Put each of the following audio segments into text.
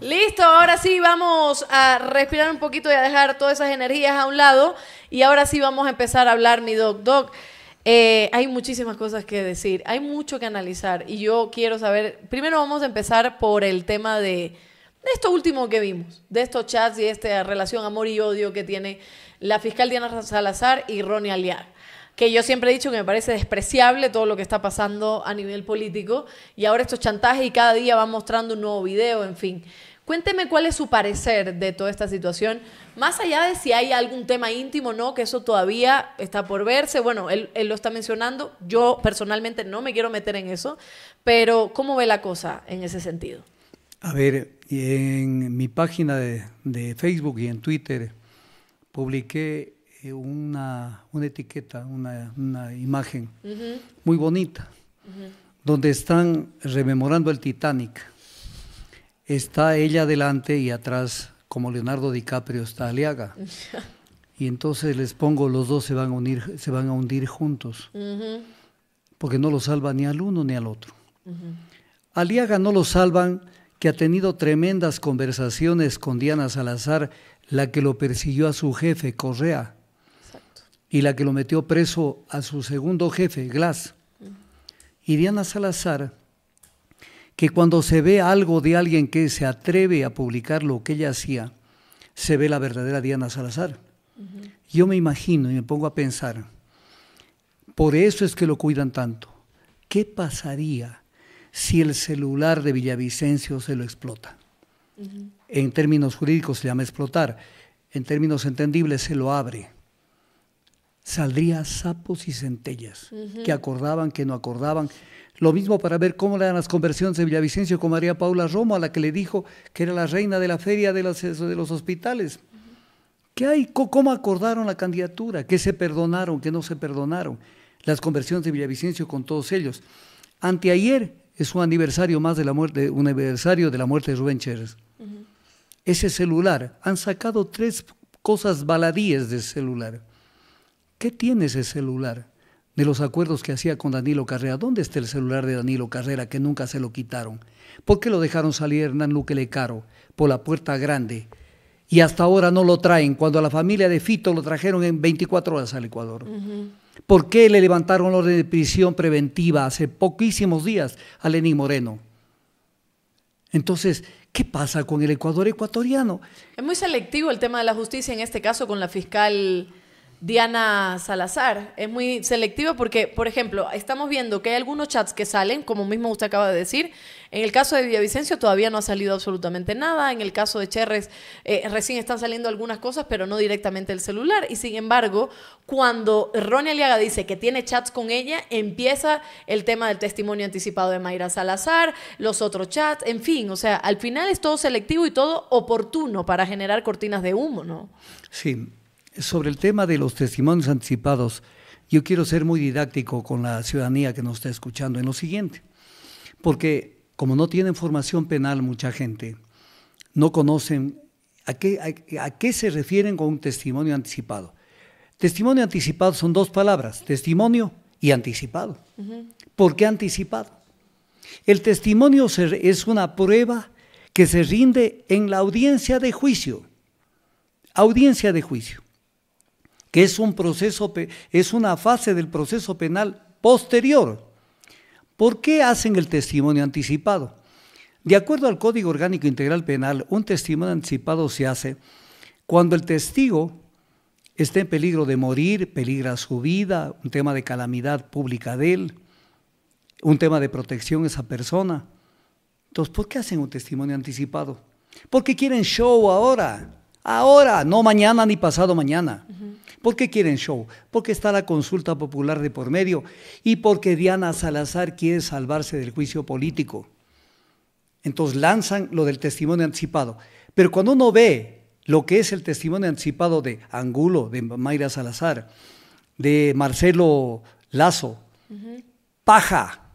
Listo, ahora sí vamos a respirar un poquito y a dejar todas esas energías a un lado. Y ahora sí vamos a empezar a hablar, mi doc. Doc, eh, hay muchísimas cosas que decir, hay mucho que analizar. Y yo quiero saber, primero vamos a empezar por el tema de, esto último que vimos, de estos chats y esta relación amor y odio que tiene la fiscal Diana Salazar y Ronnie Aliar que yo siempre he dicho que me parece despreciable todo lo que está pasando a nivel político y ahora estos chantajes y cada día van mostrando un nuevo video, en fin. Cuénteme cuál es su parecer de toda esta situación, más allá de si hay algún tema íntimo o no, que eso todavía está por verse. Bueno, él, lo está mencionando, yo personalmente no me quiero meter en eso, pero ¿cómo ve la cosa en ese sentido? A ver, en mi página de, de Facebook y en Twitter publiqué una, etiqueta, una, imagen muy bonita, donde están rememorando el Titanic. Está ella adelante y atrás, como Leonardo DiCaprio, está Aliaga. y entonces les pongo, los dos se van a, unir, se van a hundir juntos, porque no lo salva ni al uno ni al otro. Aliaga no lo salvan que ha tenido tremendas conversaciones con Diana Salazar, la que lo persiguió a su jefe, Correa, y la que lo metió preso a su segundo jefe, Glass, y Diana Salazar, que cuando se ve algo de alguien que se atreve a publicar lo que ella hacía, se ve la verdadera Diana Salazar. Yo me imagino y me pongo a pensar, por eso es que lo cuidan tanto. ¿Qué pasaría si el celular de Villavicencio se lo explota? En términos jurídicos se llama explotar, en términos entendibles se lo abre saldría sapos y centellas, que acordaban, que no acordaban. Lo mismo para ver cómo eran las conversiones de Villavicencio con María Paula Romo, a la que le dijo que era la reina de la feria de, de los hospitales. ¿Qué hay? ¿Cómo acordaron la candidatura? ¿Qué se perdonaron? ¿Qué no se perdonaron? Las conversiones de Villavicencio con todos ellos. Anteayer es un aniversario más de la muerte, un aniversario de la muerte de Rubén Chérez. Ese celular, han sacado tres cosas baladíes del celular ¿Qué tiene ese celular? De los acuerdos que hacía con Danilo Carrera, ¿dónde está el celular de Danilo Carrera que nunca se lo quitaron? ¿Por qué lo dejaron salir Hernán Luque Lecaro por la puerta grande? Y hasta ahora no lo traen, cuando a la familia de Fito lo trajeron en 24 horas al Ecuador. ¿Por qué le levantaron orden de prisión preventiva hace poquísimos días a Lenín Moreno? Entonces, ¿qué pasa con el Ecuador ecuatoriano? Es muy selectivo el tema de la justicia en este caso con la fiscal Diana Salazar. Es muy selectiva porque, por ejemplo, estamos viendo que hay algunos chats que salen, como mismo usted acaba de decir. En el caso de Villavicencio todavía no ha salido absolutamente nada. En el caso de Cherres eh, recién están saliendo algunas cosas, pero no directamente el celular. Y sin embargo, cuando Ronnie Aliaga dice que tiene chats con ella, empieza el tema del testimonio anticipado de Mayra Salazar, los otros chats, en fin. O sea, al final es todo selectivo y todo oportuno para generar cortinas de humo, ¿no? Sí, sobre el tema de los testimonios anticipados, yo quiero ser muy didáctico con la ciudadanía que nos está escuchando en lo siguiente, porque como no tienen formación penal mucha gente, no conocen a qué, se refieren con un testimonio anticipado. Testimonio anticipado son dos palabras, testimonio y anticipado. ¿Por qué anticipado? El testimonio es una prueba que se rinde en la audiencia de juicio. Audiencia de juicio que es, un proceso, es una fase del proceso penal posterior. ¿Por qué hacen el testimonio anticipado? De acuerdo al Código Orgánico Integral Penal, un testimonio anticipado se hace cuando el testigo está en peligro de morir, peligra su vida, un tema de calamidad pública de él, un tema de protección a esa persona. Entonces, ¿por qué hacen un testimonio anticipado? Porque quieren show ahora, ahora, no mañana ni pasado mañana. ¿Por qué quieren show? Porque está la consulta popular de por medio y porque Diana Salazar quiere salvarse del juicio político. Entonces lanzan lo del testimonio anticipado. Pero cuando uno ve lo que es el testimonio anticipado de Angulo, de Mayra Salazar, de Marcelo Lazo, paja,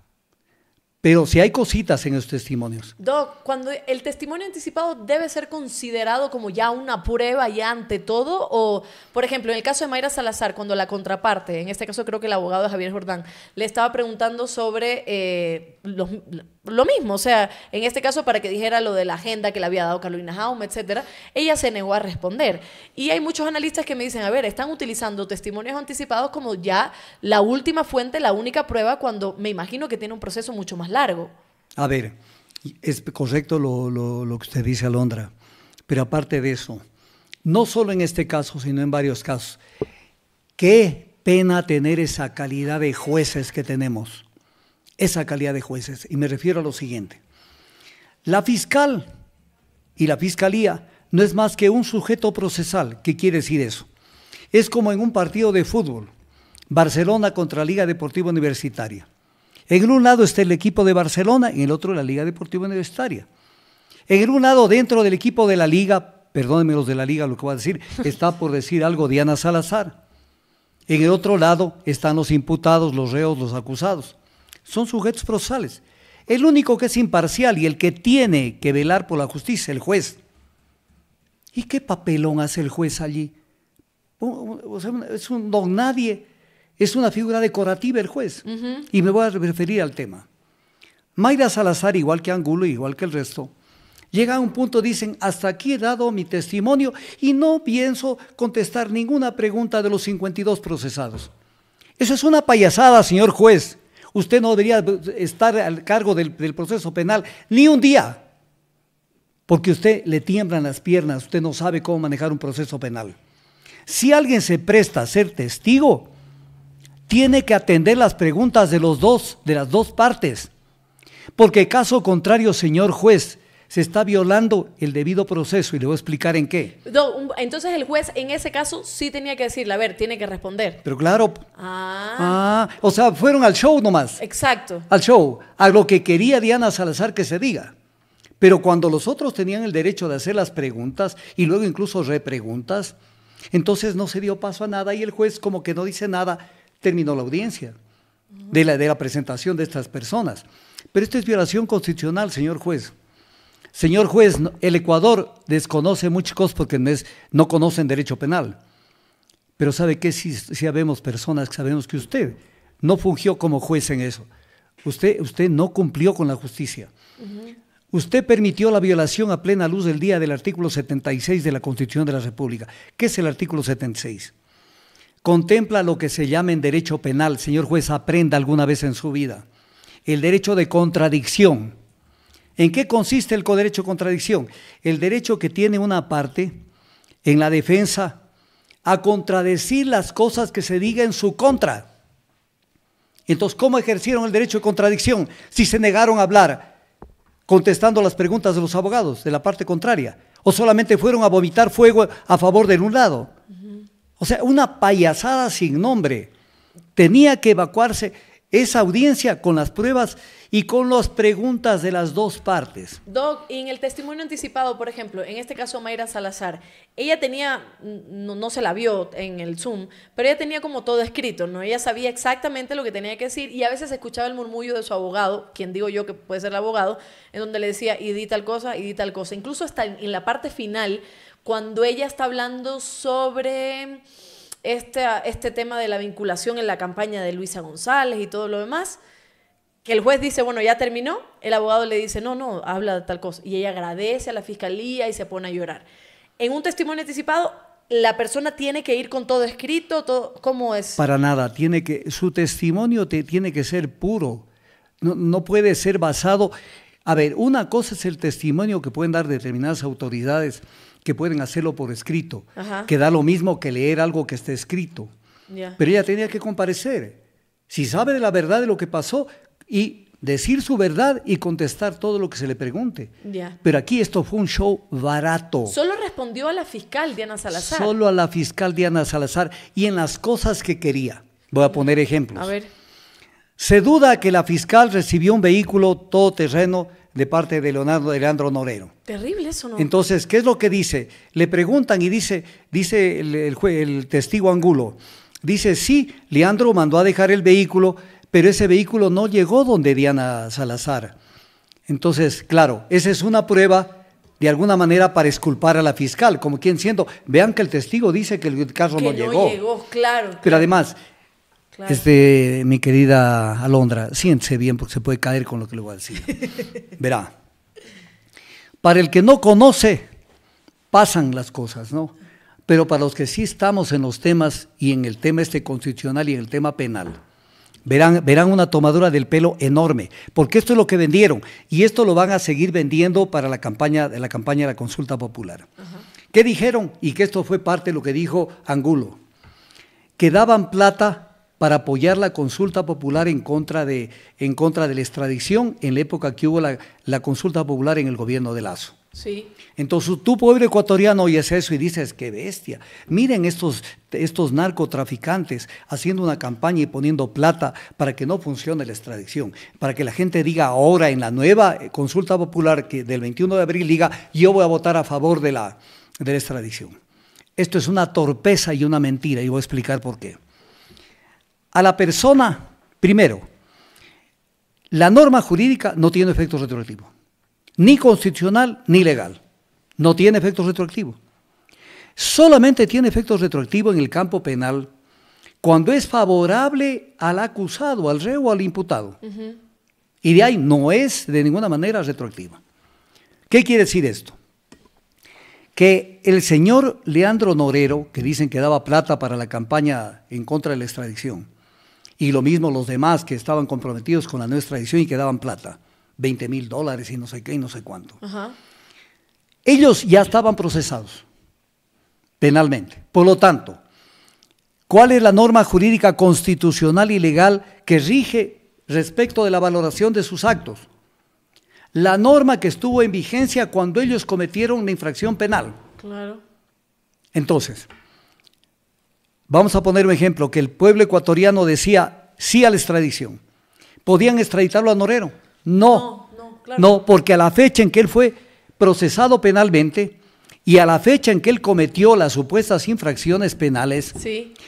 pero si hay cositas en esos testimonios. Doc, cuando el testimonio anticipado debe ser considerado como ya una prueba ya ante todo, o por ejemplo, en el caso de Mayra Salazar, cuando la contraparte, en este caso creo que el abogado Javier Jordán, le estaba preguntando sobre eh, los, lo mismo, o sea, en este caso para que dijera lo de la agenda que le había dado Carolina Jaume, etcétera, ella se negó a responder. Y hay muchos analistas que me dicen, a ver, están utilizando testimonios anticipados como ya la última fuente, la única prueba, cuando me imagino que tiene un proceso mucho más largo. A ver, es correcto lo, lo que usted dice, Alondra, pero aparte de eso, no solo en este caso, sino en varios casos, qué pena tener esa calidad de jueces que tenemos esa calidad de jueces. Y me refiero a lo siguiente. La fiscal y la fiscalía no es más que un sujeto procesal. ¿Qué quiere decir eso? Es como en un partido de fútbol, Barcelona contra Liga Deportiva Universitaria. En un lado está el equipo de Barcelona y en el otro la Liga Deportiva Universitaria. En un lado, dentro del equipo de la Liga, perdónenme los de la Liga lo que voy a decir, está por decir algo Diana Salazar. En el otro lado están los imputados, los reos, los acusados son sujetos procesales. El único que es imparcial y el que tiene que velar por la justicia, el juez. ¿Y qué papelón hace el juez allí? es un don nadie, es una figura decorativa el juez. Y me voy a referir al tema. Mayra Salazar, igual que Angulo, igual que el resto, llega a un punto, dicen, hasta aquí he dado mi testimonio y no pienso contestar ninguna pregunta de los 52 procesados. Eso es una payasada, señor juez. Usted no debería estar al cargo del, proceso penal ni un día, porque usted le tiemblan las piernas, usted no sabe cómo manejar un proceso penal. Si alguien se presta a ser testigo, tiene que atender las preguntas de los dos, de las dos partes. Porque caso contrario, señor juez, se está violando el debido proceso y le voy a explicar en qué. entonces el juez en ese caso sí tenía que decirle, a ver, tiene que responder. Pero claro. Ah. ah. O sea, fueron al show nomás. Exacto. Al show, a lo que quería Diana Salazar que se diga. Pero cuando los otros tenían el derecho de hacer las preguntas y luego incluso repreguntas, entonces no se dio paso a nada y el juez como que no dice nada, terminó la audiencia de la, de la presentación de estas personas. Pero esto es violación constitucional, señor juez. Señor juez, el Ecuador desconoce muchas cosas porque no conocen derecho penal. Pero ¿sabe qué? Si, sabemos personas que sabemos que usted no fungió como juez en eso. Usted, usted no cumplió con la justicia. Usted permitió la violación a plena luz del día del artículo 76 de la Constitución de la República. ¿Qué es el artículo 76? Contempla lo que se llama en derecho penal, señor juez, aprenda alguna vez en su vida, el derecho de contradicción. ¿En qué consiste el coderecho de contradicción? El derecho que tiene una parte en la defensa a contradecir las cosas que se diga en su contra. Entonces, ¿cómo ejercieron el derecho de contradicción si se negaron a hablar contestando las preguntas de los abogados de la parte contraria? ¿O solamente fueron a vomitar fuego a favor de un lado? O sea, una payasada sin nombre. Tenía que evacuarse esa audiencia con las pruebas y con las preguntas de las dos partes. Doc, en el testimonio anticipado, por ejemplo, en este caso Mayra Salazar, ella tenía, no, se la vio en el Zoom, pero ella tenía como todo escrito, ¿no? Ella sabía exactamente lo que tenía que decir y a veces escuchaba el murmullo de su abogado, quien digo yo que puede ser el abogado, en donde le decía, y di tal cosa, y di tal cosa. Incluso hasta en, la parte final, cuando ella está hablando sobre... Este, este, tema de la vinculación en la campaña de Luisa González y todo lo demás, que el juez dice, bueno, ya terminó, el abogado le dice, no, no, habla de tal cosa. Y ella agradece a la fiscalía y se pone a llorar. En un testimonio anticipado, la persona tiene que ir con todo escrito, todo, ¿cómo es? Para nada, tiene que, su testimonio te, tiene que ser puro, no, puede ser basado. A ver, una cosa es el testimonio que pueden dar determinadas autoridades que pueden hacerlo por escrito, que da lo mismo que leer algo que esté escrito. Pero ella tenía que comparecer. Si sabe de la verdad de lo que pasó, y decir su verdad y contestar todo lo que se le pregunte. Pero aquí esto fue un show barato. Solo respondió a la fiscal Diana Salazar. Solo a la fiscal Diana Salazar y en las cosas que quería. Voy a poner ejemplos. A ver. Se duda que la fiscal recibió un vehículo todoterreno de parte de Leonardo Leandro Norero. Terrible eso, ¿no? Entonces, ¿qué es lo que dice? Le preguntan y dice, dice el testigo Angulo, dice, sí, Leandro mandó a dejar el vehículo pero ese vehículo no llegó donde Diana Salazar. Entonces, claro, esa es una prueba de alguna manera para exculpar a la fiscal, como quien siendo, vean que el testigo dice que el carro no, llegó. claro, Pero además, este, mi querida Alondra, siéntese bien porque se puede caer con lo que le voy a decir. Verá, para el que no conoce, pasan las cosas, ¿no? Pero para los que sí estamos en los temas y en el tema este constitucional y en el tema penal, Verán, verán una tomadura del pelo enorme, porque esto es lo que vendieron y esto lo van a seguir vendiendo para la campaña de la, campaña la consulta popular. ¿Qué dijeron? Y que esto fue parte de lo que dijo Angulo, que daban plata para apoyar la consulta popular en contra de, en contra de la extradición en la época que hubo la consulta popular en el gobierno de Lazo. Entonces tú, pueblo ecuatoriano, oyes eso y dices, qué bestia. Miren estos, estos narcotraficantes haciendo una campaña y poniendo plata para que no funcione la extradición, para que la gente diga ahora en la nueva eh, consulta popular que del 21 de abril diga, yo voy a votar a favor de la, de extradición. Esto es una torpeza y una mentira y voy a explicar por qué. A la persona, primero, la norma jurídica no tiene efectos retroactivos ni constitucional ni legal. No tiene efectos retroactivos. Solamente tiene efectos retroactivos en el campo penal cuando es favorable al acusado, al reo o al imputado. Y de ahí no es de ninguna manera retroactiva. ¿Qué quiere decir esto? Que el señor Leandro Norero, que dicen que daba plata para la campaña en contra de la extradición, y lo mismo los demás que estaban comprometidos con la no extradición y que daban plata, 20 mil dólares y no sé qué y no sé cuánto. Ellos ya estaban procesados penalmente. Por lo tanto, ¿cuál es la norma jurídica constitucional y legal que rige respecto de la valoración de sus actos? La norma que estuvo en vigencia cuando ellos cometieron la infracción penal. Claro. Entonces, vamos a poner un ejemplo, que el pueblo ecuatoriano decía sí a la extradición. Podían extraditarlo a Norero. No, no, porque a la fecha en que él fue procesado penalmente y a la fecha en que él cometió las supuestas infracciones penales,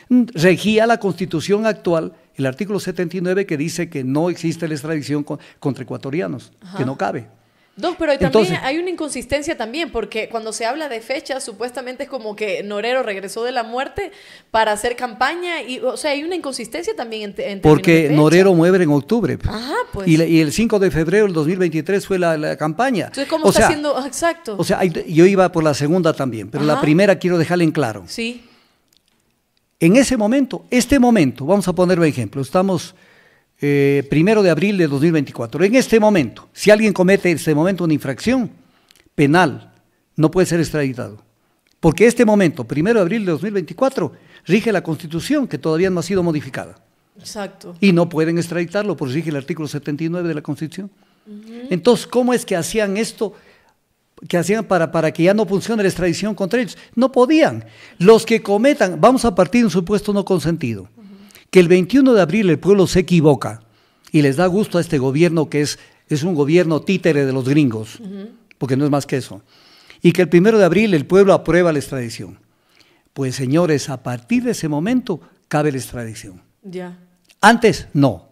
mm, regía la constitución actual, el artículo 79, que dice que no existe la extradición contra ecuatorianos, que no cabe. Dos, pero también hay una inconsistencia también, porque cuando se habla de fechas, supuestamente es como que Norero regresó de la muerte para hacer campaña, y, o sea, hay una inconsistencia también en, Porque Norero muere en octubre. Ajá, ah, pues. y, el 5 de febrero del 2023 fue la, campaña. Entonces, ¿cómo está haciendo? Ah, exacto. O sea, yo iba por la segunda también, pero la primera quiero dejarle en claro. Sí. En ese momento, este momento, vamos a poner un ejemplo, estamos eh, primero de abril de 2024. En este momento, si alguien comete en este momento una infracción penal, no puede ser extraditado. Porque en este momento, primero de abril de 2024, rige la Constitución, que todavía no ha sido modificada. Exacto. Y no pueden extraditarlo, porque rige el artículo 79 de la Constitución. Entonces, ¿cómo es que hacían esto? que hacían para, para que ya no funcione la extradición contra ellos. No podían. Los que cometan, vamos a partir de un supuesto no consentido que el 21 de abril el pueblo se equivoca y les da gusto a este gobierno que es, es un gobierno títere de los gringos, porque no es más que eso, y que el 1 de abril el pueblo aprueba la extradición. Pues señores, a partir de ese momento cabe la extradición. Ya. Antes no.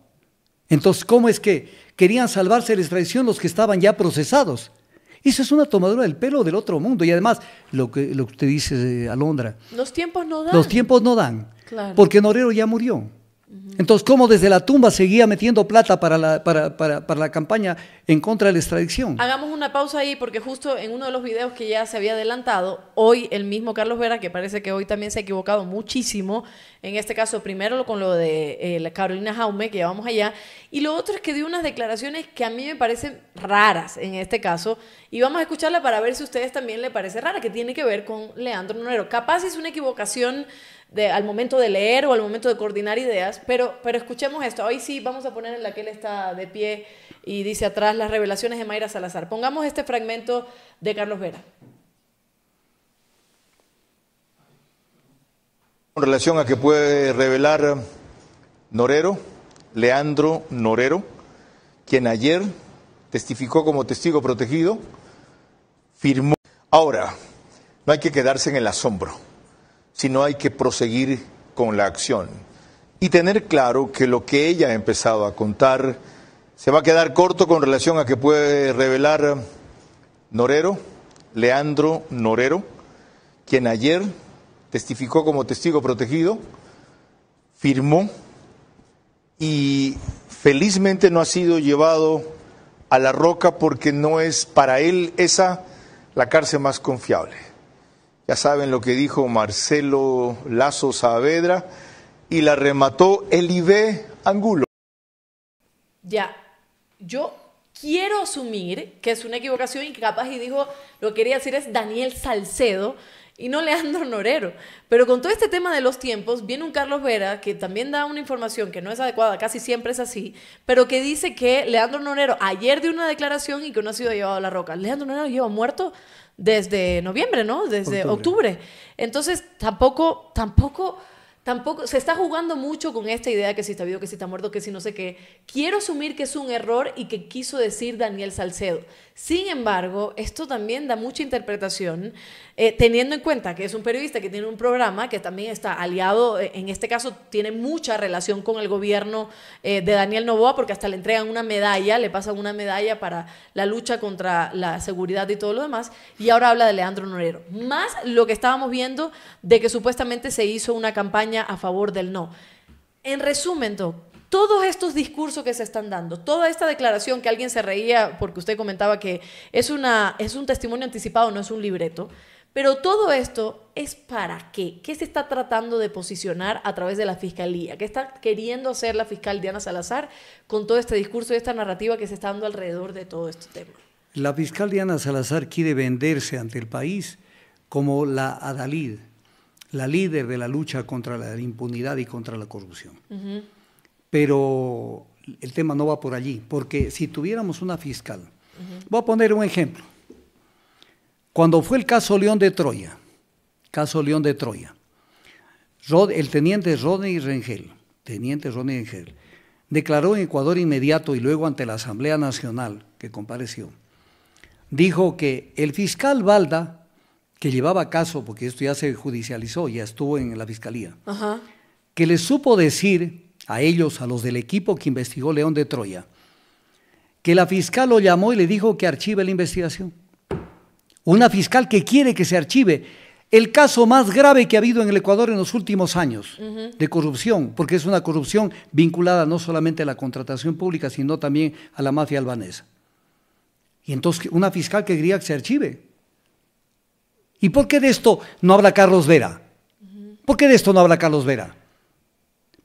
Entonces, ¿cómo es que querían salvarse de la extradición los que estaban ya procesados? Eso es una tomadura del pelo del otro mundo. Y además, lo que, lo que usted dice, eh, Alondra. Los tiempos no dan. Los tiempos no dan. Porque Norero ya murió. Entonces, ¿cómo desde la tumba seguía metiendo plata para la, para, para, para la campaña en contra de la extradición? Hagamos una pausa ahí porque justo en uno de los videos que ya se había adelantado, hoy el mismo Carlos Vera, que parece que hoy también se ha equivocado muchísimo, en este caso primero con lo de eh, Carolina Jaume, que llevamos allá, y lo otro es que dio unas declaraciones que a mí me parecen raras en este caso, y vamos a escucharla para ver si a ustedes también le parece rara, que tiene que ver con Leandro Norero. Capaz es una equivocación al momento de leer o al momento de coordinar ideas, pero, pero escuchemos esto. Hoy sí vamos a poner en la que él está de pie y dice atrás las revelaciones de Mayra Salazar. Pongamos este fragmento de Carlos Vera. En relación a que puede revelar Norero, Leandro Norero, quien ayer testificó como testigo protegido, firmó. Ahora, no hay que quedarse en el asombro sino hay que proseguir con la acción y tener claro que lo que ella ha empezado a contar se va a quedar corto con relación a que puede revelar Norero, Leandro Norero, quien ayer testificó como testigo protegido, firmó y felizmente no ha sido llevado a la roca porque no es para él esa la cárcel más confiable ya saben lo que dijo Marcelo Lazo Saavedra, y la remató IB Angulo. Ya, yo quiero asumir que es una equivocación incapaz y dijo, lo que quería decir es Daniel Salcedo y no Leandro Norero. Pero con todo este tema de los tiempos, viene un Carlos Vera que también da una información que no es adecuada, casi siempre es así, pero que dice que Leandro Norero ayer dio una declaración y que no ha sido llevado a la roca. Leandro Norero lleva muerto desde noviembre, ¿no? Desde octubre. Entonces, tampoco, tampoco, tampoco, se está jugando mucho con esta idea que si está vivo, que si está muerto, que si no sé qué. Quiero asumir que es un error y que quiso decir Daniel Salcedo. Sin embargo, esto también da mucha interpretación eh, teniendo en cuenta que es un periodista que tiene un programa que también está aliado, eh, en este caso tiene mucha relación con el gobierno eh, de Daniel Novoa, porque hasta le entregan una medalla, le pasan una medalla para la lucha contra la seguridad y todo lo demás, y ahora habla de Leandro Norero. Más lo que estábamos viendo de que supuestamente se hizo una campaña a favor del no. En resumen, todos estos discursos que se están dando, toda esta declaración que alguien se reía porque usted comentaba que es, una, es un testimonio anticipado, no es un libreto, pero todo esto es para qué? ¿Qué se está tratando de posicionar a través de la fiscalía? ¿Qué está queriendo hacer la fiscal Diana Salazar con todo este discurso y esta narrativa que se está dando alrededor de todo este tema? La fiscal Diana Salazar quiere venderse ante el país como la Adalid, la líder de la lucha contra la impunidad y contra la corrupción. Pero el tema no va por allí, porque si tuviéramos una fiscal, voy a poner un ejemplo, cuando fue el caso León de Troya, caso León de Troya, el teniente Rodney Rengel, teniente Rodney Rengel, declaró en Ecuador inmediato y luego ante la Asamblea Nacional que compareció, dijo que el fiscal Valda, que llevaba caso, porque esto ya se judicializó, ya estuvo en la fiscalía, que le supo decir a ellos, a los del equipo que investigó León de Troya, que la fiscal lo llamó y le dijo que archive la investigación. Una fiscal que quiere que se archive el caso más grave que ha habido en el Ecuador en los últimos años de corrupción, porque es una corrupción vinculada no solamente a la contratación pública, sino también a la mafia albanesa. Y entonces una fiscal que quería que se archive. ¿Y por qué de esto no habla Carlos Vera? ¿Por qué de esto no habla Carlos Vera?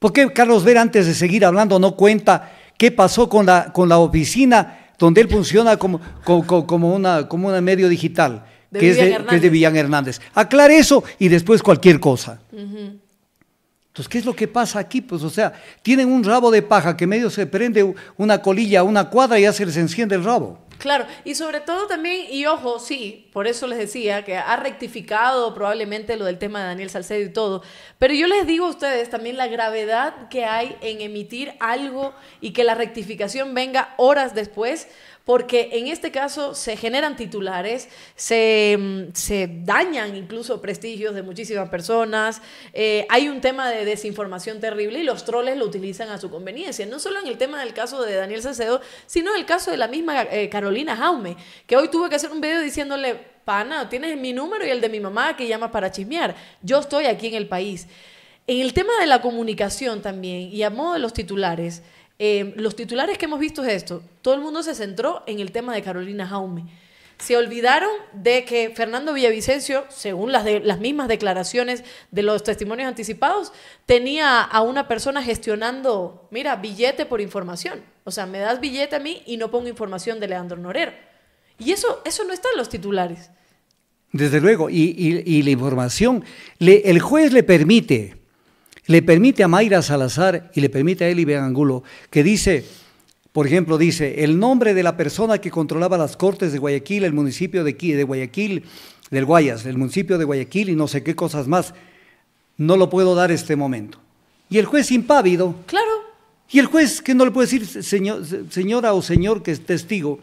¿Por qué Carlos Vera antes de seguir hablando no cuenta qué pasó con la, con la oficina donde él funciona como, como, una, como un medio digital, que, es de, que, Hernández. Aclare eso y después cualquier cosa. Entonces, ¿qué es lo que pasa aquí? Pues, o sea, tienen un rabo de paja que medio se prende una colilla una cuadra y ya se les enciende el rabo. Claro, y sobre todo también, y ojo, sí, por eso les decía que ha rectificado probablemente lo del tema de Daniel Salcedo y todo, pero yo les digo a ustedes también la gravedad que hay en emitir algo y que la rectificación venga horas después, porque en este caso se generan titulares, se, mm, dañan incluso prestigios de muchísimas personas, eh, hay un tema de desinformación terrible y los troles lo utilizan a su conveniencia, no solo en el tema del caso de Daniel Sacedo, sino en el caso de la misma eh, Carolina Jaume, que hoy tuvo que hacer un video diciéndole, pana, tienes mi número y el de mi mamá que llamas para chismear, yo estoy aquí en el país. En el tema de la comunicación también, y a modo de los titulares, Em, los titulares que hemos visto es esto. Todo el mundo se centró en el tema de Carolina Jaume. Se olvidaron de que Fernando Villavicencio, según las, las mismas declaraciones de los testimonios anticipados, tenía a una persona gestionando, mira, billete por información. O sea, me das billete a mí y no pongo información de Leandro Norero. Y eso, eso no está en los titulares. Desde luego, y, la información, el juez le permite le permite a Mayra Salazar y le permite a Eli Angulo, que dice, por ejemplo, dice, el nombre de la persona que controlaba las cortes de Guayaquil, el municipio de, Guayaquil, del Guayas, el municipio de Guayaquil y no sé qué cosas más, no lo puedo dar este momento. Y el juez impávido. Claro. Y el juez que no le puede decir, señora o señor que es testigo,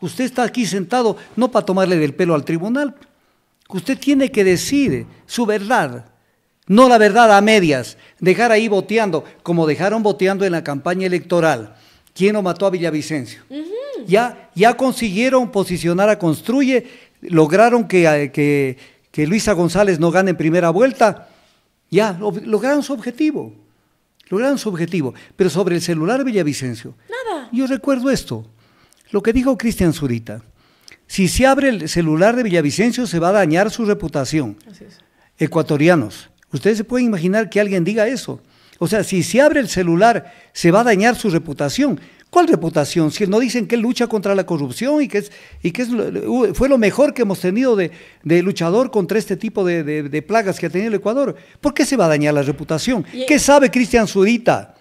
usted está aquí sentado no para tomarle del pelo al tribunal, usted tiene que decir su verdad. No la verdad a medias, dejar ahí boteando, como dejaron boteando en la campaña electoral. ¿Quién lo mató a Villavicencio? ya, ya consiguieron posicionar a Construye, lograron eh, que, que, Luisa González no gane en primera vuelta. Ya, lograron su objetivo. Lograron su objetivo. Pero sobre el celular de Villavicencio. Nada. Yo recuerdo esto. Lo que dijo Cristian Zurita. Si se abre el celular de Villavicencio, se va a dañar su reputación. Ecuatorianos Ustedes se pueden imaginar que alguien diga eso. O sea, si se abre el celular, se va a dañar su reputación. ¿Cuál reputación? Si no dicen que lucha contra la corrupción y que, es, y que es, fue lo mejor que hemos tenido de, luchador contra este tipo de, de, plagas que ha tenido el Ecuador. ¿Por qué se va a dañar la reputación? ¿Qué sabe Cristian Zurita?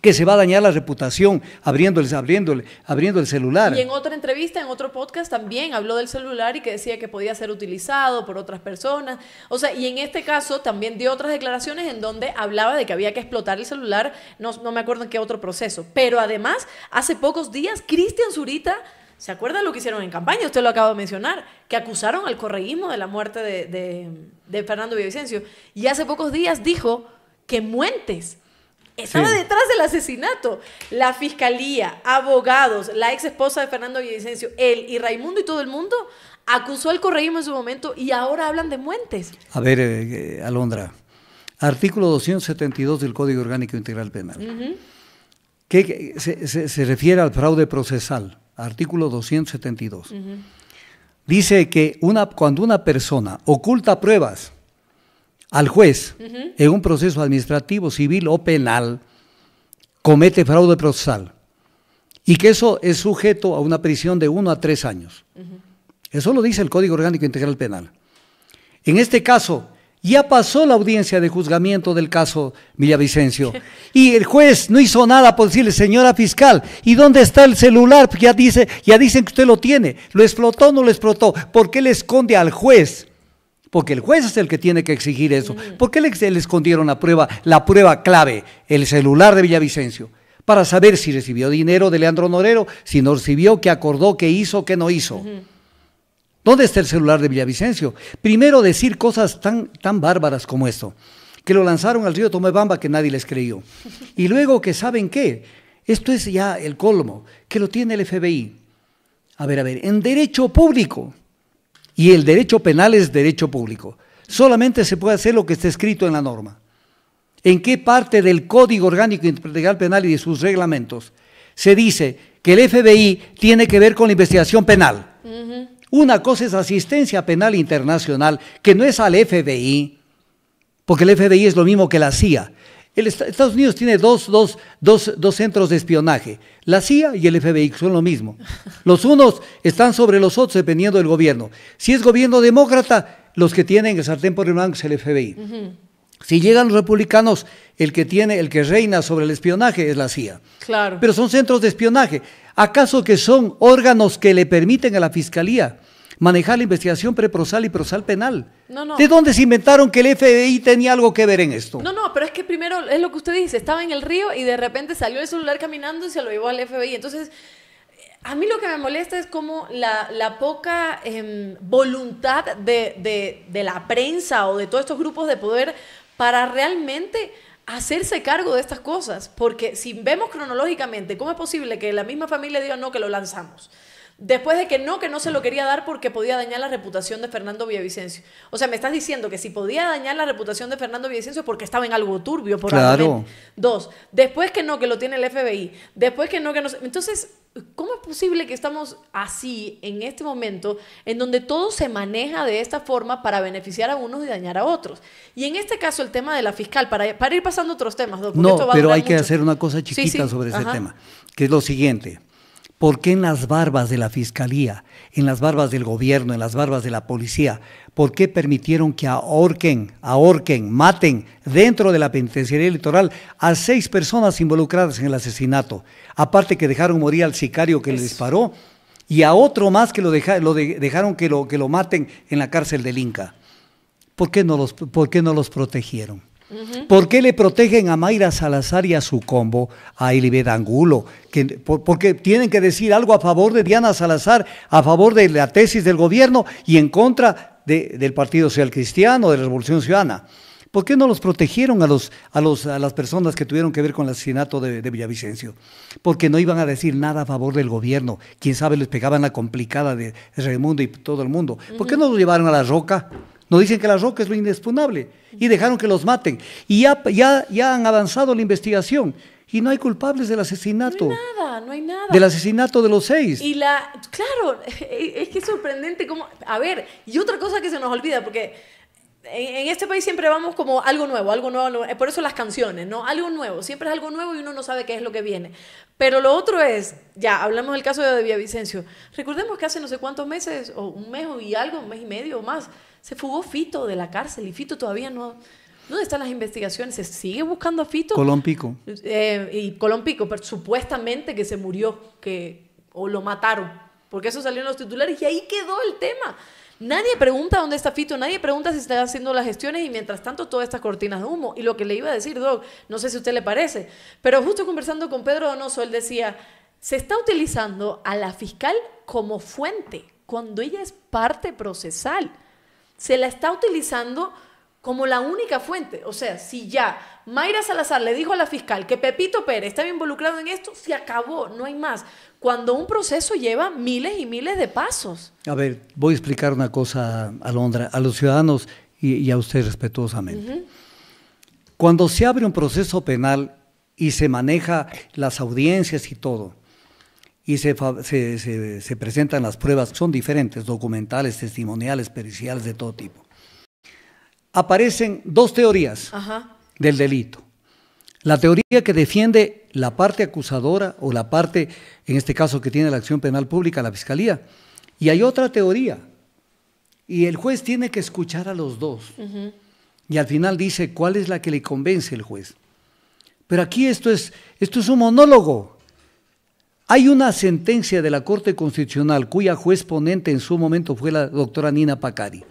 que se va a dañar la reputación abriéndole, abriéndole, abriendo el celular. Y en otra entrevista, en otro podcast también habló del celular y que decía que podía ser utilizado por otras personas. O sea, y en este caso también dio otras declaraciones en donde hablaba de que había que explotar el celular, no, me acuerdo en qué otro proceso. Pero además, hace pocos días, Cristian Zurita... ¿Se acuerda lo que hicieron en campaña? Usted lo acaba de mencionar, que acusaron al correísmo de la muerte de, de, de Fernando Villavicencio. Y hace pocos días dijo que Muentes estaba detrás del asesinato. La fiscalía, abogados, la ex esposa de Fernando Villavicencio, él y Raimundo y todo el mundo acusó al correísmo en su momento y ahora hablan de muentes. A ver, eh, eh, Alondra, artículo 272 del Código Orgánico Integral Penal, que se, refiere al fraude procesal, artículo 272. Dice que una, cuando una persona oculta pruebas, al juez en un proceso administrativo, civil o penal comete fraude procesal y que eso es sujeto a una prisión de uno a tres años. Eso lo dice el Código Orgánico Integral Penal. En este caso, ya pasó la audiencia de juzgamiento del caso Villavicencio y el juez no hizo nada por decirle, señora fiscal, ¿y dónde está el celular? Ya, dice, ya dicen que usted lo tiene. ¿Lo explotó o no lo explotó? ¿Por qué le esconde al juez? Porque el juez es el que tiene que exigir eso. ¿Por qué le, escondieron la prueba, la prueba clave, el celular de Villavicencio? Para saber si recibió dinero de Leandro Norero, si no recibió, qué acordó, qué hizo, qué no hizo. ¿Dónde está el celular de Villavicencio? Primero decir cosas tan, tan bárbaras como esto, que lo lanzaron al río Bamba, que nadie les creyó. Y luego que saben qué, esto es ya el colmo, que lo tiene el FBI. A ver, a ver, en derecho público, y el derecho penal es derecho público. Solamente se puede hacer lo que está escrito en la norma. ¿En qué parte del Código Orgánico Integral Penal y de sus reglamentos se dice que el FBI tiene que ver con la investigación penal? Una cosa es asistencia penal internacional, que no es al FBI, porque el FBI es lo mismo que la CIA. Estados Unidos tiene dos, centros de espionaje, la CIA y el FBI, que son lo mismo. Los unos están sobre los otros dependiendo del gobierno. Si es gobierno demócrata, los que tienen el sartén por el es el FBI. Si llegan los republicanos, el que tiene, el que reina sobre el espionaje es la CIA. Claro. Pero son centros de espionaje. ¿Acaso que son órganos que le permiten a la fiscalía manejar la investigación preprosal y prosal penal. No, no. ¿De dónde se inventaron que el FBI tenía algo que ver en esto? No, no, pero es que primero es lo que usted dice, estaba en el río y de repente salió el celular caminando y se lo llevó al FBI. Entonces, a mí lo que me molesta es como la, poca em, voluntad de, de la prensa o de todos estos grupos de poder para realmente hacerse cargo de estas cosas, porque si vemos cronológicamente, ¿cómo es posible que la misma familia diga no, que lo lanzamos? Después de que no, que no se lo quería dar porque podía dañar la reputación de Fernando Villavicencio. O sea, me estás diciendo que si podía dañar la reputación de Fernando Villavicencio porque estaba en algo turbio, por Claro. Dos, después que no, que lo tiene el FBI. Después que no, que no. Entonces, ¿cómo es posible que estamos así en este momento en donde todo se maneja de esta forma para beneficiar a unos y dañar a otros? Y en este caso el tema de la fiscal, para, para ir pasando otros temas, doctor. No, pero hay que hacer una cosa chiquita sobre ese tema, que es lo siguiente. ¿Por qué en las barbas de la fiscalía, en las barbas del gobierno, en las barbas de la policía, por qué permitieron que ahorquen, ahorquen, maten dentro de la penitenciaría electoral a seis personas involucradas en el asesinato? Aparte que dejaron morir al sicario que le disparó y a otro más que lo, dejaron que lo, que lo maten en la cárcel del Inca. no por qué no los protegieron? ¿Por qué le protegen a Mayra Salazar y a su combo, a Elived Angulo? porque tienen que decir algo a favor de Diana Salazar, a favor de la tesis del gobierno y en contra del Partido Social Cristiano, de la Revolución Ciudadana. ¿Por qué no los protegieron a, los, a, las personas que tuvieron que ver con el asesinato de, Villavicencio? Porque no iban a decir nada a favor del gobierno. Quién sabe, les pegaban la complicada de Raimundo y todo el mundo. ¿Por qué no los llevaron a la roca? Nos dicen que la roca es lo inexpugnable y dejaron que los maten. Y ya, ya, ya han avanzado la investigación. Y no hay culpables del asesinato. No hay nada, no hay nada. Del asesinato de los seis. Y la. Claro, es que es sorprendente cómo. A ver, y otra cosa que se nos olvida, porque en, este país siempre vamos como algo nuevo, algo nuevo, por eso las canciones, ¿no? Algo nuevo, siempre es algo nuevo y uno no sabe qué es lo que viene. Pero lo otro es, ya, hablamos del caso de vicencio. recordemos que hace no sé cuántos meses, o un mes y algo, un mes y medio o más, se fugó Fito de la cárcel y Fito todavía no... ¿Dónde están las investigaciones? ¿Se sigue buscando a Fito? Colón Pico. Eh, y Colón Pico, pero supuestamente que se murió, que, o lo mataron, porque eso salió en los titulares y ahí quedó el tema. Nadie pregunta dónde está Fito, nadie pregunta si está haciendo las gestiones y mientras tanto todas estas cortinas de humo. Y lo que le iba a decir, Doc, no sé si a usted le parece, pero justo conversando con Pedro Donoso, él decía, se está utilizando a la fiscal como fuente cuando ella es parte procesal. Se la está utilizando como la única fuente. O sea, si ya Mayra Salazar le dijo a la fiscal que Pepito Pérez estaba involucrado en esto, se acabó, no hay más. Cuando un proceso lleva miles y miles de pasos. A ver, voy a explicar una cosa, Alondra, a los ciudadanos y, a usted respetuosamente. Cuando se abre un proceso penal y se maneja las audiencias y todo, y se presentan las pruebas, son diferentes, documentales, testimoniales, periciales, de todo tipo aparecen dos teorías del delito. La teoría que defiende la parte acusadora o la parte, en este caso, que tiene la acción penal pública, la fiscalía. Y hay otra teoría. Y el juez tiene que escuchar a los dos. Y al final dice cuál es la que le convence el juez. Pero aquí esto es, esto es un monólogo. Hay una sentencia de la Corte Constitucional cuya juez ponente en su momento fue la doctora Nina Pacari.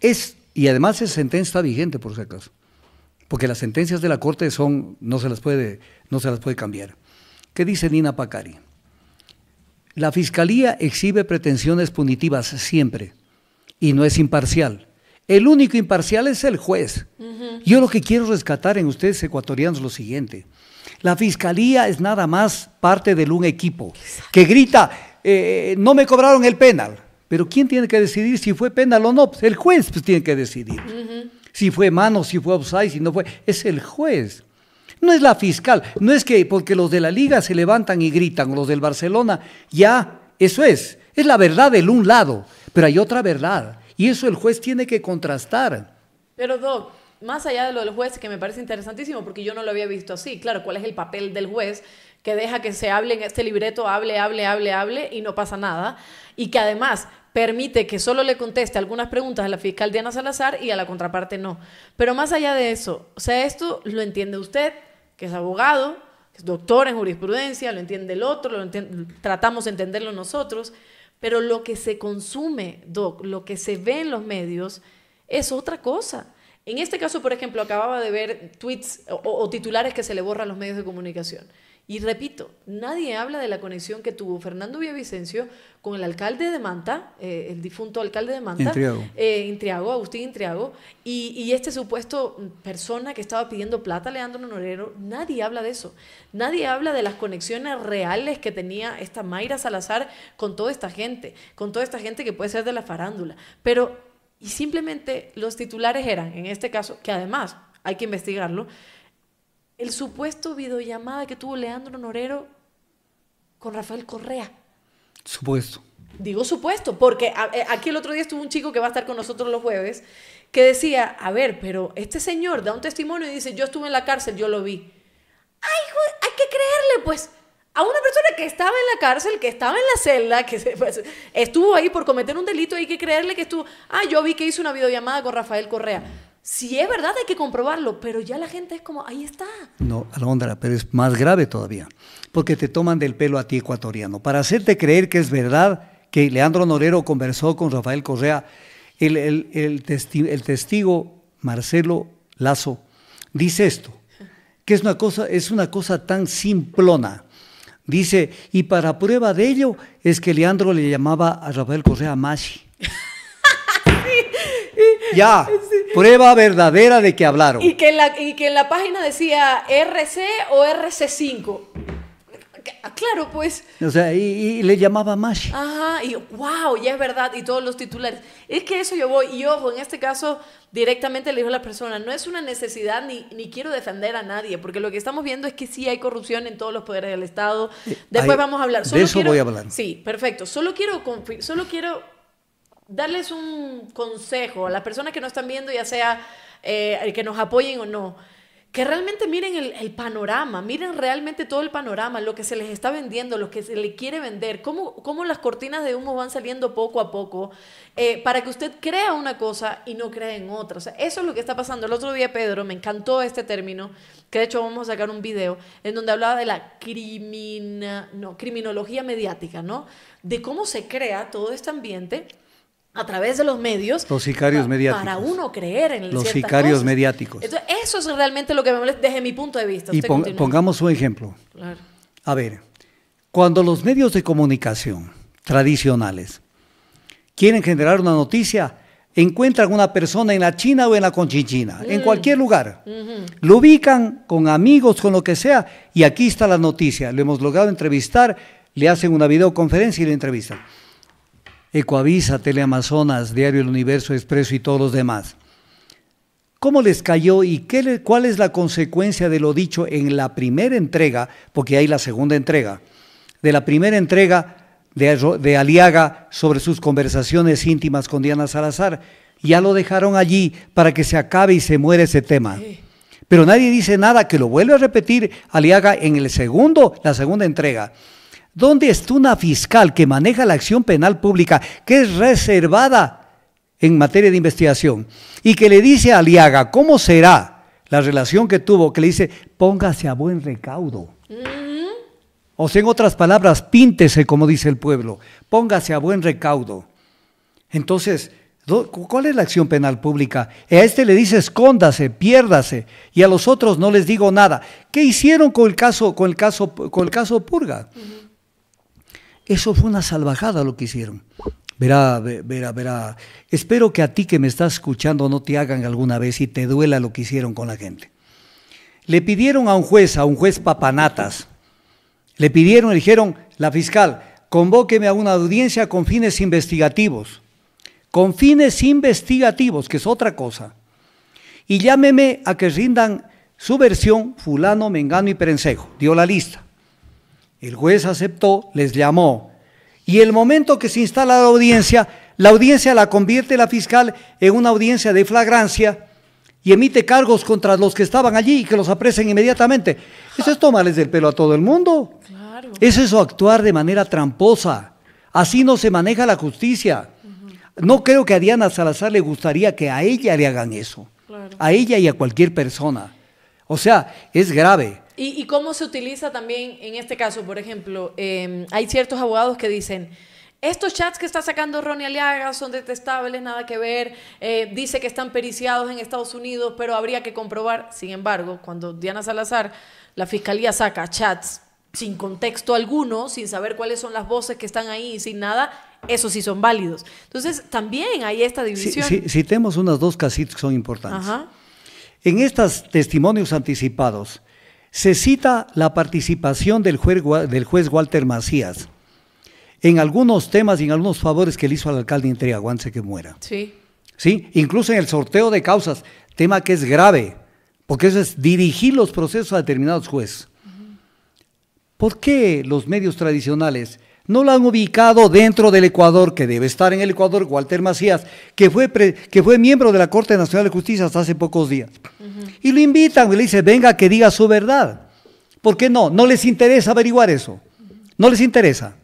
Es y además esa sentencia está vigente, por si acaso. Porque las sentencias de la Corte son, no se las puede, no se las puede cambiar. ¿Qué dice Nina Pacari? La Fiscalía exhibe pretensiones punitivas siempre y no es imparcial. El único imparcial es el juez. Yo lo que quiero rescatar en ustedes ecuatorianos es lo siguiente. La fiscalía es nada más parte de un equipo que grita, eh, no me cobraron el penal. Pero ¿quién tiene que decidir si fue penal o no? Pues el juez pues, tiene que decidir. Si fue mano, si fue offside, si no fue. Es el juez. No es la fiscal. No es que porque los de la liga se levantan y gritan, los del Barcelona, ya, eso es. Es la verdad del un lado, pero hay otra verdad. Y eso el juez tiene que contrastar. Pero Doc, más allá de lo del juez, que me parece interesantísimo porque yo no lo había visto así, claro, cuál es el papel del juez que deja que se hable en este libreto, hable, hable, hable, hable y no pasa nada. Y que además permite que solo le conteste algunas preguntas a la fiscal Diana Salazar y a la contraparte no. Pero más allá de eso, o sea, esto lo entiende usted, que es abogado, que es doctor en jurisprudencia, lo entiende el otro, lo tratamos de entenderlo nosotros, pero lo que se consume, doc, lo que se ve en los medios, es otra cosa. En este caso, por ejemplo, acababa de ver tweets o, titulares que se le borran los medios de comunicación. Y repito, nadie habla de la conexión que tuvo Fernando Villavicencio con el alcalde de Manta, eh, el difunto alcalde de Manta, Intriago, eh, Agustín Intriago, y, este supuesto persona que estaba pidiendo plata, Leandro Norero, nadie habla de eso. Nadie habla de las conexiones reales que tenía esta Mayra Salazar con toda esta gente, con toda esta gente que puede ser de la farándula. Pero, y simplemente los titulares eran, en este caso, que además hay que investigarlo, el supuesto videollamada que tuvo Leandro Norero con Rafael Correa. Supuesto. Digo supuesto, porque eh, aquí el otro día estuvo un chico que va a estar con nosotros los jueves, que decía, a ver, pero este señor da un testimonio y dice, yo estuve en la cárcel, yo lo vi. Ay, hay que creerle, pues, a una persona que estaba en la cárcel, que estaba en la celda, que pues, estuvo ahí por cometer un delito, hay que creerle que estuvo, ah, yo vi que hizo una videollamada con Rafael Correa. Si es verdad, hay que comprobarlo, pero ya la gente es como, ahí está. No, Alondra, pero es más grave todavía, porque te toman del pelo a ti ecuatoriano. Para hacerte creer que es verdad que Leandro Norero conversó con Rafael Correa, el, el, testigo Marcelo Lazo dice esto, que es una cosa, es una cosa tan simplona. Dice, y para prueba de ello es que Leandro le llamaba a Rafael Correa Mashi. Ya, prueba verdadera de que hablaron. Y que, en la, que en la página decía RC o RC5. Ah, claro, pues. O sea, y, le llamaba Mash. Ajá, y wow, ya es verdad, y todos los titulares. Es que eso yo voy, y ojo, en este caso directamente le dijo a la persona, no es una necesidad ni, quiero defender a nadie, porque lo que estamos viendo es que sí hay corrupción en todos los poderes del Estado. Eh, Después vamos a hablar. de eso voy a hablar. Sí, perfecto. Solo quiero, solo quiero darles un consejo a las personas que nos están viendo, ya sea eh, el que nos apoyen o no, que realmente miren el, panorama, miren realmente todo el panorama, lo que se les está vendiendo, lo que se les quiere vender, cómo, cómo, las cortinas de humo van saliendo poco a poco, eh, para que usted crea una cosa y no crea en otra. eso es lo que está pasando. El otro día, Pedro, me encantó este término, que de hecho vamos a sacar un video, en donde hablaba de la no, criminología mediática, ¿no? De cómo se crea todo este ambiente a través de los medios. Los sicarios para, mediáticos. Para uno creer en Los sicarios mediáticos. eso es realmente lo que me molesta desde mi punto de vista. Y pongamos un ejemplo. A ver, cuando los medios de comunicación tradicionales quieren generar una noticia, encuentran una persona en la China o en la Conchinchina, en mm. cualquier lugar. Lo ubican con amigos, con lo que sea, y aquí está la noticia. Lo hemos logrado entrevistar, le hacen una videoconferencia y le entrevistan. Ecoavisa, Teleamazonas, Diario El Universo, Expreso y todos los demás. ¿Cómo les cayó y qué cuál es la consecuencia de lo dicho en la primera entrega? Porque hay la segunda entrega. De la primera entrega de, de Aliaga sobre sus conversaciones íntimas con Diana Salazar. Ya lo dejaron allí para que se acabe y se muera ese tema. Pero nadie dice nada que lo vuelve a repetir Aliaga en el segundo, la segunda entrega. ¿Dónde está una fiscal que maneja la acción penal pública que es reservada en materia de investigación y que le dice a Aliaga cómo será la relación que tuvo, que le dice, póngase a buen recaudo? O sea, en otras palabras, píntese, como dice el pueblo, póngase a buen recaudo. Entonces, ¿Cuál es la acción penal pública? A este le dice escóndase, piérdase, y a los otros no les digo nada. ¿Qué hicieron con el caso, con el caso, con el caso Purga? Eso fue una salvajada lo que hicieron. Verá, verá, verá. Espero que a ti que me estás escuchando no te hagan alguna vez y te duela lo que hicieron con la gente. Le pidieron a un juez, a un juez papanatas, le pidieron, le dijeron, la fiscal, convóqueme a una audiencia con fines investigativos, con fines investigativos, que es otra cosa, y llámeme a que rindan su versión fulano, mengano y perencejo. Dio la lista. El juez aceptó, les llamó. Y el momento que se instala la audiencia, la audiencia la convierte la fiscal en una audiencia de flagrancia y emite cargos contra los que estaban allí y que los apresen inmediatamente. Eso es tomarles del pelo a todo el mundo. Es eso actuar de manera tramposa. Así no se maneja la justicia. No creo que a Diana Salazar le gustaría que a ella le hagan eso. A ella y a cualquier persona. O sea, es grave. ¿Y, cómo se utiliza también en este caso? Por ejemplo, em, hay ciertos abogados que dicen, estos chats que está sacando Ronnie Aliaga son detestables, nada que ver. Eh, dice que están periciados en Estados Unidos, pero habría que comprobar. Sin embargo, cuando Diana Salazar, la fiscalía saca chats sin contexto alguno, sin saber cuáles son las voces que están ahí, sin nada, esos sí son válidos. Entonces, también hay esta división. Sí, citemos unas dos casitas que son importantes. Ajá. En estos testimonios anticipados se cita la participación del juez, Walter Macías en algunos temas y en algunos favores que le hizo al alcalde entre que muera. Sí. Sí, incluso en el sorteo de causas, tema que es grave, porque eso es dirigir los procesos a determinados jueces. ¿Por qué los medios tradicionales no lo han ubicado dentro del Ecuador, que debe estar en el Ecuador, Walter Macías, que fue, que fue miembro de la Corte Nacional de Justicia hasta hace pocos días. Y lo invitan y le dicen, venga, que diga su verdad. ¿Por qué no? No les interesa averiguar eso. No les interesa.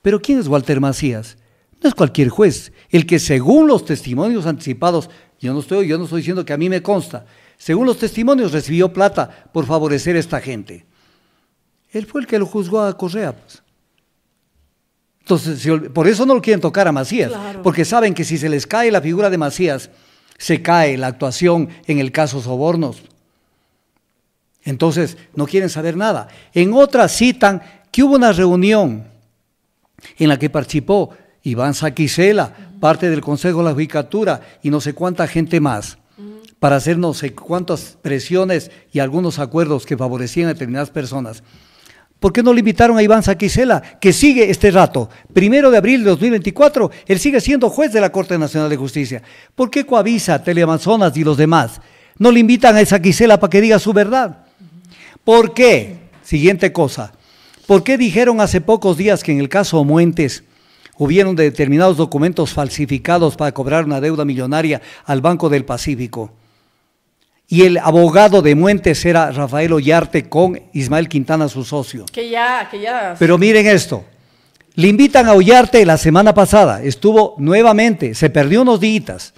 Pero ¿quién es Walter Macías? No es cualquier juez. El que según los testimonios anticipados, yo no estoy, yo no estoy diciendo que a mí me consta, según los testimonios recibió plata por favorecer a esta gente. Él fue el que lo juzgó a Correa. Pues. Entonces, por eso no lo quieren tocar a Macías, porque saben que si se les cae la figura de Macías, se cae la actuación en el caso Sobornos. Entonces, no quieren saber nada. En otra citan que hubo una reunión en la que participó Iván Saquicela, parte del Consejo de la Judicatura y no sé cuánta gente más, para hacer no sé cuántas presiones y algunos acuerdos que favorecían a determinadas personas. ¿Por qué no le invitaron a Iván Saquicela, que sigue este rato? Primero de abril de 2024, él sigue siendo juez de la Corte Nacional de Justicia. ¿Por qué Coavisa, Teleamazonas y los demás no le invitan a Saquicela para que diga su verdad? ¿Por qué? Siguiente cosa. ¿Por qué dijeron hace pocos días que en el caso Muentes hubieron determinados documentos falsificados para cobrar una deuda millonaria al Banco del Pacífico? y el abogado de Muentes era Rafael Ollarte con Ismael Quintana, su socio. Que ya, que ya. Pero miren esto. Le invitan a Ollarte la semana pasada, estuvo nuevamente, se perdió unos días.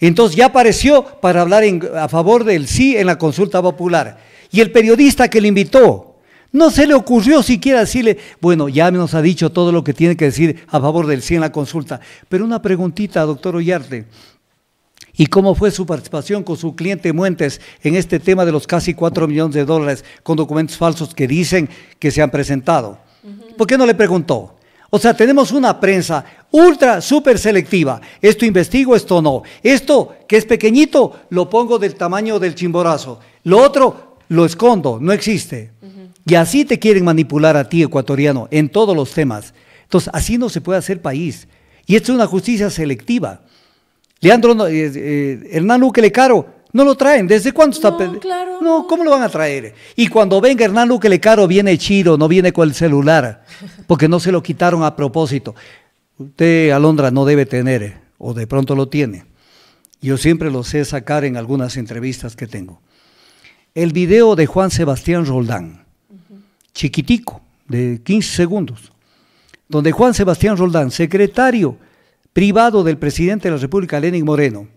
Entonces ya apareció para hablar a favor del sí en la consulta popular. Y el periodista que le invitó, no se le ocurrió siquiera decirle, bueno, ya nos ha dicho todo lo que tiene que decir a favor del sí en la consulta. Pero una preguntita, doctor Ollarte. ¿Y cómo fue su participación con su cliente Muentes en este tema de los casi 4 millones de dólares con documentos falsos que dicen que se han presentado? ¿Por qué no le preguntó? O sea, tenemos una prensa ultra, súper selectiva. Esto investigo, esto no. Esto, que es pequeñito, lo pongo del tamaño del chimborazo. Lo otro, lo escondo, no existe. Y así te quieren manipular a ti, ecuatoriano, en todos los temas. Entonces, así no se puede hacer país. Y esto es una justicia selectiva. Leandro, Hernán eh, eh, Luque Lecaro, no lo traen. ¿Desde cuándo está? No, claro. No, ¿cómo lo van a traer? Y cuando venga Hernán Luque Lecaro, viene chido, no viene con el celular, porque no se lo quitaron a propósito. Usted, Alondra, no debe tener, o de pronto lo tiene. Yo siempre lo sé sacar en algunas entrevistas que tengo. El video de Juan Sebastián Roldán, chiquitico, de 15 segundos, donde Juan Sebastián Roldán, secretario privado del presidente de la República, Lenin Moreno,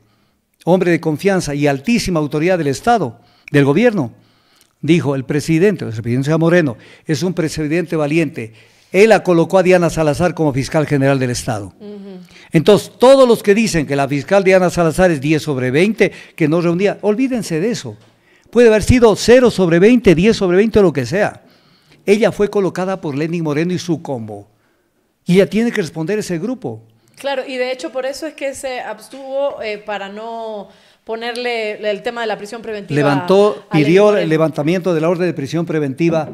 hombre de confianza y altísima autoridad del Estado, del gobierno, dijo el presidente, el presidente Moreno, es un presidente valiente. Él la colocó a Diana Salazar como fiscal general del Estado. Entonces, todos los que dicen que la fiscal Diana Salazar es 10 sobre 20, que no reunía, olvídense de eso. Puede haber sido 0 sobre 20, 10 sobre 20, lo que sea. Ella fue colocada por Lenin Moreno y su combo. Y ella tiene que responder ese grupo. Claro, y de hecho por eso es que se abstuvo eh, para no ponerle el tema de la prisión preventiva. Levantó, pidió el levantamiento de la orden de prisión preventiva.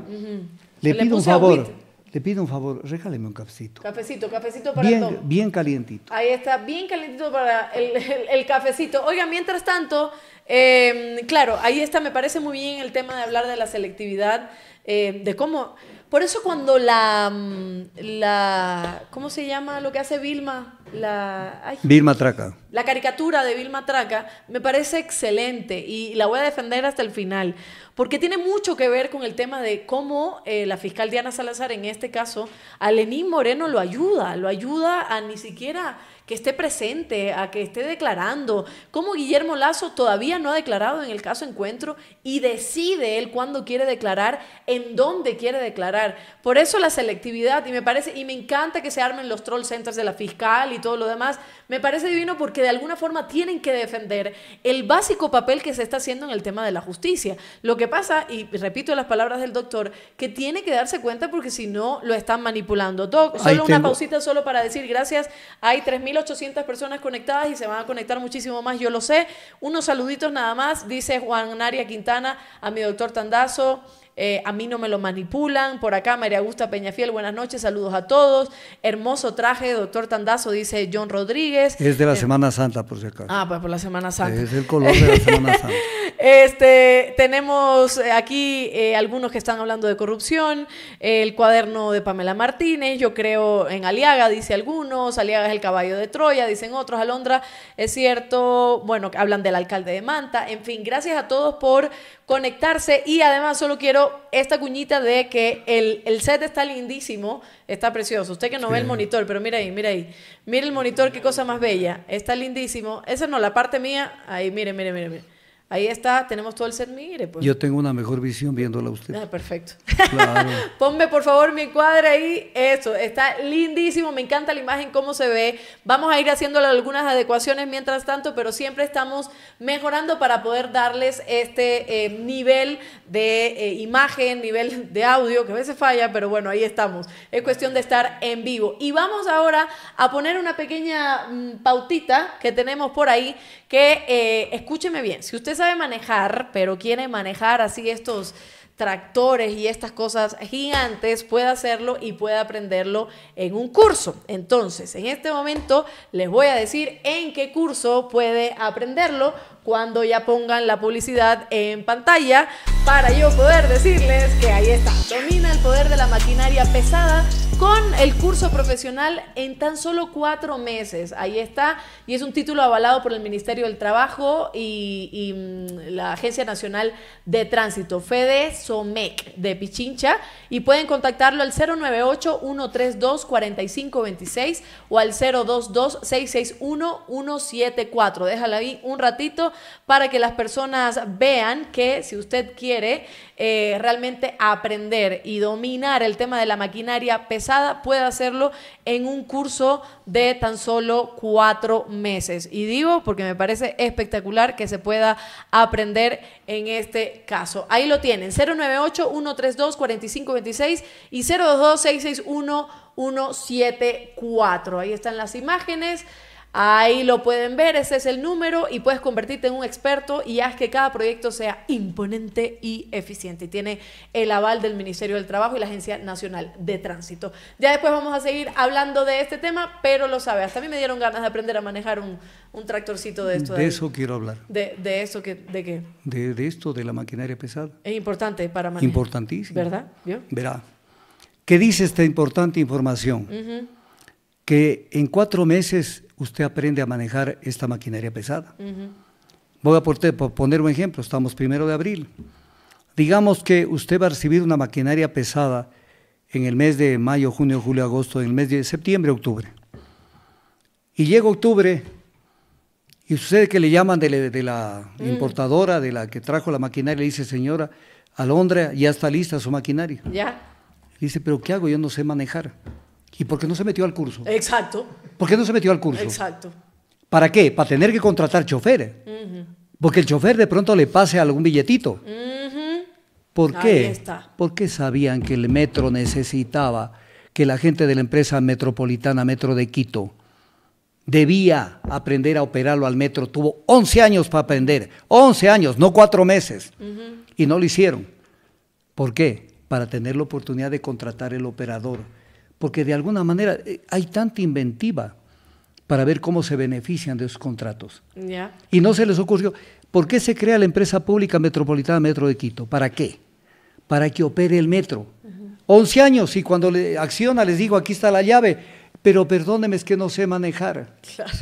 le, pido un favor. Le pido un favor, regáleme un cafecito. Cafecito, cafecito para bien, todo. Bien calientito. Ahí está, bien calientito para el, cafecito. Oiga, mientras tanto, em, claro, ahí está, me parece muy bien el tema de hablar de la selectividad, eh, de cómo por eso cuando la, mm, la ¿cómo se llama lo que hace Vilma? La, Vilma Traca. La caricatura de Vilma Traca me parece excelente y la voy a defender hasta el final, porque tiene mucho que ver con el tema de cómo eh, la fiscal Diana Salazar, en este caso, a Lenín Moreno lo ayuda, lo ayuda a ni siquiera que esté presente, a que esté declarando, como Guillermo Lazo todavía no ha declarado en el caso encuentro y decide él cuándo quiere declarar, en dónde quiere declarar. Por eso la selectividad, y me parece, y me encanta que se armen los troll centers de la fiscal y todo lo demás, me parece divino porque de alguna forma tienen que defender el básico papel que se está haciendo en el tema de la justicia. Lo que pasa, y repito las palabras del doctor, que tiene que darse cuenta porque si no lo están manipulando. Doc, solo una pausita solo para decir gracias. Hay 3.000 800 personas conectadas y se van a conectar muchísimo más, yo lo sé. Unos saluditos nada más, dice Juan Naria Quintana, a mi doctor Tandazo, eh, a mí no me lo manipulan. Por acá, María Augusta Peñafiel, buenas noches, saludos a todos. Hermoso traje, doctor Tandazo, dice John Rodríguez. Es de la eh, Semana Santa, por si acaso. Ah, pues por la Semana Santa. Es el color de la Semana Santa. este, tenemos eh, aquí algunos que están hablando de corrupción, el cuaderno de Pamela Martínez, yo creo en Aliaga, dice algunos, Aliaga es el caballo de Troya, dicen otros, Alondra, es cierto, bueno, hablan del alcalde de Manta, en fin, gracias a todos por conectarse y además solo quiero esta cuñita de que el, set está lindísimo, está precioso. Usted que no ve el monitor, pero mira ahí, mira ahí. Mire el monitor, qué cosa más bella. Está lindísimo. Esa no, la parte mía. Ahí, mire, mire, mire, mire. Ahí está, tenemos todo el set, mire. Pues. Yo tengo una mejor visión viéndola a usted. Ah, perfecto. Ponme por favor mi cuadra ahí. Eso, está lindísimo, me encanta la imagen, cómo se ve. Vamos a ir haciéndole algunas adecuaciones mientras tanto, pero siempre estamos mejorando para poder darles este eh, nivel de eh, imagen, nivel de audio, que a veces falla, pero bueno, ahí estamos. Es cuestión de estar en vivo. Y vamos ahora a poner una pequeña mm, pautita que tenemos por ahí, que eh, escúcheme bien, si usted sabe manejar, pero quiere manejar así estos tractores y estas cosas gigantes, puede hacerlo y puede aprenderlo en un curso. Entonces, en este momento les voy a decir en qué curso puede aprenderlo cuando ya pongan la publicidad en pantalla para yo poder decirles que ahí está. Domina el poder de la maquinaria pesada con el curso profesional en tan solo cuatro meses. Ahí está. Y es un título avalado por el Ministerio del Trabajo y, mm, la Agencia Nacional de Tránsito, Fede Somec de Pichincha. Y pueden contactarlo al 098-132-4526 o al 022-661-174. Déjala ahí un ratito para que las personas vean que si usted quiere eh, realmente aprender y dominar el tema de la maquinaria pesada, puede hacerlo en un curso de tan solo cuatro meses. Y digo porque me parece espectacular que se pueda aprender en este caso. Ahí lo tienen, 098-132-4526 y 022-661-174. Ahí están las imágenes. Ahí lo pueden ver, ese es el número y puedes convertirte en un experto y haz que cada proyecto sea imponente y eficiente. Y tiene el aval del Ministerio del Trabajo y la Agencia Nacional de Tránsito. Ya después vamos a seguir hablando de este tema, pero lo sabes, hasta a mí me dieron ganas de aprender a manejar un, tractorcito de esto. De, eso quiero hablar. De, eso que, ¿De qué? De, esto, de la maquinaria pesada. Es importante para manejar. Importantísimo. ¿Verdad? Verá. ¿Qué dice esta importante información? Que en cuatro meses usted aprende a manejar esta maquinaria pesada. Voy a poner un ejemplo, estamos primero de abril. Digamos que usted va a recibir una maquinaria pesada en el mes de mayo, junio, julio, agosto, en el mes de septiembre, octubre. Y llega octubre y sucede que le llaman de, la, mm. importadora, de la que trajo la maquinaria, le dice, señora, a Londres ya está lista su maquinaria. Ya. Dice, pero ¿qué hago? Yo no sé manejar. ¿Y por qué no se metió al curso? Exacto. ¿Por qué no se metió al curso? Exacto. ¿Para qué? Para tener que contratar choferes. Porque el chofer de pronto le pase algún billetito. ¿Por qué? Porque sabían que el metro necesitaba que la gente de la empresa metropolitana Metro de Quito debía aprender a operarlo al metro. Tuvo 11 años para aprender. 11 años, no 4 meses. Y no lo hicieron. ¿Por qué? Para tener la oportunidad de contratar el operador porque de alguna manera eh, hay tanta inventiva para ver cómo se benefician de esos contratos. Y no se les ocurrió, ¿por qué se crea la empresa pública metropolitana Metro de Quito? ¿Para qué? Para que opere el metro. Once 11 años y cuando le acciona les digo, aquí está la llave, pero perdónenme, es que no sé manejar. Claro.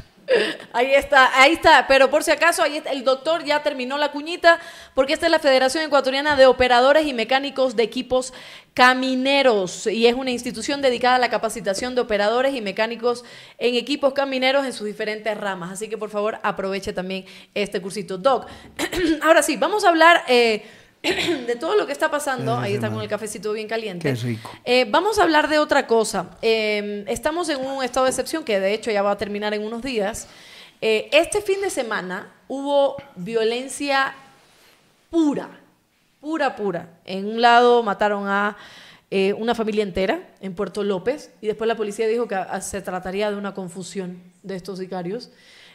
Ahí está, ahí está. Pero por si acaso, ahí está. el doctor ya terminó la cuñita, porque esta es la Federación Ecuatoriana de Operadores y Mecánicos de Equipos Camineros y es una institución dedicada a la capacitación de operadores y mecánicos en equipos camineros en sus diferentes ramas. Así que por favor aproveche también este cursito. Doc, ahora sí, vamos a hablar... Eh, de todo lo que está pasando, ahí está con el cafecito bien caliente. Qué rico. Eh, vamos a hablar de otra cosa. Eh, estamos en un estado de excepción que de hecho ya va a terminar en unos días. Eh, este fin de semana hubo violencia pura, pura, pura. En un lado mataron a una familia entera en Puerto López y después la policía dijo que ah, se trataría de una confusión de estos sicarios.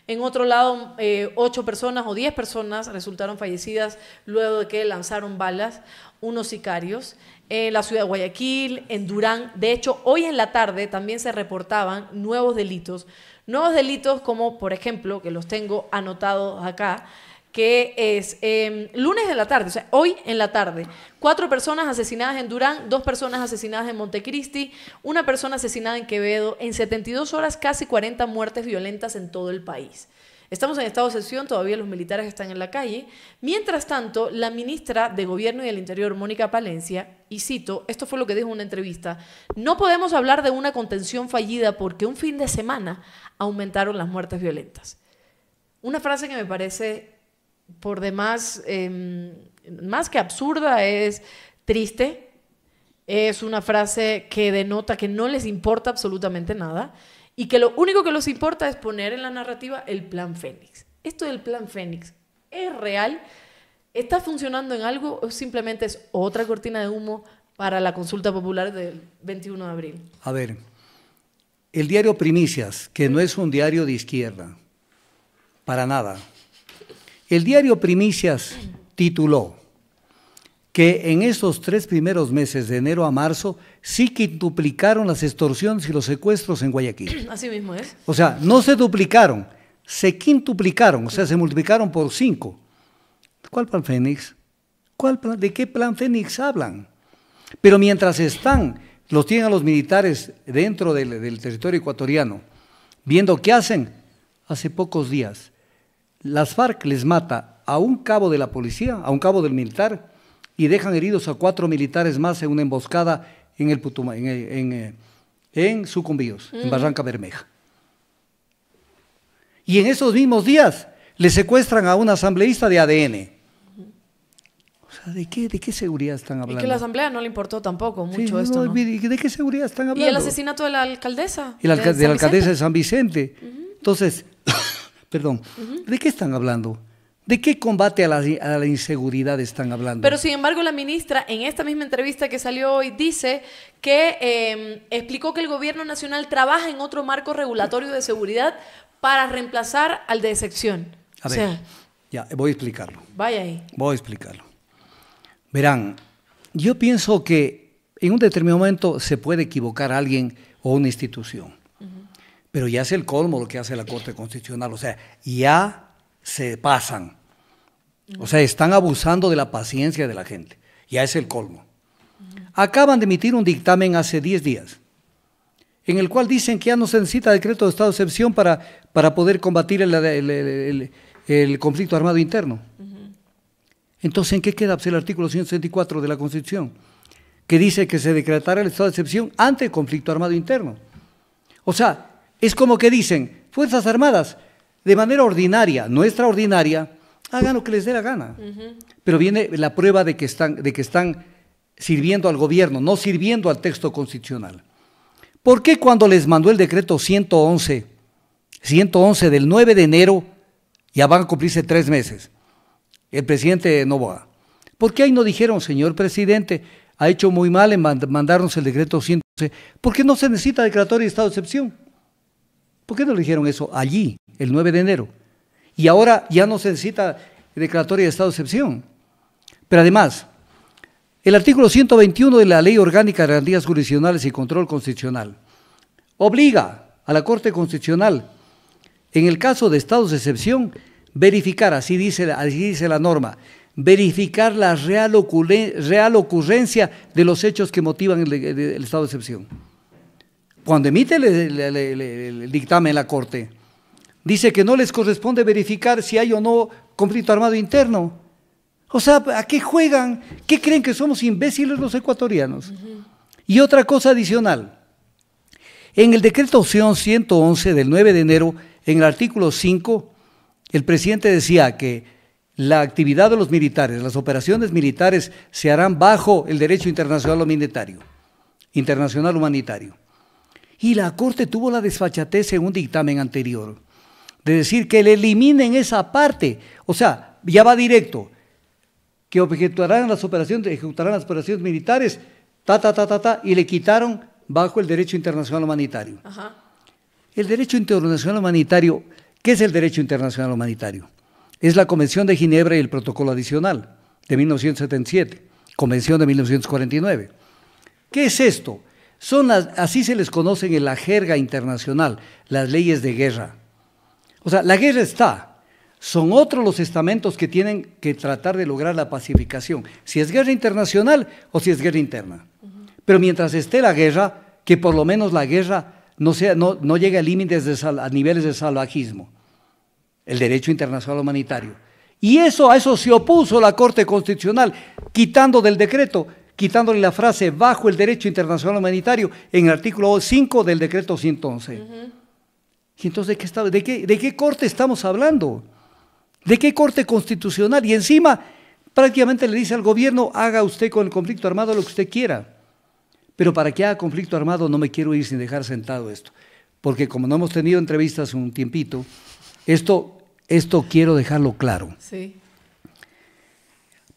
En otro lado, eh, ocho personas o diez personas resultaron fallecidas luego de que lanzaron balas unos sicarios en la ciudad de Guayaquil, en Durán. De hecho, hoy en la tarde también se reportaban nuevos delitos. Nuevos delitos como, por ejemplo, que los tengo anotados acá, que es em, lunes de la tarde, o sea, hoy en la tarde. Cuatro personas asesinadas en Durán, dos personas asesinadas en Montecristi, una persona asesinada en Quevedo, en 72 horas casi 40 muertes violentas en todo el país. Estamos en estado de sesión, todavía los militares están en la calle. Mientras tanto, la ministra de Gobierno y del Interior, Mónica Palencia, y cito, esto fue lo que dijo en una entrevista, no podemos hablar de una contención fallida porque un fin de semana aumentaron las muertes violentas. Una frase que me parece por demás, em, más que absurda, es triste. Es una frase que denota que no les importa absolutamente nada y que lo único que les importa es poner en la narrativa el plan Fénix. Esto del plan Fénix es real, está funcionando en algo o simplemente es otra cortina de humo para la consulta popular del 21 de abril. A ver, el diario Primicias, que no es un diario de izquierda, para nada, el diario Primicias tituló que en esos tres primeros meses, de enero a marzo, sí quintuplicaron las extorsiones y los secuestros en Guayaquil. Así mismo es. O sea, no se duplicaron, se quintuplicaron, o sea, se multiplicaron por cinco. ¿Cuál plan Fénix? ¿De qué plan Fénix hablan? Pero mientras están, los tienen a los militares dentro del territorio ecuatoriano, viendo qué hacen, hace pocos días las FARC les mata a un cabo de la policía, a un cabo del militar, y dejan heridos a cuatro militares más en una emboscada en, el Putuma, eh, eh, en, Sucumbíos, en mm. Barranca Bermeja. Y en esos mismos días le secuestran a un asambleísta de ADN. O sea, ¿de qué, de qué seguridad están hablando? Y que la asamblea no le importó tampoco mucho esto. ¿De qué seguridad están hablando? Y el asesinato de la alcaldesa. Y de, la alcaldesa de San Vicente. Entonces, Perdón, ¿de qué están hablando? ¿De qué combate a la, inseguridad están hablando? Pero sin embargo, la ministra en esta misma entrevista que salió hoy dice que em, explicó que el gobierno nacional trabaja en otro marco regulatorio de seguridad para reemplazar al de excepción. A ver, ya, voy a explicarlo. Vaya ahí. Voy a explicarlo. Verán, yo pienso que en un determinado momento se puede equivocar alguien o una institución. Pero ya es el colmo lo que hace la Corte Constitucional. O sea, ya se pasan. O sea, están abusando de la paciencia de la gente. Ya es el colmo. Acaban de emitir un dictamen hace 10 días, en el cual dicen que ya no se necesita decreto de estado de excepción para, para poder combatir el, conflicto armado interno. Entonces, ¿en qué queda pues, el artículo 164 de la Constitución? Que dice que se decretará el estado de excepción ante el conflicto armado interno. O sea, es como que dicen, Fuerzas Armadas, de manera ordinaria, no extraordinaria, hagan lo que les dé la gana. Pero viene la prueba de que, están, de que están sirviendo al gobierno, no sirviendo al texto constitucional. ¿Por qué cuando les mandó el decreto 111, 111 del 9 de enero, ya van a cumplirse tres meses, el presidente Novoa? ¿Por qué ahí no dijeron, señor presidente, ha hecho muy mal en mandarnos el decreto 111, porque no se necesita declaratoria de estado de excepción? ¿Por qué no le dijeron eso allí, el 9 de enero? Y ahora ya no se necesita declaratoria de estado de excepción. Pero además, el artículo 121 de la Ley Orgánica de Garantías Jurisdiccionales y Control Constitucional obliga a la Corte Constitucional, en el caso de estados de excepción, verificar, así dice, así dice la norma, verificar la real, real, ocurrencia de los hechos que motivan el estado de excepción cuando emite el, dictamen en la Corte, dice que no les corresponde verificar si hay o no conflicto armado interno. O sea, ¿a qué juegan? ¿Qué creen que somos imbéciles los ecuatorianos? Y otra cosa adicional. En el decreto opción 111 del 9 de enero, en el artículo 5, el presidente decía que la actividad de los militares, las operaciones militares se harán bajo el derecho internacional humanitario, internacional humanitario. Y la Corte tuvo la desfachatez en un dictamen anterior de decir que le eliminen esa parte. O sea, ya va directo. Que objetuarán las operaciones, ejecutarán las operaciones militares, ta, ta, ta, ta, ta, y le quitaron bajo el derecho internacional humanitario. El derecho internacional humanitario, ¿qué es el derecho internacional humanitario? Es la Convención de Ginebra y el Protocolo Adicional de 1977, Convención de 1949. ¿Qué es esto? Son así se les conocen en la jerga internacional, las leyes de guerra. O sea, la guerra está. Son otros los estamentos que tienen que tratar de lograr la pacificación, si es guerra internacional o si es guerra interna. Pero mientras esté la guerra, que por lo menos la guerra no, sea, no, llegue a límites, a niveles de salvajismo, el derecho internacional humanitario. Y eso a eso se opuso la Corte Constitucional, quitando del decreto quitándole la frase bajo el derecho internacional humanitario en el artículo 5 del decreto 111. ¿Y entonces de, qué, de qué corte estamos hablando? ¿De qué corte constitucional? Y encima prácticamente le dice al gobierno, haga usted con el conflicto armado lo que usted quiera. Pero para que haga conflicto armado no me quiero ir sin dejar sentado esto. Porque como no hemos tenido entrevistas un tiempito, esto, esto quiero dejarlo claro.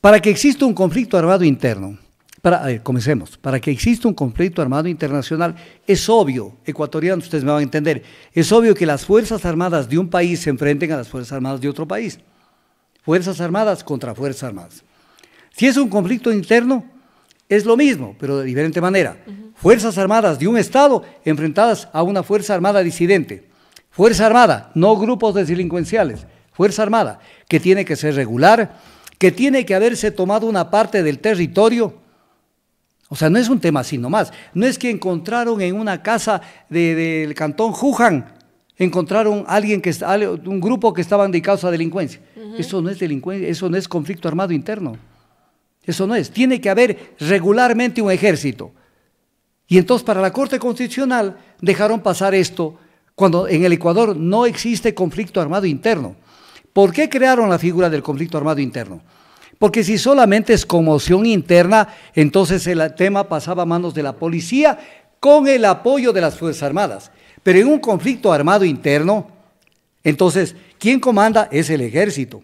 Para que exista un conflicto armado interno, para, eh, comencemos. Para que exista un conflicto armado internacional, es obvio, ecuatoriano, ustedes me van a entender, es obvio que las Fuerzas Armadas de un país se enfrenten a las Fuerzas Armadas de otro país. Fuerzas Armadas contra Fuerzas Armadas. Si es un conflicto interno, es lo mismo, pero de diferente manera. Fuerzas Armadas de un Estado enfrentadas a una Fuerza Armada disidente. Fuerza Armada, no grupos delincuenciales. Fuerza Armada, que tiene que ser regular, que tiene que haberse tomado una parte del territorio o sea, no es un tema así nomás. No es que encontraron en una casa del cantón Juján, encontraron alguien que un grupo que estaban dedicados a delincuencia. Eso no es delincuencia, eso no es conflicto armado interno. Eso no es. Tiene que haber regularmente un ejército. Y entonces para la Corte Constitucional dejaron pasar esto cuando en el Ecuador no existe conflicto armado interno. ¿Por qué crearon la figura del conflicto armado interno? Porque si solamente es conmoción interna, entonces el tema pasaba a manos de la policía con el apoyo de las Fuerzas Armadas. Pero en un conflicto armado interno, entonces, ¿quién comanda? Es el ejército.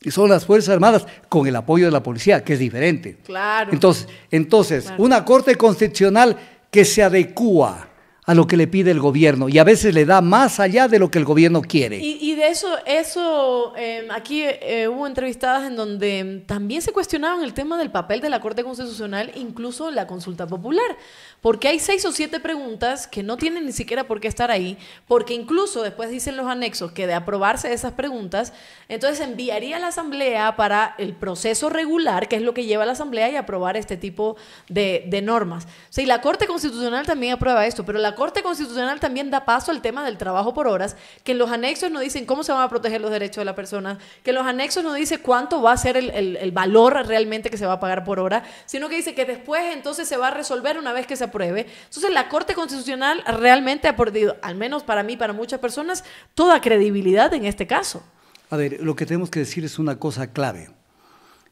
Y son las Fuerzas Armadas con el apoyo de la policía, que es diferente. Claro. Entonces, entonces una Corte Constitucional que se adecua a lo que le pide el gobierno y a veces le da más allá de lo que el gobierno quiere. Y, de eso, eso em, aquí eh, hubo entrevistadas en donde em, también se cuestionaban el tema del papel de la Corte Constitucional, incluso la consulta popular, porque hay seis o siete preguntas que no tienen ni siquiera por qué estar ahí, porque incluso después dicen los anexos que de aprobarse esas preguntas, entonces enviaría a la Asamblea para el proceso regular, que es lo que lleva a la Asamblea y aprobar este tipo de, de normas. O sea, la Corte Constitucional también aprueba esto, pero la Corte Constitucional también da paso al tema del trabajo por horas, que en los anexos no dicen cómo se van a proteger los derechos de la persona, que los anexos no dice cuánto va a ser el, valor realmente que se va a pagar por hora, sino que dice que después entonces se va a resolver una vez que se apruebe. Entonces la Corte Constitucional realmente ha perdido, al menos para mí, para muchas personas, toda credibilidad en este caso. A ver, lo que tenemos que decir es una cosa clave.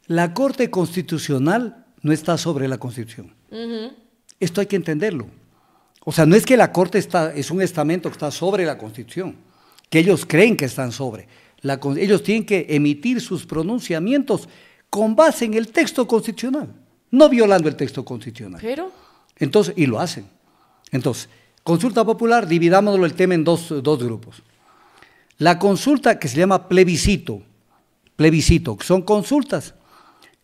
La Corte Constitucional no está sobre la Constitución. Esto hay que entenderlo. O sea, no es que la Corte está, es un estamento que está sobre la Constitución, que ellos creen que están sobre. La, ellos tienen que emitir sus pronunciamientos con base en el texto constitucional, no violando el texto constitucional. Pero. Entonces, y lo hacen. Entonces, consulta popular, dividámoslo el tema en dos, dos grupos. La consulta que se llama plebiscito, plebiscito, que son consultas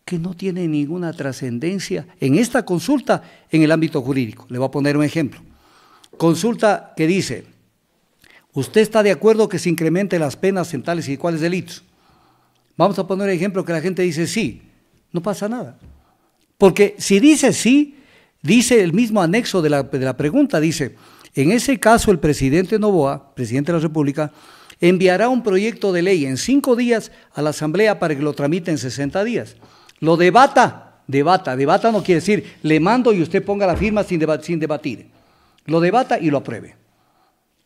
que no tienen ninguna trascendencia en esta consulta en el ámbito jurídico. Le voy a poner un ejemplo. Consulta que dice, ¿usted está de acuerdo que se incrementen las penas en tales y cuales delitos? Vamos a poner el ejemplo que la gente dice sí, no pasa nada. Porque si dice sí, dice el mismo anexo de la, pregunta, dice, en ese caso el presidente Novoa, presidente de la República, enviará un proyecto de ley en cinco días a la Asamblea para que lo tramite en 60 días. Lo debata, debata, debata no quiere decir le mando y usted ponga la firma sin debatir lo debata y lo apruebe.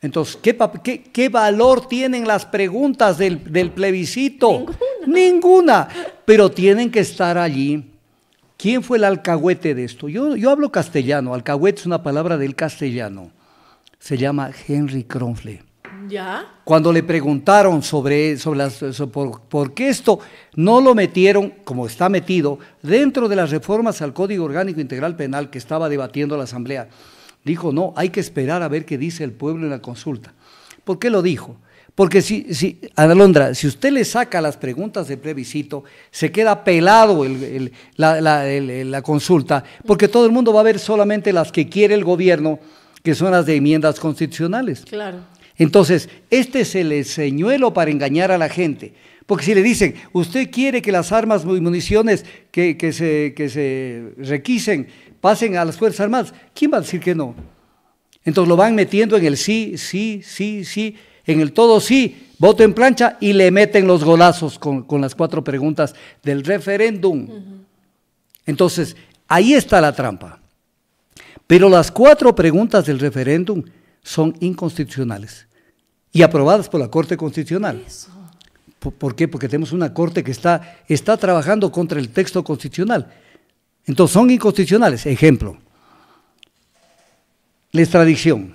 Entonces, ¿qué, valor tienen las preguntas del, plebiscito? Ninguna. Ninguna. Pero tienen que estar allí. ¿Quién fue el alcahuete de esto? Yo, hablo castellano. Alcahuete es una palabra del castellano. Se llama Henry Kronfle. ¿Ya? Cuando le preguntaron sobre, sobre, por, qué esto no lo metieron, como está metido, dentro de las reformas al Código Orgánico Integral Penal que estaba debatiendo la Asamblea, Dijo, no, hay que esperar a ver qué dice el pueblo en la consulta. ¿Por qué lo dijo? Porque si, si Alondra, si usted le saca las preguntas de plebiscito, se queda pelado la, consulta, porque todo el mundo va a ver solamente las que quiere el gobierno, que son las de enmiendas constitucionales. Claro. Entonces, este es el señuelo para engañar a la gente. Porque si le dicen, usted quiere que las armas y municiones que, se, que se requisen pasen a las Fuerzas Armadas. ¿Quién va a decir que no? Entonces lo van metiendo en el sí, sí, sí, sí, en el todo sí, voto en plancha y le meten los golazos con, las cuatro preguntas del referéndum. Entonces, ahí está la trampa. Pero las cuatro preguntas del referéndum son inconstitucionales y aprobadas por la Corte Constitucional. ¿Por, qué? Porque tenemos una Corte que está, está trabajando contra el texto constitucional. Entonces son inconstitucionales. Ejemplo, la extradición.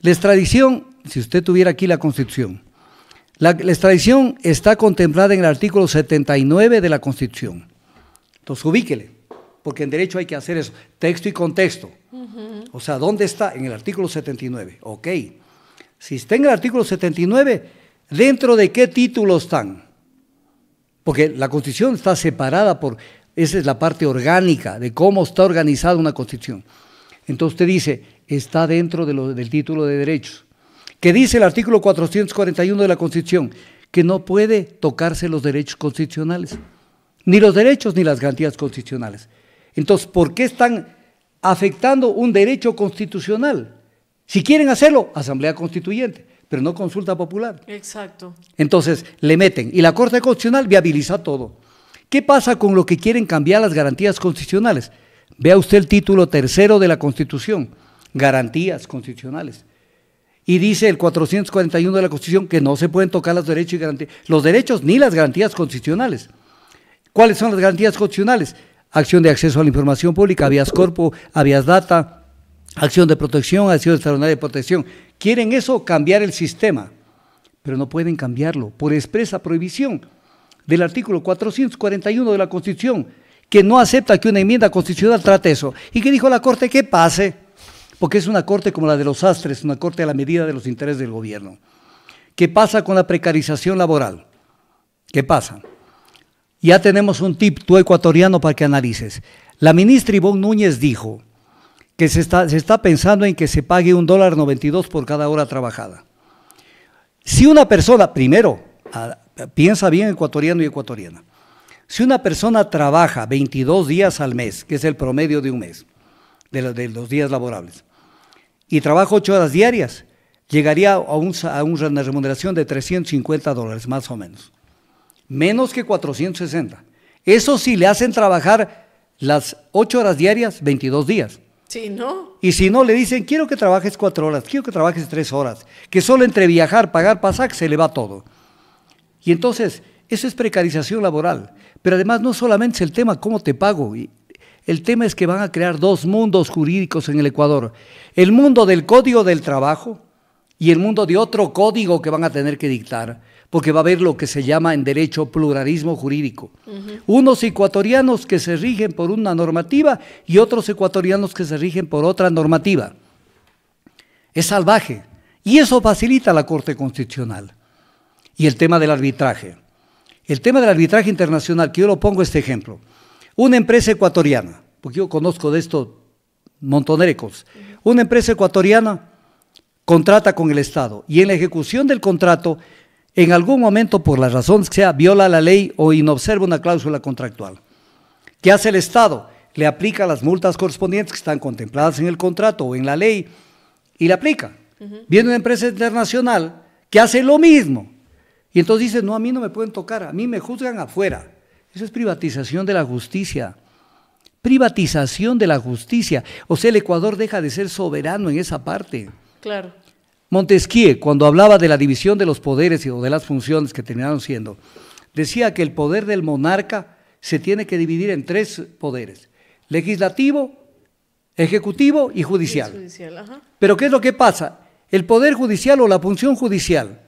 La extradición, si usted tuviera aquí la Constitución, la, extradición está contemplada en el artículo 79 de la Constitución. Entonces ubíquele, porque en derecho hay que hacer eso, texto y contexto. O sea, ¿dónde está? En el artículo 79. Ok. Si está en el artículo 79, ¿dentro de qué título están? Porque la Constitución está separada por esa es la parte orgánica de cómo está organizada una constitución. Entonces usted dice, está dentro del título de derechos. ¿Qué dice el artículo 441 de la constitución que no puede tocarse los derechos constitucionales. Ni los derechos ni las garantías constitucionales. Entonces, ¿por qué están afectando un derecho constitucional? Si quieren hacerlo, asamblea constituyente pero no consulta popular. Exacto. Entonces, le meten. Y la Corte Constitucional viabiliza todo. ¿Qué pasa con lo que quieren cambiar las garantías constitucionales? Vea usted el título tercero de la Constitución, garantías constitucionales. Y dice el 441 de la Constitución que no se pueden tocar los derechos, y garantías, los derechos ni las garantías constitucionales. ¿Cuáles son las garantías constitucionales? Acción de acceso a la información pública, Avias corpo, Avias data, acción de protección, acción extraordinaria de protección. Quieren eso, cambiar el sistema, pero no pueden cambiarlo por expresa prohibición del artículo 441 de la Constitución, que no acepta que una enmienda constitucional trate eso. ¿Y que dijo la Corte? Que pase, porque es una Corte como la de los astres, una Corte a la medida de los intereses del gobierno. ¿Qué pasa con la precarización laboral? ¿Qué pasa? Ya tenemos un tip tú ecuatoriano para que analices. La ministra Ivonne Núñez dijo que se está, se está pensando en que se pague un dólar 92 por cada hora trabajada. Si una persona, primero, a, piensa bien ecuatoriano y ecuatoriana. Si una persona trabaja 22 días al mes, que es el promedio de un mes, de, los, días laborables, y trabaja 8 horas diarias, llegaría a, una remuneración de 350 dólares, más o menos. Menos que 460. Eso sí, le hacen trabajar las 8 horas diarias, 22 días. Sí, ¿no? Y si no, le dicen, quiero que trabajes 4 horas, quiero que trabajes 3 horas, que solo entre viajar, pagar pasar, se le va todo. Y entonces, eso es precarización laboral. Pero además no solamente es el tema cómo te pago, el tema es que van a crear dos mundos jurídicos en el Ecuador. El mundo del código del trabajo y el mundo de otro código que van a tener que dictar, porque va a haber lo que se llama en derecho pluralismo jurídico. Unos ecuatorianos que se rigen por una normativa y otros ecuatorianos que se rigen por otra normativa. Es salvaje. Y eso facilita la Corte Constitucional y el tema del arbitraje. El tema del arbitraje internacional, que yo lo pongo este ejemplo. Una empresa ecuatoriana, porque yo conozco de esto montonéricos, una empresa ecuatoriana contrata con el Estado y en la ejecución del contrato, en algún momento, por las razones que sea, viola la ley o inobserva una cláusula contractual. ¿Qué hace el Estado? Le aplica las multas correspondientes que están contempladas en el contrato o en la ley y le aplica. Viene una empresa internacional que hace lo mismo y entonces dice, no, a mí no me pueden tocar, a mí me juzgan afuera. Eso es privatización de la justicia. Privatización de la justicia. O sea, el Ecuador deja de ser soberano en esa parte. Claro. Montesquieu, cuando hablaba de la división de los poderes o de las funciones que terminaron siendo, decía que el poder del monarca se tiene que dividir en tres poderes, legislativo, ejecutivo Y judicial Pero ¿qué es lo que pasa? El poder judicial o la función judicial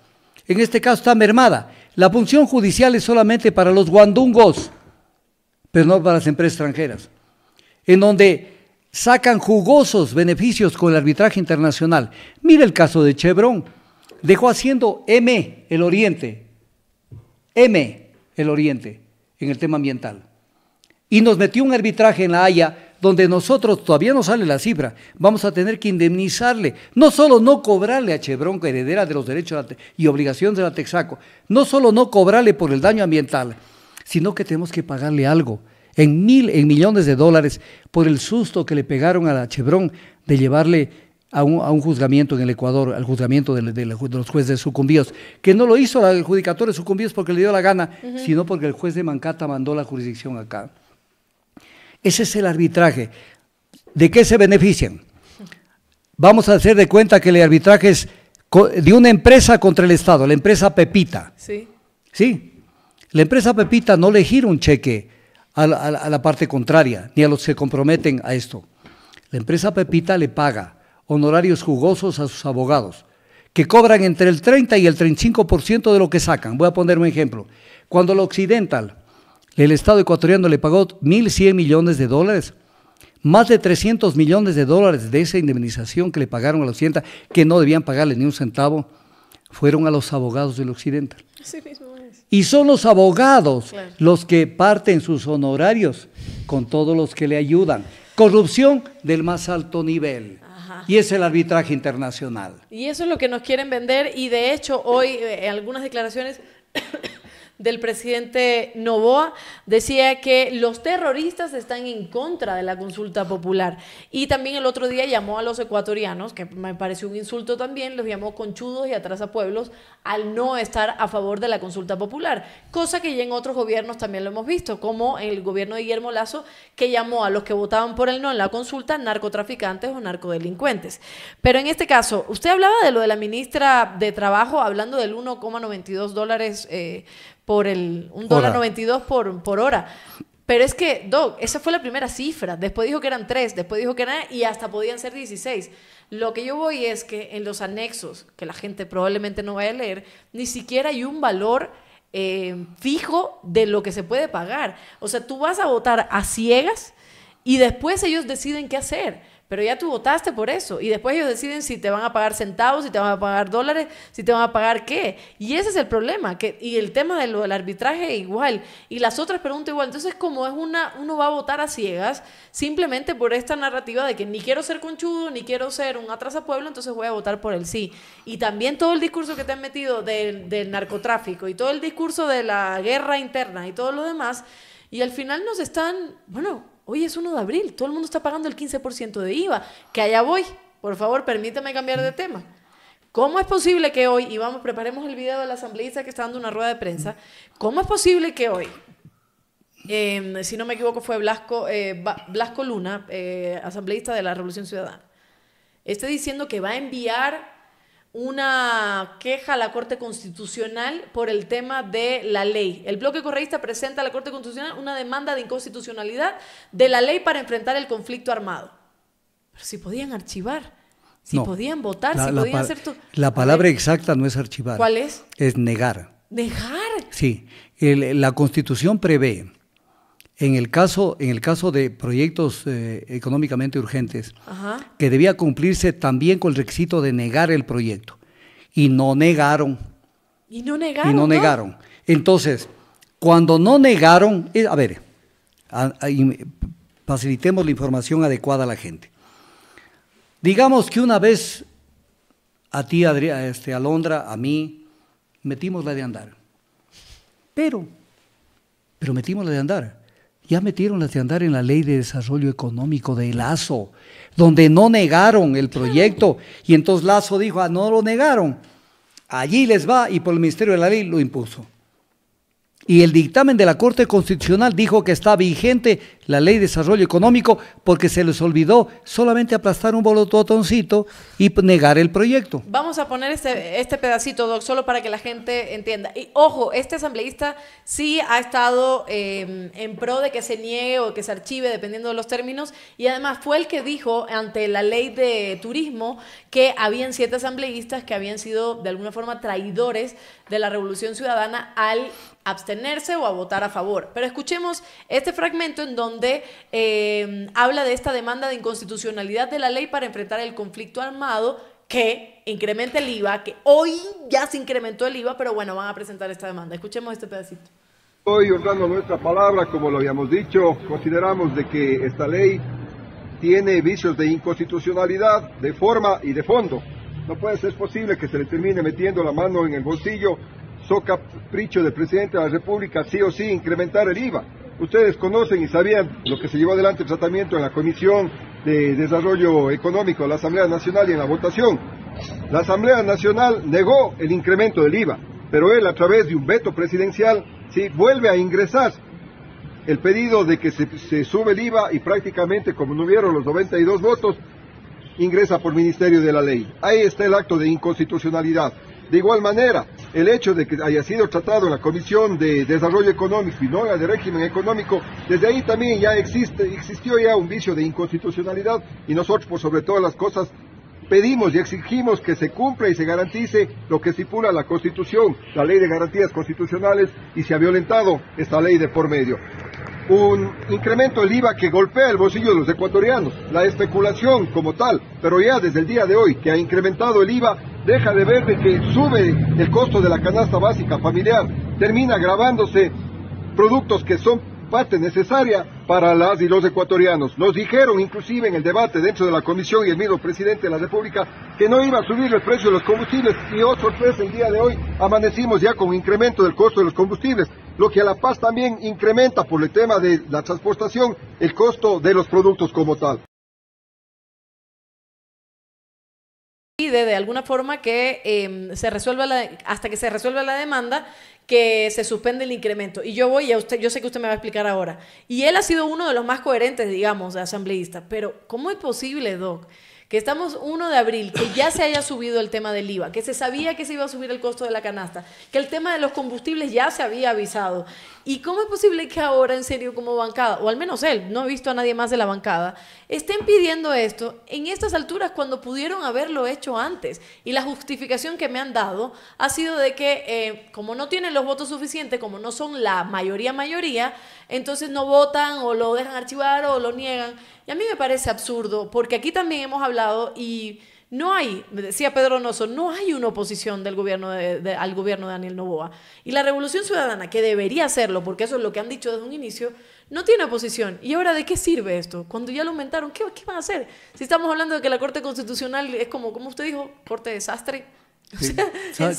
en este caso está mermada. La función judicial es solamente para los guandungos, pero no para las empresas extranjeras, en donde sacan jugosos beneficios con el arbitraje internacional. Mira el caso de Chevron. Dejó haciendo M el Oriente, M el Oriente en el tema ambiental. Y nos metió un arbitraje en La Haya donde nosotros todavía no sale la cifra, vamos a tener que indemnizarle, no solo no cobrarle a Chevron, que heredera de los derechos y obligaciones de la Texaco, no solo no cobrarle por el daño ambiental, sino que tenemos que pagarle algo en mil, en millones de dólares por el susto que le pegaron a la Chevron de llevarle a un, juzgamiento en el Ecuador, al juzgamiento de, los jueces sucumbidos, que no lo hizo el de sucumbidos porque le dio la gana, sino porque el juez de Mancata mandó la jurisdicción acá. Ese es el arbitraje. ¿De qué se benefician? Vamos a hacer de cuenta que el arbitraje es de una empresa contra el Estado, la empresa Pepita. Sí. Sí. La empresa Pepita no le gira un cheque a la, parte contraria, ni a los que comprometen a esto. La empresa Pepita le paga honorarios jugosos a sus abogados, que cobran entre el 30 y el 35% de lo que sacan. Voy a poner un ejemplo. Cuando la Occidental el Estado ecuatoriano le pagó 1.100 millones de dólares. Más de 300 millones de dólares de esa indemnización que le pagaron a los occidental, que no debían pagarle ni un centavo, fueron a los abogados del occidente. mismo es. Y son los abogados los que parten sus honorarios con todos los que le ayudan. Corrupción del más alto nivel. Y es el arbitraje internacional. Y eso es lo que nos quieren vender y de hecho hoy eh, algunas declaraciones del presidente Novoa, decía que los terroristas están en contra de la consulta popular. Y también el otro día llamó a los ecuatorianos, que me pareció un insulto también, los llamó conchudos y pueblos al no estar a favor de la consulta popular, cosa que ya en otros gobiernos también lo hemos visto, como en el gobierno de Guillermo Lazo, que llamó a los que votaban por el no en la consulta narcotraficantes o narcodelincuentes. Pero en este caso, usted hablaba de lo de la ministra de Trabajo, hablando del 1,92 dólares eh, por el, un dólar por, por hora. Pero es que, Doc, esa fue la primera cifra. Después dijo que eran tres, después dijo que eran... y hasta podían ser 16. Lo que yo voy es que en los anexos, que la gente probablemente no vaya a leer, ni siquiera hay un valor eh, fijo de lo que se puede pagar. O sea, tú vas a votar a ciegas y después ellos deciden qué hacer. Pero ya tú votaste por eso y después ellos deciden si te van a pagar centavos, si te van a pagar dólares, si te van a pagar qué. Y ese es el problema. Que, y el tema del arbitraje igual. Y las otras preguntas igual. Entonces, como es una, uno va a votar a ciegas simplemente por esta narrativa de que ni quiero ser conchudo, ni quiero ser un pueblo entonces voy a votar por el sí. Y también todo el discurso que te han metido del, del narcotráfico y todo el discurso de la guerra interna y todo lo demás. Y al final nos están, bueno, Hoy es 1 de abril, todo el mundo está pagando el 15% de IVA, que allá voy. Por favor, permítame cambiar de tema. ¿Cómo es posible que hoy, y vamos, preparemos el video de la asambleísta que está dando una rueda de prensa, ¿cómo es posible que hoy, em, si no me equivoco fue Blasco, eh, Blasco Luna, eh, asambleísta de la Revolución Ciudadana, esté diciendo que va a enviar una queja a la Corte Constitucional por el tema de la ley. El bloque correísta presenta a la Corte Constitucional una demanda de inconstitucionalidad de la ley para enfrentar el conflicto armado. Pero si podían archivar, si podían votar, si podían hacer todo. La palabra exacta no es archivar. ¿Cuál es? Es negar. ¿Negar? Sí. la Constitución prevé en el caso, en el caso de proyectos eh, económicamente urgentes, que debía cumplirse también con el requisito de negar el proyecto. Y no negaron. Y no negaron. Entonces, cuando no negaron, eh, a ver, facilitemos la información adecuada a la gente. Digamos que una vez a ti, Adri a Londra este, Alondra, a mí, metimos la de andar. Pero, pero metimos la de andar. Ya metieron las de andar en la ley de desarrollo económico de Lazo, donde no negaron el proyecto. Y entonces Lazo dijo, ah, no lo negaron. Allí les va y por el Ministerio de la Ley lo impuso. Y el dictamen de la Corte Constitucional dijo que está vigente la ley de desarrollo económico porque se les olvidó solamente aplastar un bolototoncito y negar el proyecto. Vamos a poner este, este, pedacito, Doc, solo para que la gente entienda. Y ojo, este asambleísta sí ha estado em, en pro de que se niegue o que se archive, dependiendo de los términos, y además fue el que dijo ante la ley de turismo que habían siete asambleístas que habían sido de alguna forma traidores de la Revolución Ciudadana al abstenerse o a votar a favor. Pero escuchemos este fragmento en donde donde eh, habla de esta demanda de inconstitucionalidad de la ley para enfrentar el conflicto armado que incrementa el IVA, que hoy ya se incrementó el IVA, pero bueno, van a presentar esta demanda. Escuchemos este pedacito. Hoy, honrando nuestra palabra, como lo habíamos dicho, consideramos de que esta ley tiene vicios de inconstitucionalidad de forma y de fondo. No puede ser posible que se le termine metiendo la mano en el bolsillo, so capricho del presidente de la República, sí o sí, incrementar el IVA. Ustedes conocen y sabían lo que se llevó adelante el tratamiento en la Comisión de Desarrollo Económico de la Asamblea Nacional y en la votación. La Asamblea Nacional negó el incremento del IVA, pero él, a través de un veto presidencial, sí, vuelve a ingresar el pedido de que se, se sube el IVA y prácticamente, como no hubieron los 92 votos, ingresa por ministerio de la ley. Ahí está el acto de inconstitucionalidad. De igual manera, el hecho de que haya sido tratado la Comisión de Desarrollo Económico y no la de Régimen Económico, desde ahí también ya existe, existió ya un vicio de inconstitucionalidad y nosotros, por sobre todas las cosas, pedimos y exigimos que se cumpla y se garantice lo que estipula la Constitución, la Ley de Garantías Constitucionales, y se ha violentado esta ley de por medio un incremento del IVA que golpea el bolsillo de los ecuatorianos, la especulación como tal, pero ya desde el día de hoy que ha incrementado el IVA, deja de ver de que sube el costo de la canasta básica familiar, termina grabándose productos que son parte necesaria para las y los ecuatorianos. Nos dijeron inclusive en el debate dentro de la comisión y el mismo presidente de la República que no iba a subir el precio de los combustibles y, oh sorpresa, el día de hoy amanecimos ya con un incremento del costo de los combustibles lo que a la paz también incrementa por el tema de la transportación el costo de los productos como tal. Pide de alguna forma que em, se resuelva hasta que se resuelva la demanda que se suspende el incremento. Y yo voy a usted, yo sé que usted me va a explicar ahora. Y él ha sido uno de los más coherentes, digamos, de asambleístas, pero ¿cómo es posible, Doc? que estamos 1 de abril, que ya se haya subido el tema del IVA, que se sabía que se iba a subir el costo de la canasta, que el tema de los combustibles ya se había avisado, ¿Y cómo es posible que ahora, en serio, como bancada, o al menos él, no he visto a nadie más de la bancada, estén pidiendo esto en estas alturas cuando pudieron haberlo hecho antes? Y la justificación que me han dado ha sido de que eh, como no tienen los votos suficientes, como no son la mayoría mayoría, entonces no votan o lo dejan archivar o lo niegan. Y a mí me parece absurdo, porque aquí también hemos hablado y no hay, decía Pedro Noso, no hay una oposición del gobierno al gobierno de Daniel Noboa Y la Revolución Ciudadana, que debería hacerlo, porque eso es lo que han dicho desde un inicio, no tiene oposición. ¿Y ahora de qué sirve esto? Cuando ya lo aumentaron, ¿qué, van a hacer? Si estamos hablando de que la Corte Constitucional es como, como usted dijo, corte desastre.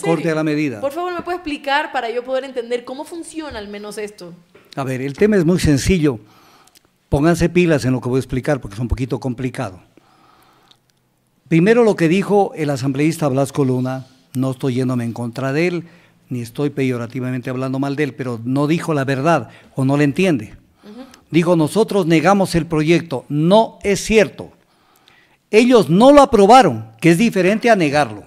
corte a la medida. Por favor, ¿me puede explicar para yo poder entender cómo funciona al menos esto? A ver, el tema es muy sencillo. Pónganse pilas en lo que voy a explicar porque es un poquito complicado. Primero lo que dijo el asambleísta Blasco Luna, no estoy yéndome en contra de él, ni estoy peyorativamente hablando mal de él, pero no dijo la verdad o no le entiende. Dijo, nosotros negamos el proyecto, no es cierto. Ellos no lo aprobaron, que es diferente a negarlo.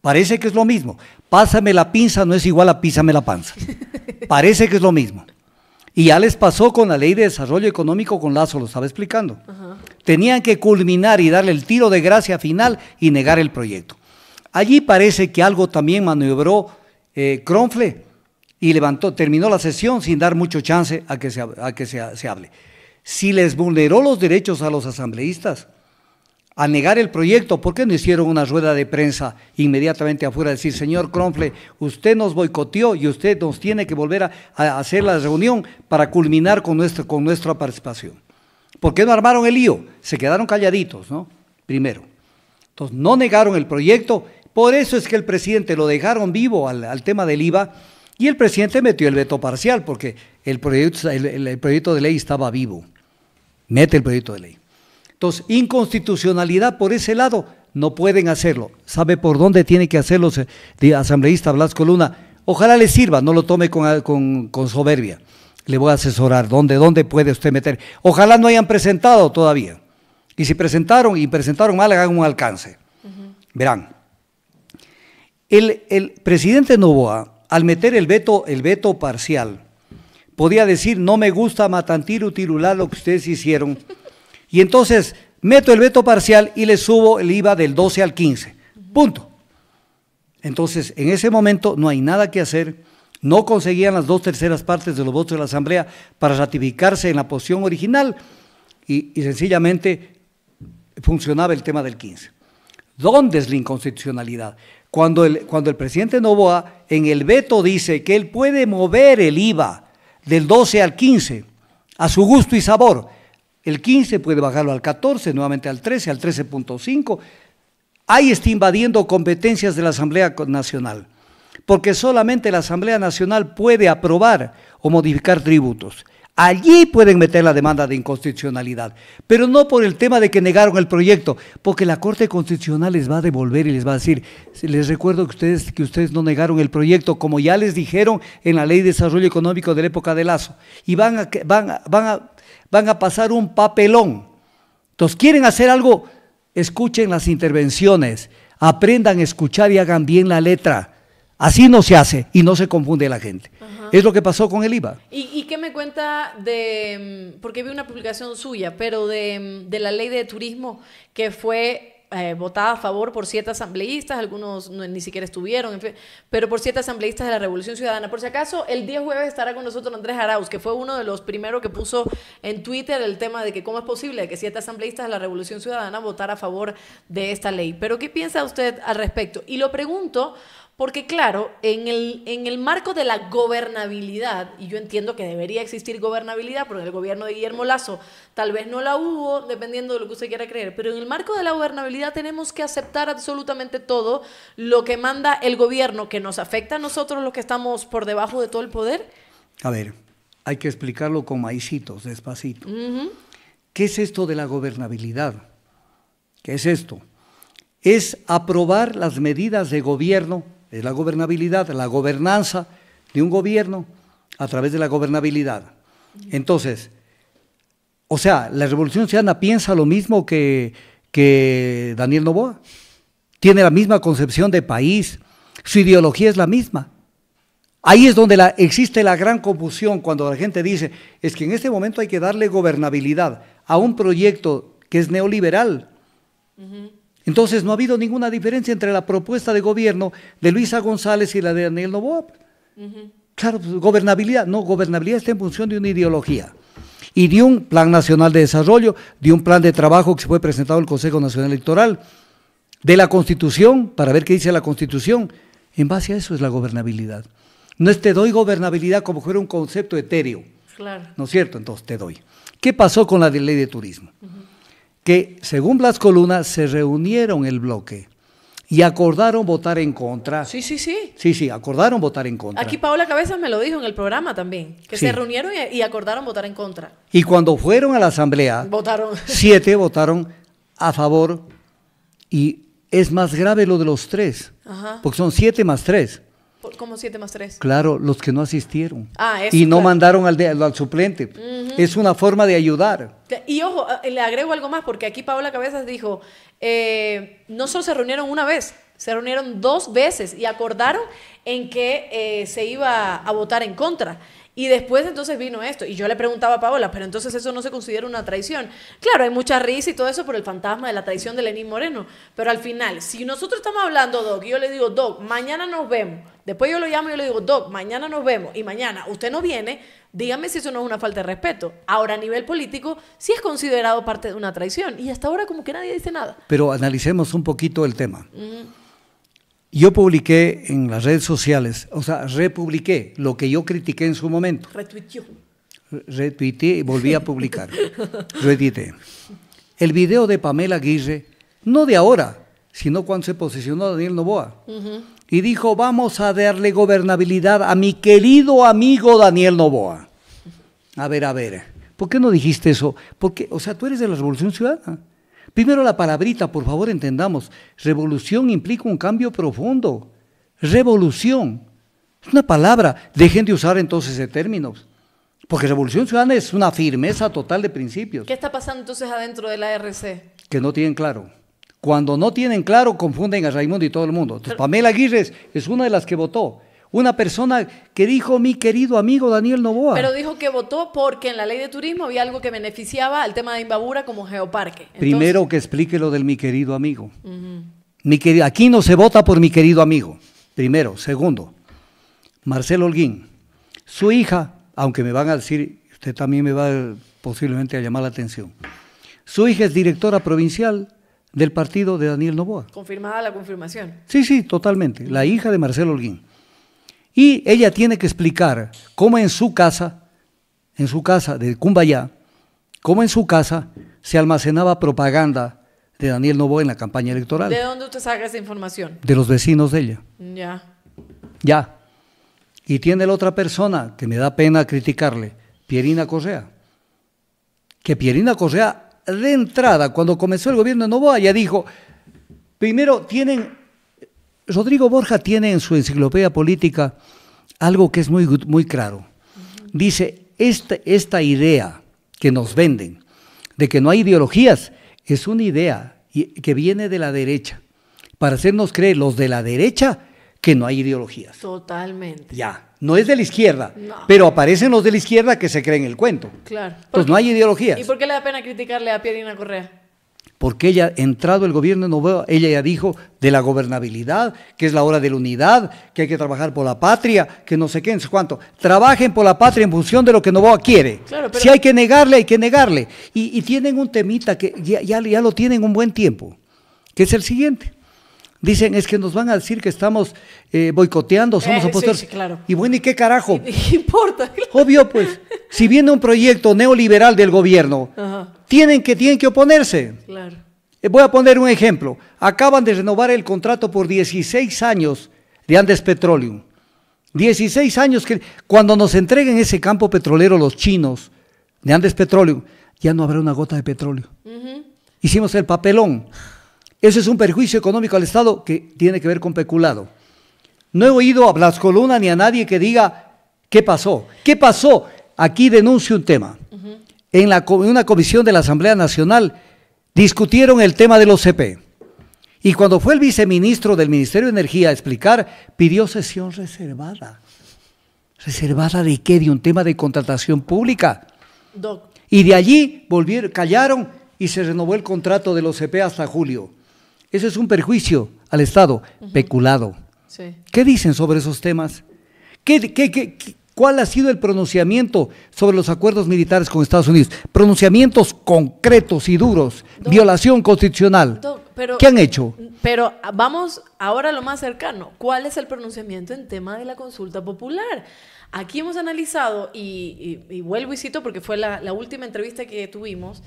Parece que es lo mismo. Pásame la pinza no es igual a písame la panza. Parece que es lo mismo. Y ya les pasó con la ley de desarrollo económico con Lazo, lo estaba explicando tenían que culminar y darle el tiro de gracia final y negar el proyecto. Allí parece que algo también maniobró eh, Cronfle y levantó, terminó la sesión sin dar mucho chance a que, se, hable. Si les vulneró los derechos a los asambleístas, a negar el proyecto, ¿por qué no hicieron una rueda de prensa inmediatamente afuera? Decir, señor Cronfle, usted nos boicoteó y usted nos tiene que volver a, hacer la reunión para culminar con nuestra participación. ¿Por qué no armaron el lío? Se quedaron calladitos, ¿no? Primero. Entonces, no negaron el proyecto. Por eso es que el presidente lo dejaron vivo al, tema del IVA y el presidente metió el veto parcial porque el proyecto, el, proyecto de ley estaba vivo. Mete el proyecto de ley. Entonces, inconstitucionalidad por ese lado, no pueden hacerlo. ¿Sabe por dónde tiene que hacerlo el asambleísta Blasco Luna? Ojalá le sirva, no lo tome con soberbia le voy a asesorar dónde, puede usted meter. Ojalá no hayan presentado todavía. Y si presentaron y presentaron mal, hagan un alcance. Verán. El, presidente Novoa, al meter el veto, el veto parcial, podía decir, no me gusta Matantiru, utilular lo que ustedes hicieron. Y entonces meto el veto parcial y le subo el IVA del 12 al 15. Punto. Entonces, en ese momento no hay nada que hacer no conseguían las dos terceras partes de los votos de la Asamblea para ratificarse en la posición original y, sencillamente funcionaba el tema del 15. ¿Dónde es la inconstitucionalidad? Cuando el, cuando el presidente Novoa en el veto dice que él puede mover el IVA del 12 al 15 a su gusto y sabor, el 15 puede bajarlo al 14, nuevamente al 13, al 13.5, ahí está invadiendo competencias de la Asamblea Nacional porque solamente la Asamblea Nacional puede aprobar o modificar tributos. Allí pueden meter la demanda de inconstitucionalidad, pero no por el tema de que negaron el proyecto, porque la Corte Constitucional les va a devolver y les va a decir, les recuerdo que ustedes, que ustedes no negaron el proyecto, como ya les dijeron en la Ley de Desarrollo Económico de la época de Lazo, y van a, van a pasar un papelón. Entonces, quieren hacer algo, escuchen las intervenciones, aprendan a escuchar y hagan bien la letra Así no se hace y no se confunde la gente. Es lo que pasó con el IVA. ¿Y, qué me cuenta de, mm, porque vi una publicación suya, pero de, mm, la ley de turismo que fue eh, votada a favor por siete asambleístas, algunos ni siquiera estuvieron, pero por siete asambleístas de la Revolución Ciudadana. Por si acaso, el día jueves estará con nosotros Andrés Arauz, que fue uno de los primeros que puso en Twitter el tema de que cómo es posible que siete asambleístas de la Revolución Ciudadana votara a favor de esta ley. Pero, ¿qué piensa usted al respecto? Y lo pregunto porque claro, en el, en el marco de la gobernabilidad, y yo entiendo que debería existir gobernabilidad, porque el gobierno de Guillermo Lazo tal vez no la hubo, dependiendo de lo que usted quiera creer, pero en el marco de la gobernabilidad tenemos que aceptar absolutamente todo lo que manda el gobierno, que nos afecta a nosotros los que estamos por debajo de todo el poder. A ver, hay que explicarlo con maicitos, despacito. ¿Qué es esto de la gobernabilidad? ¿Qué es esto? Es aprobar las medidas de gobierno es la gobernabilidad, la gobernanza de un gobierno a través de la gobernabilidad. Entonces, o sea, la Revolución Ciudadana piensa lo mismo que, Daniel Novoa. Tiene la misma concepción de país, su ideología es la misma. Ahí es donde la, existe la gran confusión cuando la gente dice, es que en este momento hay que darle gobernabilidad a un proyecto que es neoliberal. Entonces no ha habido ninguna diferencia entre la propuesta de gobierno de Luisa González y la de Daniel Novoa. Claro, pues, gobernabilidad, no, gobernabilidad está en función de una ideología y de un plan nacional de desarrollo, de un plan de trabajo que se fue presentado al Consejo Nacional Electoral, de la Constitución, para ver qué dice la Constitución. En base a eso es la gobernabilidad. No es te doy gobernabilidad como fuera un concepto etéreo. Claro. ¿No es cierto? Entonces te doy. ¿Qué pasó con la ley de turismo? que, según Blas Coluna, se reunieron el bloque y acordaron votar en contra. Sí, sí, sí. Sí, sí, acordaron votar en contra. Aquí Paola Cabezas me lo dijo en el programa también, que se reunieron y acordaron votar en contra. Y cuando fueron a la asamblea, votaron. siete votaron a favor y es más grave lo de los tres, Ajá. porque son siete más tres como 7 más 3. Claro, los que no asistieron. Ah, y no mandaron al, al suplente. Es una forma de ayudar. Y ojo, ah, le agrego algo más, porque aquí Paola Cabezas dijo, eh, no solo se reunieron una vez, se reunieron dos veces y acordaron en que eh, se iba a votar en contra. Y después entonces vino esto. Y yo le preguntaba a Paola, pero entonces eso no se considera una traición. Claro, hay mucha risa y todo eso por el fantasma de la traición de Lenín Moreno. Pero al final, si nosotros estamos hablando, Doc, y yo le digo, Doc, mañana nos vemos. Después yo lo llamo y yo le digo, Doc, mañana nos vemos. Y mañana usted no viene, dígame si eso no es una falta de respeto. Ahora, a nivel político, sí es considerado parte de una traición. Y hasta ahora como que nadie dice nada. Pero analicemos un poquito el tema. Yo publiqué en las redes sociales, o sea, republiqué lo que yo critiqué en su momento. Retuiteó. Retuiteé y volví a publicar. Retuiteé. El video de Pamela Aguirre, no de ahora, sino cuando se posicionó Daniel Novoa. Y dijo, vamos a darle gobernabilidad a mi querido amigo Daniel Novoa. A ver, a ver, ¿por qué no dijiste eso? Porque, o sea, tú eres de la Revolución Ciudadana. Primero la palabrita, por favor entendamos. Revolución implica un cambio profundo. Revolución. Es una palabra. Dejen de usar entonces ese término. Porque revolución ciudadana es una firmeza total de principios. ¿Qué está pasando entonces adentro de la RC? Que no tienen claro. Cuando no tienen claro, confunden a Raimundo y todo el mundo. Entonces, Pamela Aguirres es una de las que votó. Una persona que dijo mi querido amigo Daniel Novoa. Pero dijo que votó porque en la ley de turismo había algo que beneficiaba al tema de Imbabura como geoparque. Primero que explique lo del mi querido amigo. aquí no se vota por mi querido amigo. Primero. Segundo, Marcelo Holguín. Su hija, aunque me van a decir, usted también me va posiblemente a llamar la atención. Su hija es directora provincial del partido de Daniel Novoa. Confirmada la confirmación. Sí, sí, totalmente. La hija de Marcelo Holguín. Y ella tiene que explicar cómo en su casa, en su casa de Cumbayá, cómo en su casa se almacenaba propaganda de Daniel Novoa en la campaña electoral. ¿De dónde usted saca esa información? De los vecinos de ella. Ya. Ya. Y tiene la otra persona que me da pena criticarle, Pierina Correa. Que Pierina Correa, de entrada, cuando comenzó el gobierno de Novoa, ya dijo, primero tienen Rodrigo Borja tiene en su enciclopedia política algo que es muy, muy claro. Dice, esta, idea que nos venden de que no hay ideologías es una idea que viene de la derecha, para hacernos creer los de la derecha que no hay ideologías. Totalmente. Ya, no es de la izquierda, pero aparecen los de la izquierda que se creen el cuento. Claro. Pues no hay ideologías. ¿Y por qué le da pena criticarle a Pierina Correa? porque ella, entrado el gobierno de Novoa, ella ya dijo de la gobernabilidad, que es la hora de la unidad, que hay que trabajar por la patria, que no sé qué, no sé cuánto. Trabajen por la patria en función de lo que Novoa quiere. Si hay que negarle, hay que negarle. Y, tienen un temita que ya lo tienen un buen tiempo, que es el siguiente dicen es que nos van a decir que estamos eh, boicoteando, somos opositores. Eh, claro. Y bueno, ¿y qué carajo? importa? Obvio, pues, si viene un proyecto neoliberal del gobierno, tienen que tienen que oponerse. Eh, voy a poner un ejemplo. Acaban de renovar el contrato por 16 años de Andes Petroleum. 16 años que cuando nos entreguen ese campo petrolero los chinos de Andes Petroleum, ya no habrá una gota de petróleo. Hicimos el papelón. Ese es un perjuicio económico al Estado que tiene que ver con peculado. No he oído a Blas Coluna ni a nadie que diga qué pasó. ¿Qué pasó? Aquí denuncio un tema. En una comisión de la Asamblea Nacional discutieron el tema del OCP. Y cuando fue el viceministro del Ministerio de Energía a explicar, pidió sesión reservada. ¿Reservada de qué? De un tema de contratación pública. Y de allí volvieron, callaron y se renovó el contrato del OCP hasta julio. Eso es un perjuicio al Estado, peculado. ¿Qué dicen sobre esos temas? ¿Qué, qué, cuál ha sido el pronunciamiento sobre los acuerdos militares con Estados Unidos? Pronunciamientos concretos y duros, violación constitucional. ¿Qué han hecho? Pero vamos ahora a lo más cercano. ¿Cuál es el pronunciamiento en tema de la consulta popular? Aquí hemos analizado, y, vuelvo y cito porque fue la, la última entrevista que tuvimos,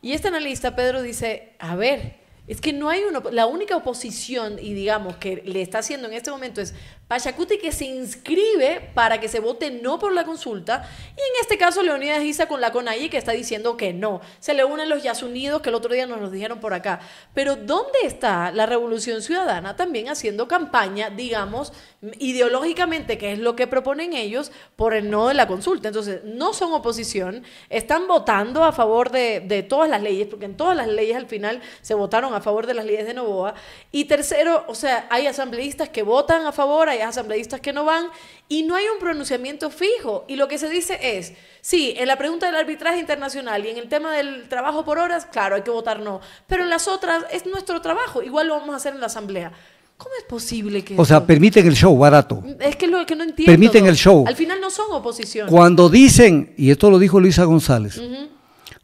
y este analista, Pedro, dice, a ver, es que no hay uno, la única oposición, y digamos que le está haciendo en este momento es Pachacuti que se inscribe para que se vote no por la consulta. Y en este caso, Leonidas Isa con la CONAI que está diciendo que no. Se le unen los Yasunidos que el otro día nos lo dijeron por acá. Pero ¿dónde está la Revolución Ciudadana también haciendo campaña, digamos, ideológicamente, que es lo que proponen ellos, por el no de la consulta? Entonces, no son oposición, están votando a favor de, de todas las leyes, porque en todas las leyes al final se votaron a favor de las leyes de Novoa. Y tercero, o sea, hay asambleístas que votan a favor, hay asambleístas que no van y no hay un pronunciamiento fijo. Y lo que se dice es, sí, en la pregunta del arbitraje internacional y en el tema del trabajo por horas, claro, hay que votar no. Pero en las otras es nuestro trabajo, igual lo vamos a hacer en la asamblea. ¿Cómo es posible que.? O sea, permiten el show barato. Es que lo que no entienden Permiten el show. Al final no son oposición. Cuando dicen, y esto lo dijo Luisa González,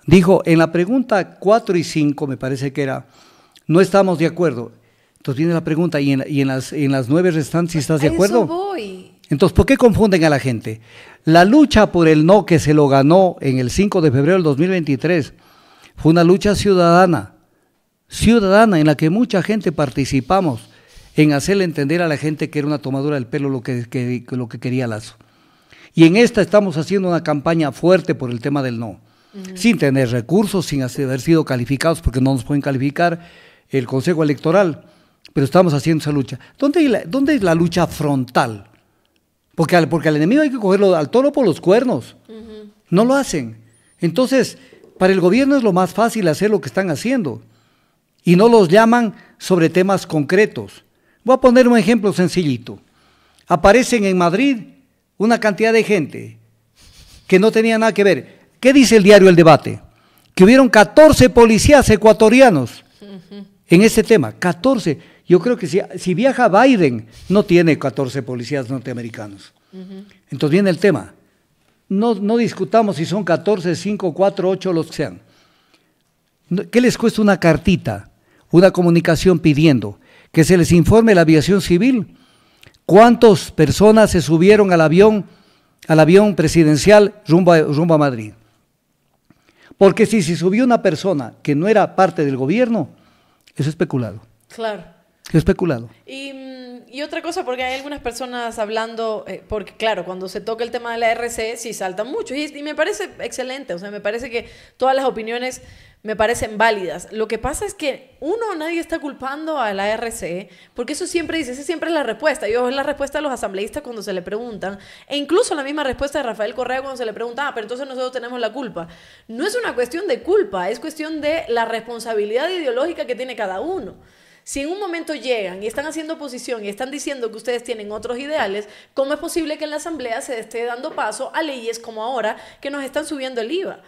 dijo en la pregunta 4 y 5, me parece que era, no estamos de acuerdo. Entonces viene la pregunta, ¿y en, las, en nueve restantes estás de acuerdo? eso Entonces, ¿por qué confunden a la gente? La lucha por el no que se lo ganó en el 5 de febrero del 2023 fue una lucha ciudadana, ciudadana en la que mucha gente participamos en hacerle entender a la gente que era una tomadura del pelo lo que, quería Lazo. Y en esta estamos haciendo una campaña fuerte por el tema del no, sin tener recursos, sin haber sido calificados, porque no nos pueden calificar el Consejo Electoral pero estamos haciendo esa lucha. ¿Dónde, es la lucha frontal? Porque al, porque al enemigo hay que cogerlo al toro por los cuernos. No lo hacen. Entonces, para el gobierno es lo más fácil hacer lo que están haciendo. Y no los llaman sobre temas concretos. Voy a poner un ejemplo sencillito. Aparecen en Madrid una cantidad de gente que no tenía nada que ver. ¿Qué dice el diario El Debate? Que hubieron 14 policías ecuatorianos en ese tema. 14 yo creo que si, viaja Biden, no tiene 14 policías norteamericanos. Entonces viene el tema. No, no discutamos si son 14, 5, 4, 8, los que sean. ¿Qué les cuesta una cartita, una comunicación pidiendo que se les informe la aviación civil? ¿Cuántas personas se subieron al avión, al avión presidencial rumbo a, Madrid? Porque si se si subió una persona que no era parte del gobierno, eso es especulado. Claro. He especulado. Mm, y, otra cosa, porque hay algunas personas hablando, eh, porque claro, cuando se toca el tema de la RC, sí saltan mucho. Y, me parece excelente, o sea, me parece que todas las opiniones me parecen válidas. Lo que pasa es que uno, nadie está culpando a la RC, porque eso siempre dice, esa siempre es la respuesta. Yo es la respuesta de los asambleístas cuando se le preguntan, e incluso la misma respuesta de Rafael Correa cuando se le pregunta, ah, pero entonces nosotros tenemos la culpa. No es una cuestión de culpa, es cuestión de la responsabilidad ideológica que tiene cada uno. Si en un momento llegan y están haciendo oposición y están diciendo que ustedes tienen otros ideales, ¿cómo es posible que en la Asamblea se esté dando paso a leyes como ahora que nos están subiendo el IVA?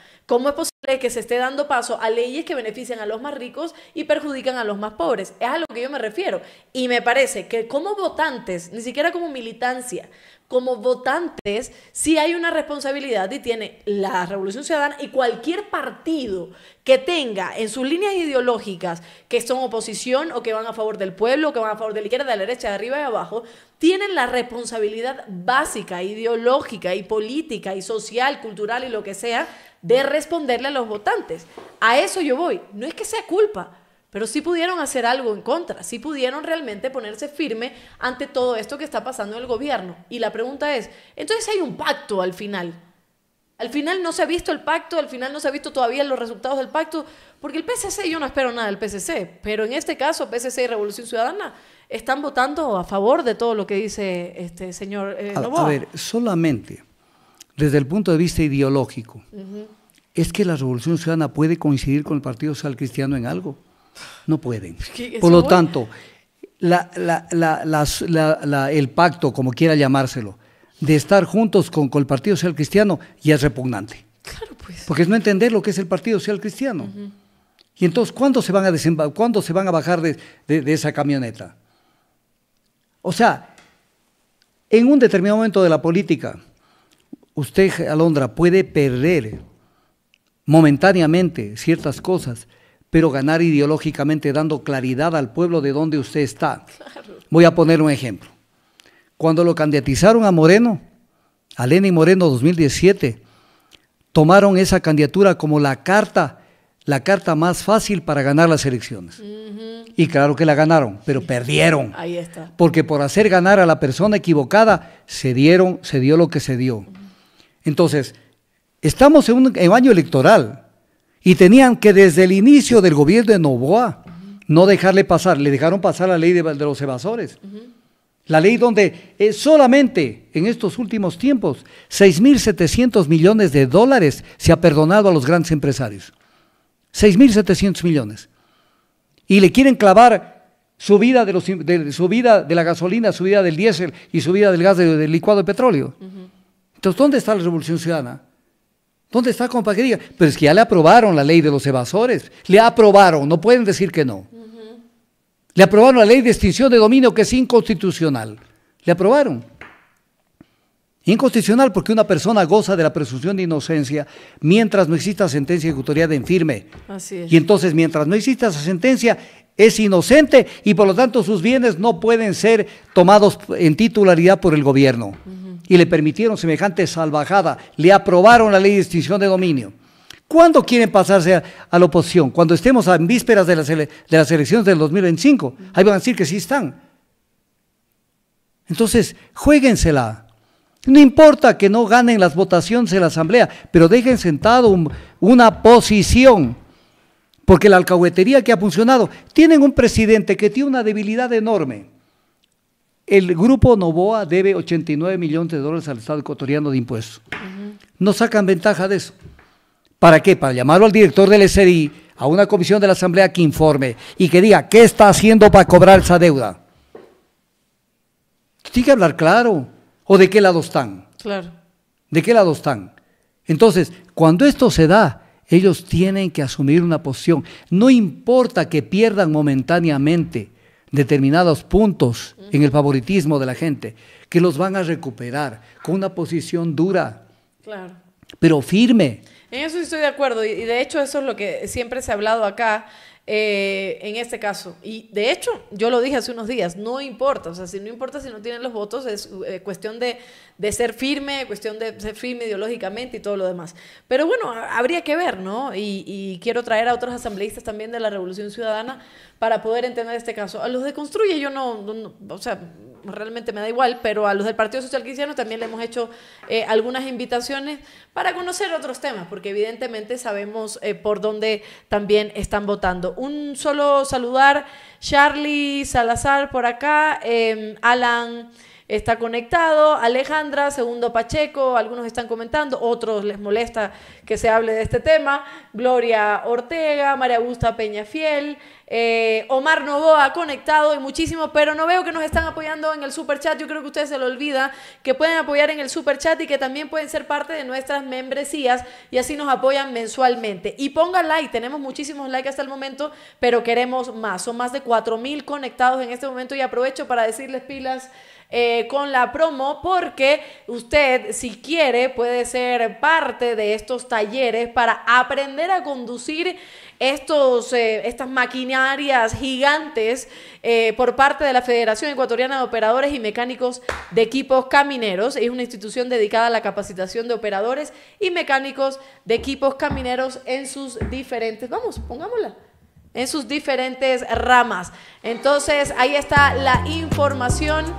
es que se esté dando paso a leyes que benefician a los más ricos y perjudican a los más pobres. Es a lo que yo me refiero. Y me parece que como votantes, ni siquiera como militancia, como votantes, si hay una responsabilidad y tiene la Revolución Ciudadana y cualquier partido que tenga en sus líneas ideológicas que son oposición o que van a favor del pueblo, o que van a favor de la izquierda, de la derecha, de arriba y de abajo, tienen la responsabilidad básica, ideológica y política y social, cultural y lo que sea, de responderle a los votantes. A eso yo voy. No es que sea culpa, pero sí pudieron hacer algo en contra, sí pudieron realmente ponerse firme ante todo esto que está pasando en el gobierno. Y la pregunta es, entonces hay un pacto al final. Al final no se ha visto el pacto, al final no se ha visto todavía los resultados del pacto, porque el PCC, yo no espero nada del PCC, pero en este caso PCC y Revolución Ciudadana están votando a favor de todo lo que dice este señor eh, a ver, solamente desde el punto de vista ideológico, es que la Revolución Ciudadana puede coincidir con el Partido Social Cristiano en algo. No pueden. Por lo tanto, el pacto, como quiera llamárselo, de estar juntos con, el Partido Social Cristiano ya es repugnante. Claro, pues. Porque es no entender lo que es el Partido Social Cristiano. Y entonces, ¿cuándo se van a, ¿cuándo se van a bajar de esa camioneta? O sea, en un determinado momento de la política, usted, Alondra, puede perder momentáneamente ciertas cosas, pero ganar ideológicamente dando claridad al pueblo de dónde usted está. Voy a poner un ejemplo. Cuando lo candidatizaron a Moreno, a Lenin Moreno 2017, tomaron esa candidatura como la carta, la carta más fácil para ganar las elecciones. Y claro que la ganaron, pero perdieron. Porque por hacer ganar a la persona equivocada, se dieron, se dio lo que se dio. Entonces, estamos en un año electoral y tenían que desde el inicio del gobierno de Novoa no dejarle pasar, le dejaron pasar la ley de, los evasores. La ley donde eh, solamente en estos últimos tiempos 6.700 millones de dólares se ha perdonado a los grandes empresarios. 6.700 millones. Y le quieren clavar su de, de, de la gasolina, su vida del diésel y su vida del gas del licuado de petróleo. Entonces, ¿dónde está la revolución ciudadana? ¿Dónde está como Pero es que ya le aprobaron la ley de los evasores. Le aprobaron, no pueden decir que no. Le aprobaron la ley de extinción de dominio que es inconstitucional. Le aprobaron. Inconstitucional porque una persona goza de la presunción de inocencia mientras no exista sentencia ejecutoriada en firme. Así es. Y entonces, mientras no exista esa sentencia, es inocente y por lo tanto sus bienes no pueden ser tomados en titularidad por el gobierno y le permitieron semejante salvajada, le aprobaron la ley de extinción de dominio. ¿Cuándo quieren pasarse a, la oposición? Cuando estemos en vísperas de las, elecciones del 2005, Ahí van a decir que sí están. Entonces, juéguensela. No importa que no ganen las votaciones en la Asamblea, pero dejen sentado una posición. Porque la alcahuetería que ha funcionado, tienen un presidente que tiene una debilidad enorme. El grupo Novoa debe 89 millones de dólares al Estado ecuatoriano de impuestos. No sacan ventaja de eso. ¿Para qué? Para llamarlo al director del SRI, a una comisión de la Asamblea que informe y que diga qué está haciendo para cobrar esa deuda. Tiene que hablar claro. ¿O de qué lado están? Claro. ¿De qué lado están? Entonces, cuando esto se da, ellos tienen que asumir una posición. No importa que pierdan momentáneamente determinados puntos en el favoritismo de la gente, que los van a recuperar con una posición dura, pero firme. En eso estoy de acuerdo, y de hecho eso es lo que siempre se ha hablado acá, eh, en este caso. Y de hecho, yo lo dije hace unos días, no importa, o sea, si no importa si no tienen los votos, es eh, cuestión de, ser firme, cuestión de ser firme ideológicamente y todo lo demás. Pero bueno, habría que ver, ¿no? Y, quiero traer a otros asambleístas también de la Revolución Ciudadana para poder entender este caso. A los de Construye yo no, no o sea, realmente me da igual, pero a los del Partido Social Cristiano también le hemos hecho eh, algunas invitaciones para conocer otros temas, porque evidentemente sabemos eh, por dónde también están votando. Un solo saludar, Charlie Salazar por acá, eh, Alan está conectado. Alejandra, segundo Pacheco, algunos están comentando, otros les molesta que se hable de este tema. Gloria Ortega, María Augusta Peñafiel, Fiel eh, Omar Novoa conectado y muchísimo, pero no veo que nos están apoyando en el super chat. Yo creo que ustedes se lo olvida que pueden apoyar en el super chat y que también pueden ser parte de nuestras membresías y así nos apoyan mensualmente. Y pongan like, tenemos muchísimos likes hasta el momento, pero queremos más. Son más de 4.000 conectados en este momento y aprovecho para decirles pilas. Eh, con la promo porque usted si quiere puede ser parte de estos talleres para aprender a conducir estos, eh, estas maquinarias gigantes eh, por parte de la Federación Ecuatoriana de Operadores y Mecánicos de Equipos Camineros. Es una institución dedicada a la capacitación de operadores y mecánicos de equipos camineros en sus diferentes, vamos, pongámosla, en sus diferentes ramas. Entonces, ahí está la información.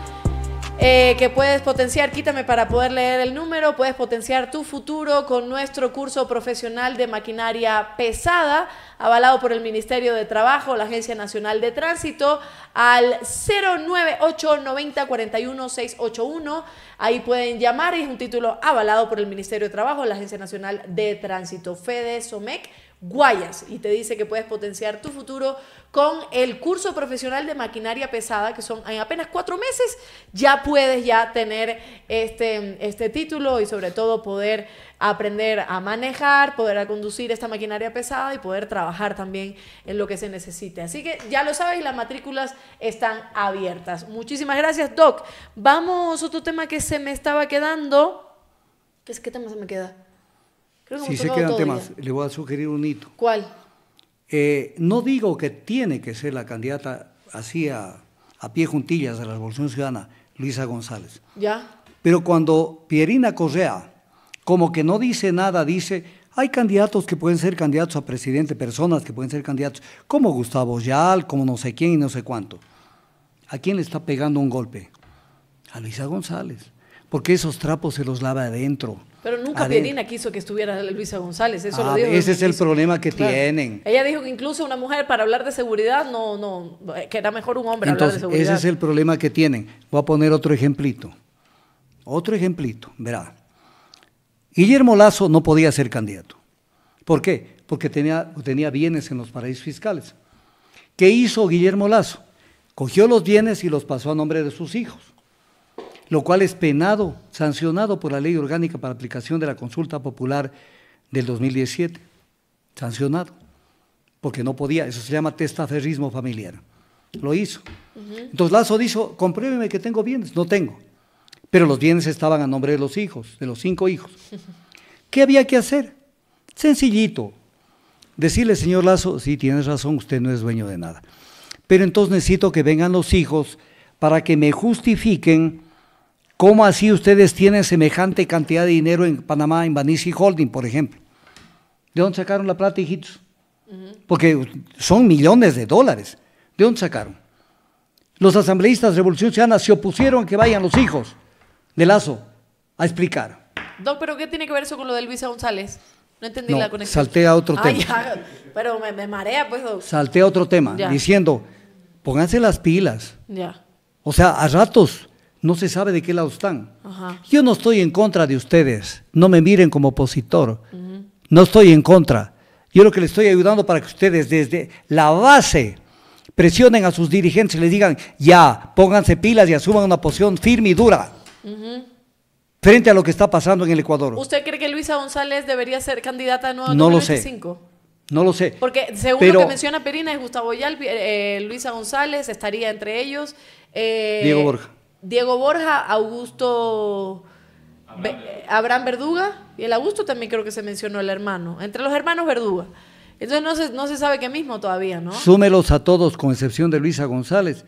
Eh, que puedes potenciar, quítame para poder leer el número, puedes potenciar tu futuro con nuestro curso profesional de maquinaria pesada, avalado por el Ministerio de Trabajo, la Agencia Nacional de Tránsito, al 0989041681, Ahí pueden llamar, es un título avalado por el Ministerio de Trabajo, la Agencia Nacional de Tránsito, Fedesomec. Guayas y te dice que puedes potenciar tu futuro con el curso profesional de maquinaria pesada, que son en apenas cuatro meses, ya puedes ya tener este, este título y sobre todo poder aprender a manejar, poder a conducir esta maquinaria pesada y poder trabajar también en lo que se necesite. Así que ya lo sabes, las matrículas están abiertas. Muchísimas gracias, Doc. Vamos, otro tema que se me estaba quedando. ¿Qué, es, qué tema se me queda? si se quedan temas, le voy a sugerir un hito. ¿Cuál? Eh, no digo que tiene que ser la candidata así a, pie juntillas de la Revolución Ciudadana, Luisa González. Ya. Pero cuando Pierina Correa, como que no dice nada, dice, hay candidatos que pueden ser candidatos a presidente, personas que pueden ser candidatos, como Gustavo Yal, como no sé quién y no sé cuánto. ¿A quién le está pegando un golpe? A Luisa González, porque esos trapos se los lava adentro pero nunca Pierina quiso que estuviera Luisa González, eso lo ah, dijo. Ese es el problema que tienen. Ella dijo que incluso una mujer para hablar de seguridad, no, no, que era mejor un hombre hablar de seguridad. Ese es el problema que tienen. Voy a poner otro ejemplito. Otro ejemplito, verá. Guillermo Lazo no podía ser candidato. ¿Por qué? Porque tenía, tenía bienes en los paraísos fiscales. ¿Qué hizo Guillermo Lazo? Cogió los bienes y los pasó a nombre de sus hijos lo cual es penado, sancionado por la Ley Orgánica para aplicación de la consulta popular del 2017. Sancionado, porque no podía, eso se llama testaferrismo familiar. Lo hizo. Entonces Lazo dijo, compruébeme que tengo bienes. No tengo. Pero los bienes estaban a nombre de los hijos, de los cinco hijos. ¿Qué había que hacer? Sencillito. Decirle, señor Lazo, sí, tienes razón, usted no es dueño de nada. Pero entonces necesito que vengan los hijos para que me justifiquen ¿Cómo así ustedes tienen semejante cantidad de dinero en Panamá, en Banisi Holding, por ejemplo? ¿De dónde sacaron la plata, hijitos? Porque son millones de dólares. ¿De dónde sacaron? Los asambleístas de Revolución Ciudadana se opusieron a que vayan los hijos de Lazo a explicar. Doc, ¿pero qué tiene que ver eso con lo de Luisa González? No entendí la conexión. Salté a otro tema. Ay, pero me, marea, pues, Salté a otro tema, diciendo, pónganse las pilas. Ya. O sea, a ratos no se sabe de qué lado están. Yo no estoy en contra de ustedes, no me miren como opositor, no estoy en contra. Yo lo que les estoy ayudando para que ustedes desde la base presionen a sus dirigentes y les digan, ya, pónganse pilas y asuman una posición firme y dura. Frente a lo que está pasando en el Ecuador. ¿Usted cree que Luisa González debería ser candidata a no Lo sé. No lo sé. Porque según lo que menciona Perina, y Gustavo Yalpi, eh, eh, Luisa González estaría entre ellos. Eh, Diego Borja. Diego Borja, Augusto... Abraham Verduga. y el Augusto también creo que se mencionó el hermano, entre los hermanos Verduga. Entonces no se, no se sabe qué mismo todavía, ¿no? Súmelos a todos, con excepción de Luisa González,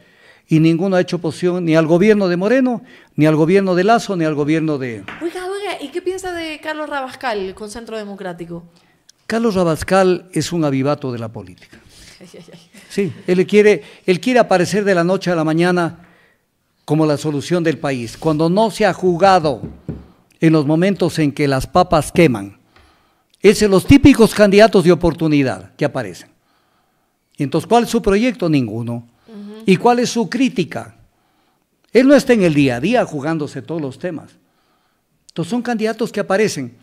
y ninguno ha hecho poción ni al gobierno de Moreno, ni al gobierno de Lazo, ni al gobierno de... Oiga, oiga, ¿y qué piensa de Carlos Rabascal con Centro Democrático? Carlos Rabascal es un avivato de la política. Sí, él quiere, él quiere aparecer de la noche a la mañana como la solución del país. Cuando no se ha jugado en los momentos en que las papas queman, es los típicos candidatos de oportunidad que aparecen. Entonces, ¿cuál es su proyecto? Ninguno. ¿Y cuál es su crítica? Él no está en el día a día jugándose todos los temas. Entonces, son candidatos que aparecen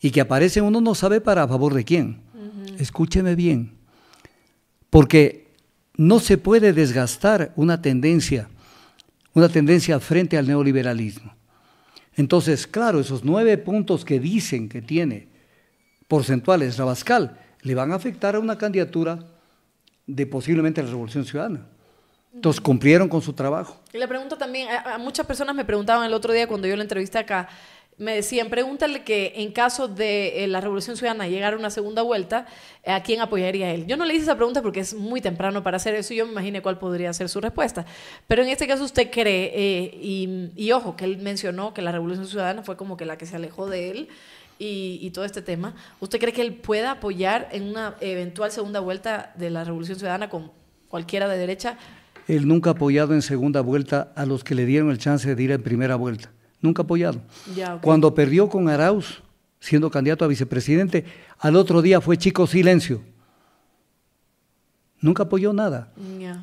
y que aparecen uno no sabe para a favor de quién. Escúcheme bien, porque no se puede desgastar una tendencia una tendencia frente al neoliberalismo. Entonces, claro, esos nueve puntos que dicen que tiene porcentuales Rabascal le van a afectar a una candidatura de posiblemente la Revolución Ciudadana. Entonces cumplieron con su trabajo. Y la pregunta también, a, muchas personas me preguntaban el otro día cuando yo la entrevisté acá, me decían, pregúntale que en caso de eh, la Revolución Ciudadana llegar a una segunda vuelta, eh, ¿a quién apoyaría él? Yo no le hice esa pregunta porque es muy temprano para hacer eso y yo me imaginé cuál podría ser su respuesta. Pero en este caso usted cree, eh, y, ojo, que él mencionó que la Revolución Ciudadana fue como que la que se alejó de él y, y todo este tema, ¿usted cree que él pueda apoyar en una eventual segunda vuelta de la Revolución Ciudadana con cualquiera de derecha? Él nunca ha apoyado en segunda vuelta a los que le dieron el chance de ir en primera vuelta nunca apoyado. Cuando perdió con Arauz, siendo candidato a vicepresidente, al otro día fue chico silencio. Nunca apoyó nada.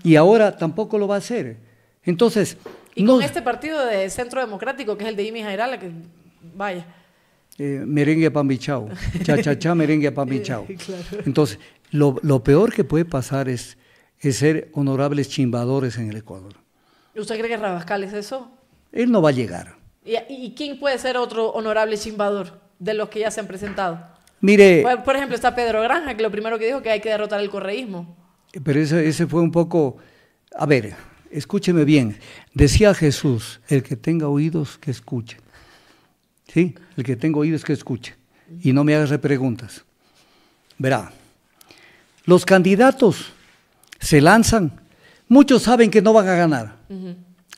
Y ahora tampoco lo va a hacer. Entonces. Y con este partido de Centro Democrático, que es el de Jimmy Jairala, que vaya. Eh, merengue pambichao. cha, cha, cha, merengue pambichao. claro. Entonces, lo, peor que puede pasar es, es ser honorables chimbadores en el Ecuador. ¿Usted cree que Rabascal es eso? Él no va a llegar. ¿Y, quién puede ser otro honorable chimbador de los que ya se han presentado? Mire. Por, ejemplo, está Pedro Granja, que lo primero que dijo que hay que derrotar el correísmo. Pero ese, fue un poco. A ver, escúcheme bien. Decía Jesús: el que tenga oídos, que escuche. ¿Sí? El que tenga oídos, que escuche. Y no me hagas preguntas. Verá, los candidatos se lanzan. Muchos saben que no van a ganar.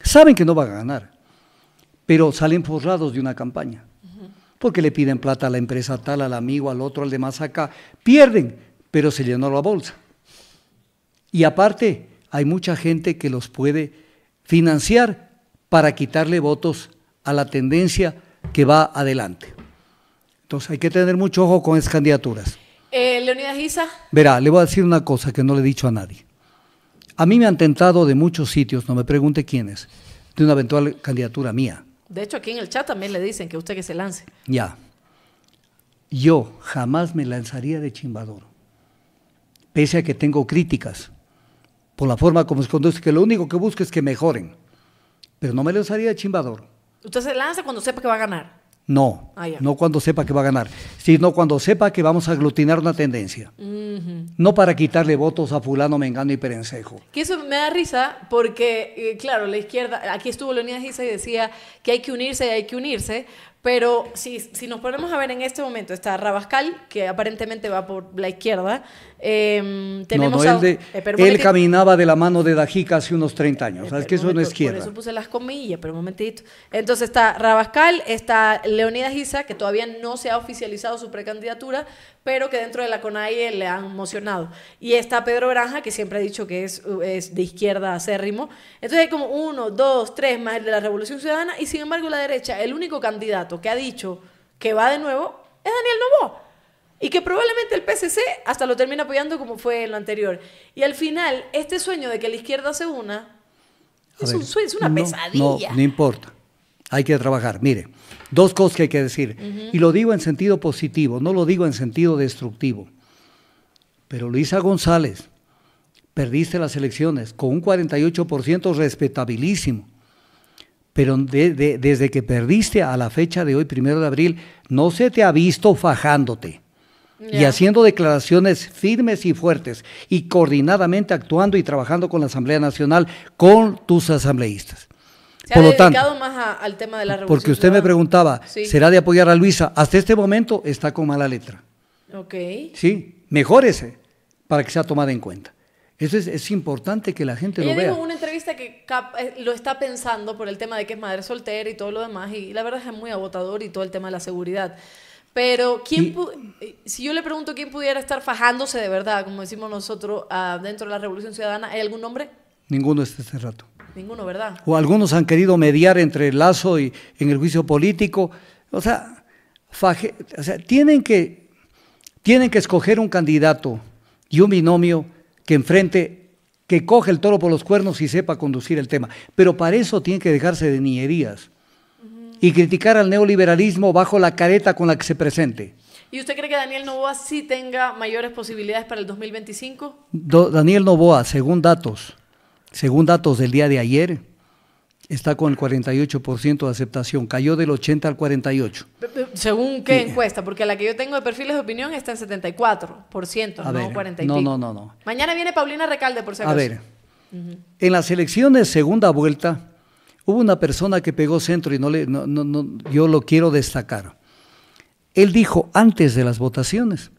Saben que no van a ganar pero salen forrados de una campaña. Porque le piden plata a la empresa tal, al amigo, al otro, al demás acá. Pierden, pero se llenó la bolsa. Y aparte, hay mucha gente que los puede financiar para quitarle votos a la tendencia que va adelante. Entonces hay que tener mucho ojo con esas candidaturas. Eh, Leonidas Isa. Verá, le voy a decir una cosa que no le he dicho a nadie. A mí me han tentado de muchos sitios, no me pregunte quiénes, de una eventual candidatura mía. De hecho, aquí en el chat también le dicen que usted que se lance. Ya. Yo jamás me lanzaría de chimbador, pese a que tengo críticas por la forma como se conduce, que lo único que busco es que mejoren. Pero no me lanzaría de chimbador. Usted se lanza cuando sepa que va a ganar. No, ah, no cuando sepa que va a ganar, sino cuando sepa que vamos a aglutinar una tendencia. No para quitarle votos a fulano, mengano y perencejo. Que eso me da risa porque, eh, claro, la izquierda, aquí estuvo Leonidas Issa y decía que hay que unirse y hay que unirse, pero si, nos ponemos a ver en este momento, está Rabascal, que aparentemente va por la izquierda. Em, tenemos él, eh, caminaba de la mano de Dajica hace unos 30 años. Eh, que eso no izquierda. Por eso puse las comillas, pero un momentito. Entonces está Rabascal, está Leonidas Isa, que todavía no se ha oficializado su precandidatura, pero que dentro de la CONAIE le han emocionado. Y está Pedro Granja, que siempre ha dicho que es, es de izquierda acérrimo. Entonces hay como uno, dos, tres más de la Revolución Ciudadana, y sin embargo la derecha, el único candidato que ha dicho que va de nuevo es Daniel Novo. Y que probablemente el PCC hasta lo termina apoyando como fue en lo anterior. Y al final, este sueño de que la izquierda se una, es, un sueño, es una pesadilla. No, no importa. Hay que trabajar. Mire, Dos cosas que hay que decir. Y lo digo en sentido positivo, no lo digo en sentido destructivo. Pero Luisa González, perdiste las elecciones con un 48% respetabilísimo. Pero desde que perdiste a la fecha de hoy, primero de abril, no se te ha visto fajándote y haciendo declaraciones firmes y fuertes y coordinadamente actuando y trabajando con la Asamblea Nacional, con tus asambleístas. Se Por ha lo dedicado tanto, más al tema de la revolución. Porque usted me preguntaba, ¿será de apoyar a Luisa? Hasta este momento está con mala letra. Ok. Sí, mejórese para que sea tomada en cuenta. Eso es, es, importante que la gente lo vea. Ella dijo en una entrevista que eh, lo está pensando por el tema de que es madre soltera y todo lo demás, y la verdad es muy agotador y todo el tema de la seguridad. Pero ¿quién eh, si yo le pregunto quién pudiera estar fajándose de verdad, como decimos nosotros, ah, dentro de la Revolución Ciudadana, ¿hay algún nombre? Ninguno este, este rato. Ninguno, ¿verdad? O algunos han querido mediar entre el Lazo y en el juicio político. O sea, tienen, que, tienen que escoger un candidato y un binomio que enfrente, que coge el toro por los cuernos y sepa conducir el tema. Pero para eso tienen que dejarse de niñerías y criticar al neoliberalismo bajo la careta con la que se presente. ¿Y usted cree que Daniel Novoa sí tenga mayores posibilidades para el 2025? Daniel Novoa, según datos según datos del día de ayer, está con el 48% de aceptación. Cayó del 80 al 48%. ¿Según qué encuesta? Porque la que yo tengo de perfiles de opinión está en 74%, no ver, no, no, no, no. Mañana viene Paulina Recalde, por si acaso. A ver, en las elecciones segunda vuelta hubo una persona que pegó centro y no le, yo lo quiero destacar. Él dijo antes de las votaciones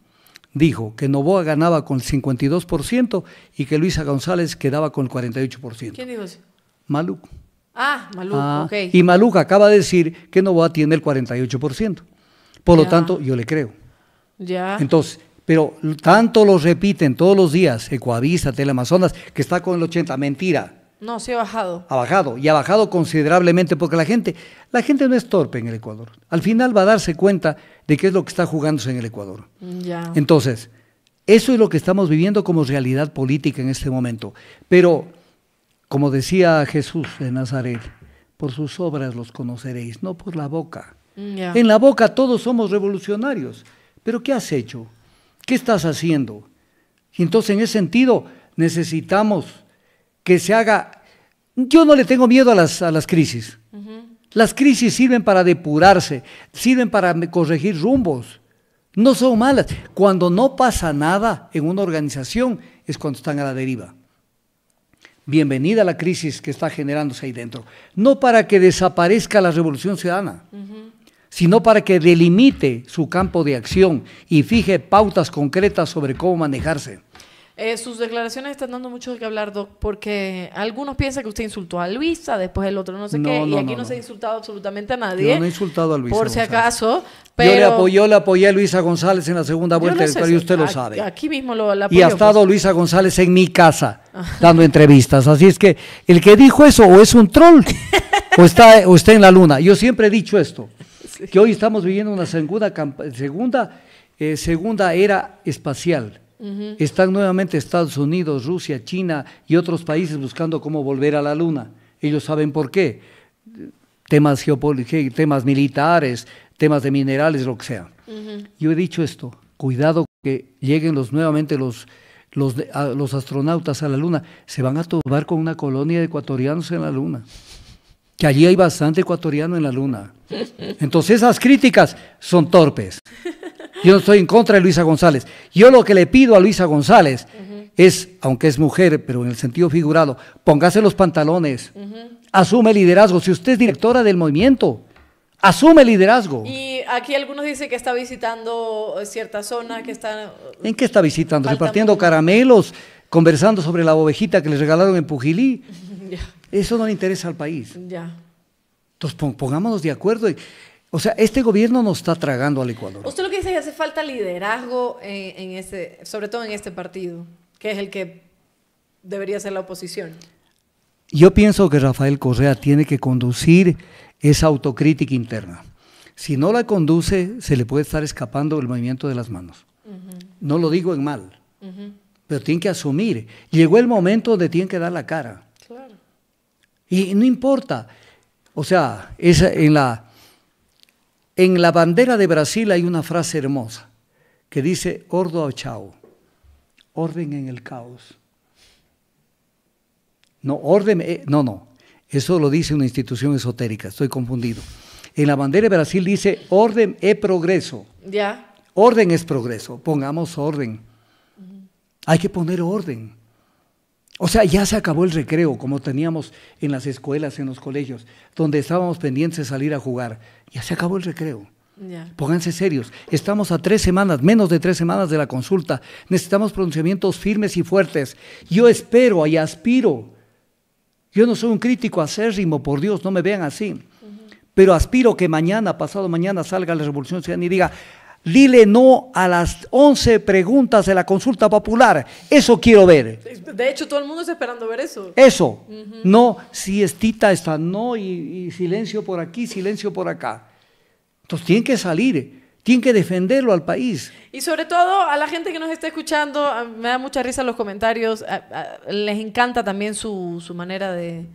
dijo que Novoa ganaba con el 52% y que Luisa González quedaba con el 48%. ¿Quién dijo eso? Maluc Ah, Maluc, ah, Y Maluc acaba de decir que Novoa tiene el 48%. Por lo tanto, yo le creo. Ya. Entonces, pero tanto lo repiten todos los días, Ecuavisa, Teleamazonas, que está con el 80. Mentira. No, sí ha bajado. Ha bajado y ha bajado considerablemente porque la gente, la gente no es torpe en el Ecuador. Al final va a darse cuenta de qué es lo que está jugándose en el Ecuador. Ya. Entonces, eso es lo que estamos viviendo como realidad política en este momento. Pero, como decía Jesús de Nazaret, por sus obras los conoceréis, no por la boca. En la boca todos somos revolucionarios. Pero ¿qué has hecho? ¿Qué estás haciendo? Y entonces, en ese sentido, necesitamos que se haga... Yo no le tengo miedo a las, a las crisis. Las crisis sirven para depurarse, sirven para corregir rumbos. No son malas. Cuando no pasa nada en una organización es cuando están a la deriva. Bienvenida a la crisis que está generándose ahí dentro. No para que desaparezca la revolución ciudadana. sino para que delimite su campo de acción y fije pautas concretas sobre cómo manejarse. Eh, sus declaraciones están dando mucho de qué hablar, porque algunos piensan que usted insultó a Luisa, después el otro no sé qué, y aquí no, se ha insultado absolutamente a nadie. Yo no he insultado a Luisa. Por si acaso. Pero... Yo, le apoyé, apoyé a Luisa González en la segunda vuelta y usted lo sabe. Aquí mismo lo la Y ha pues. estado Luisa González en mi casa dando entrevistas. Así es que el que dijo eso o es un troll o, está, o en la luna. Yo siempre he dicho esto, que hoy estamos viviendo una segunda, segunda, eh, segunda era espacial están nuevamente Estados Unidos, Rusia, China y otros países buscando cómo volver a la Luna. Ellos saben por qué. Temas geopolíticos, temas militares, temas de minerales, lo que sea. Yo he dicho esto, cuidado que lleguen los, nuevamente los, los, los astronautas a la Luna. Se van a tomar con una colonia de ecuatorianos en la Luna. Que allí hay bastante ecuatoriano en la Luna. Entonces esas críticas son torpes. Yo no estoy en contra de Luisa González. Yo lo que le pido a Luisa González es, aunque es mujer, pero en el sentido figurado, póngase los pantalones, asume liderazgo. Si usted es directora del movimiento, asume liderazgo. Y aquí algunos dicen que está visitando cierta zona, que está... ¿En qué está visitando? Repartiendo caramelos, conversando sobre la ovejita que le regalaron en Pujilí. Eso no le interesa al país. Ya. Entonces pongámonos de acuerdo. O sea, este gobierno nos está tragando al Ecuador. Usted lo que dice es que hace falta liderazgo en, sobre todo en este partido, que es el que debería ser la oposición. Yo pienso que Rafael Correa tiene que conducir esa autocrítica interna. Si no la conduce, se le puede estar escapando el movimiento de las manos. No lo digo en mal, pero tiene que asumir. Llegó el momento donde tiene que dar la cara. Claro. Y no importa. O sea, en la en la bandera de Brasil hay una frase hermosa que dice ordo ao chao, orden en el caos. No, orden, eh, no, no, eso lo dice una institución esotérica, estoy confundido. En la bandera de Brasil dice orden e progreso. Ya. Orden es progreso, pongamos orden. Hay que poner orden. O sea, ya se acabó el recreo, como teníamos en las escuelas, en los colegios, donde estábamos pendientes de salir a jugar. Ya se acabó el recreo. Pónganse serios. Estamos a tres semanas, menos de tres semanas de la consulta. Necesitamos pronunciamientos firmes y fuertes. Yo espero y aspiro. Yo no soy un crítico acérrimo, por Dios, no me vean así. Pero aspiro que mañana, pasado mañana, salga la Revolución Ciudadana y diga, Dile no a las 11 preguntas de la consulta popular. Eso quiero ver. De hecho, todo el mundo está esperando ver eso. Eso. No, si es tita, está no, y, silencio por aquí, silencio por acá. Entonces tienen que salir, tienen que defenderlo al país. Y sobre todo a la gente que nos está escuchando, ah, me da mucha risa los comentarios, ah, ah, les encanta también su manera de,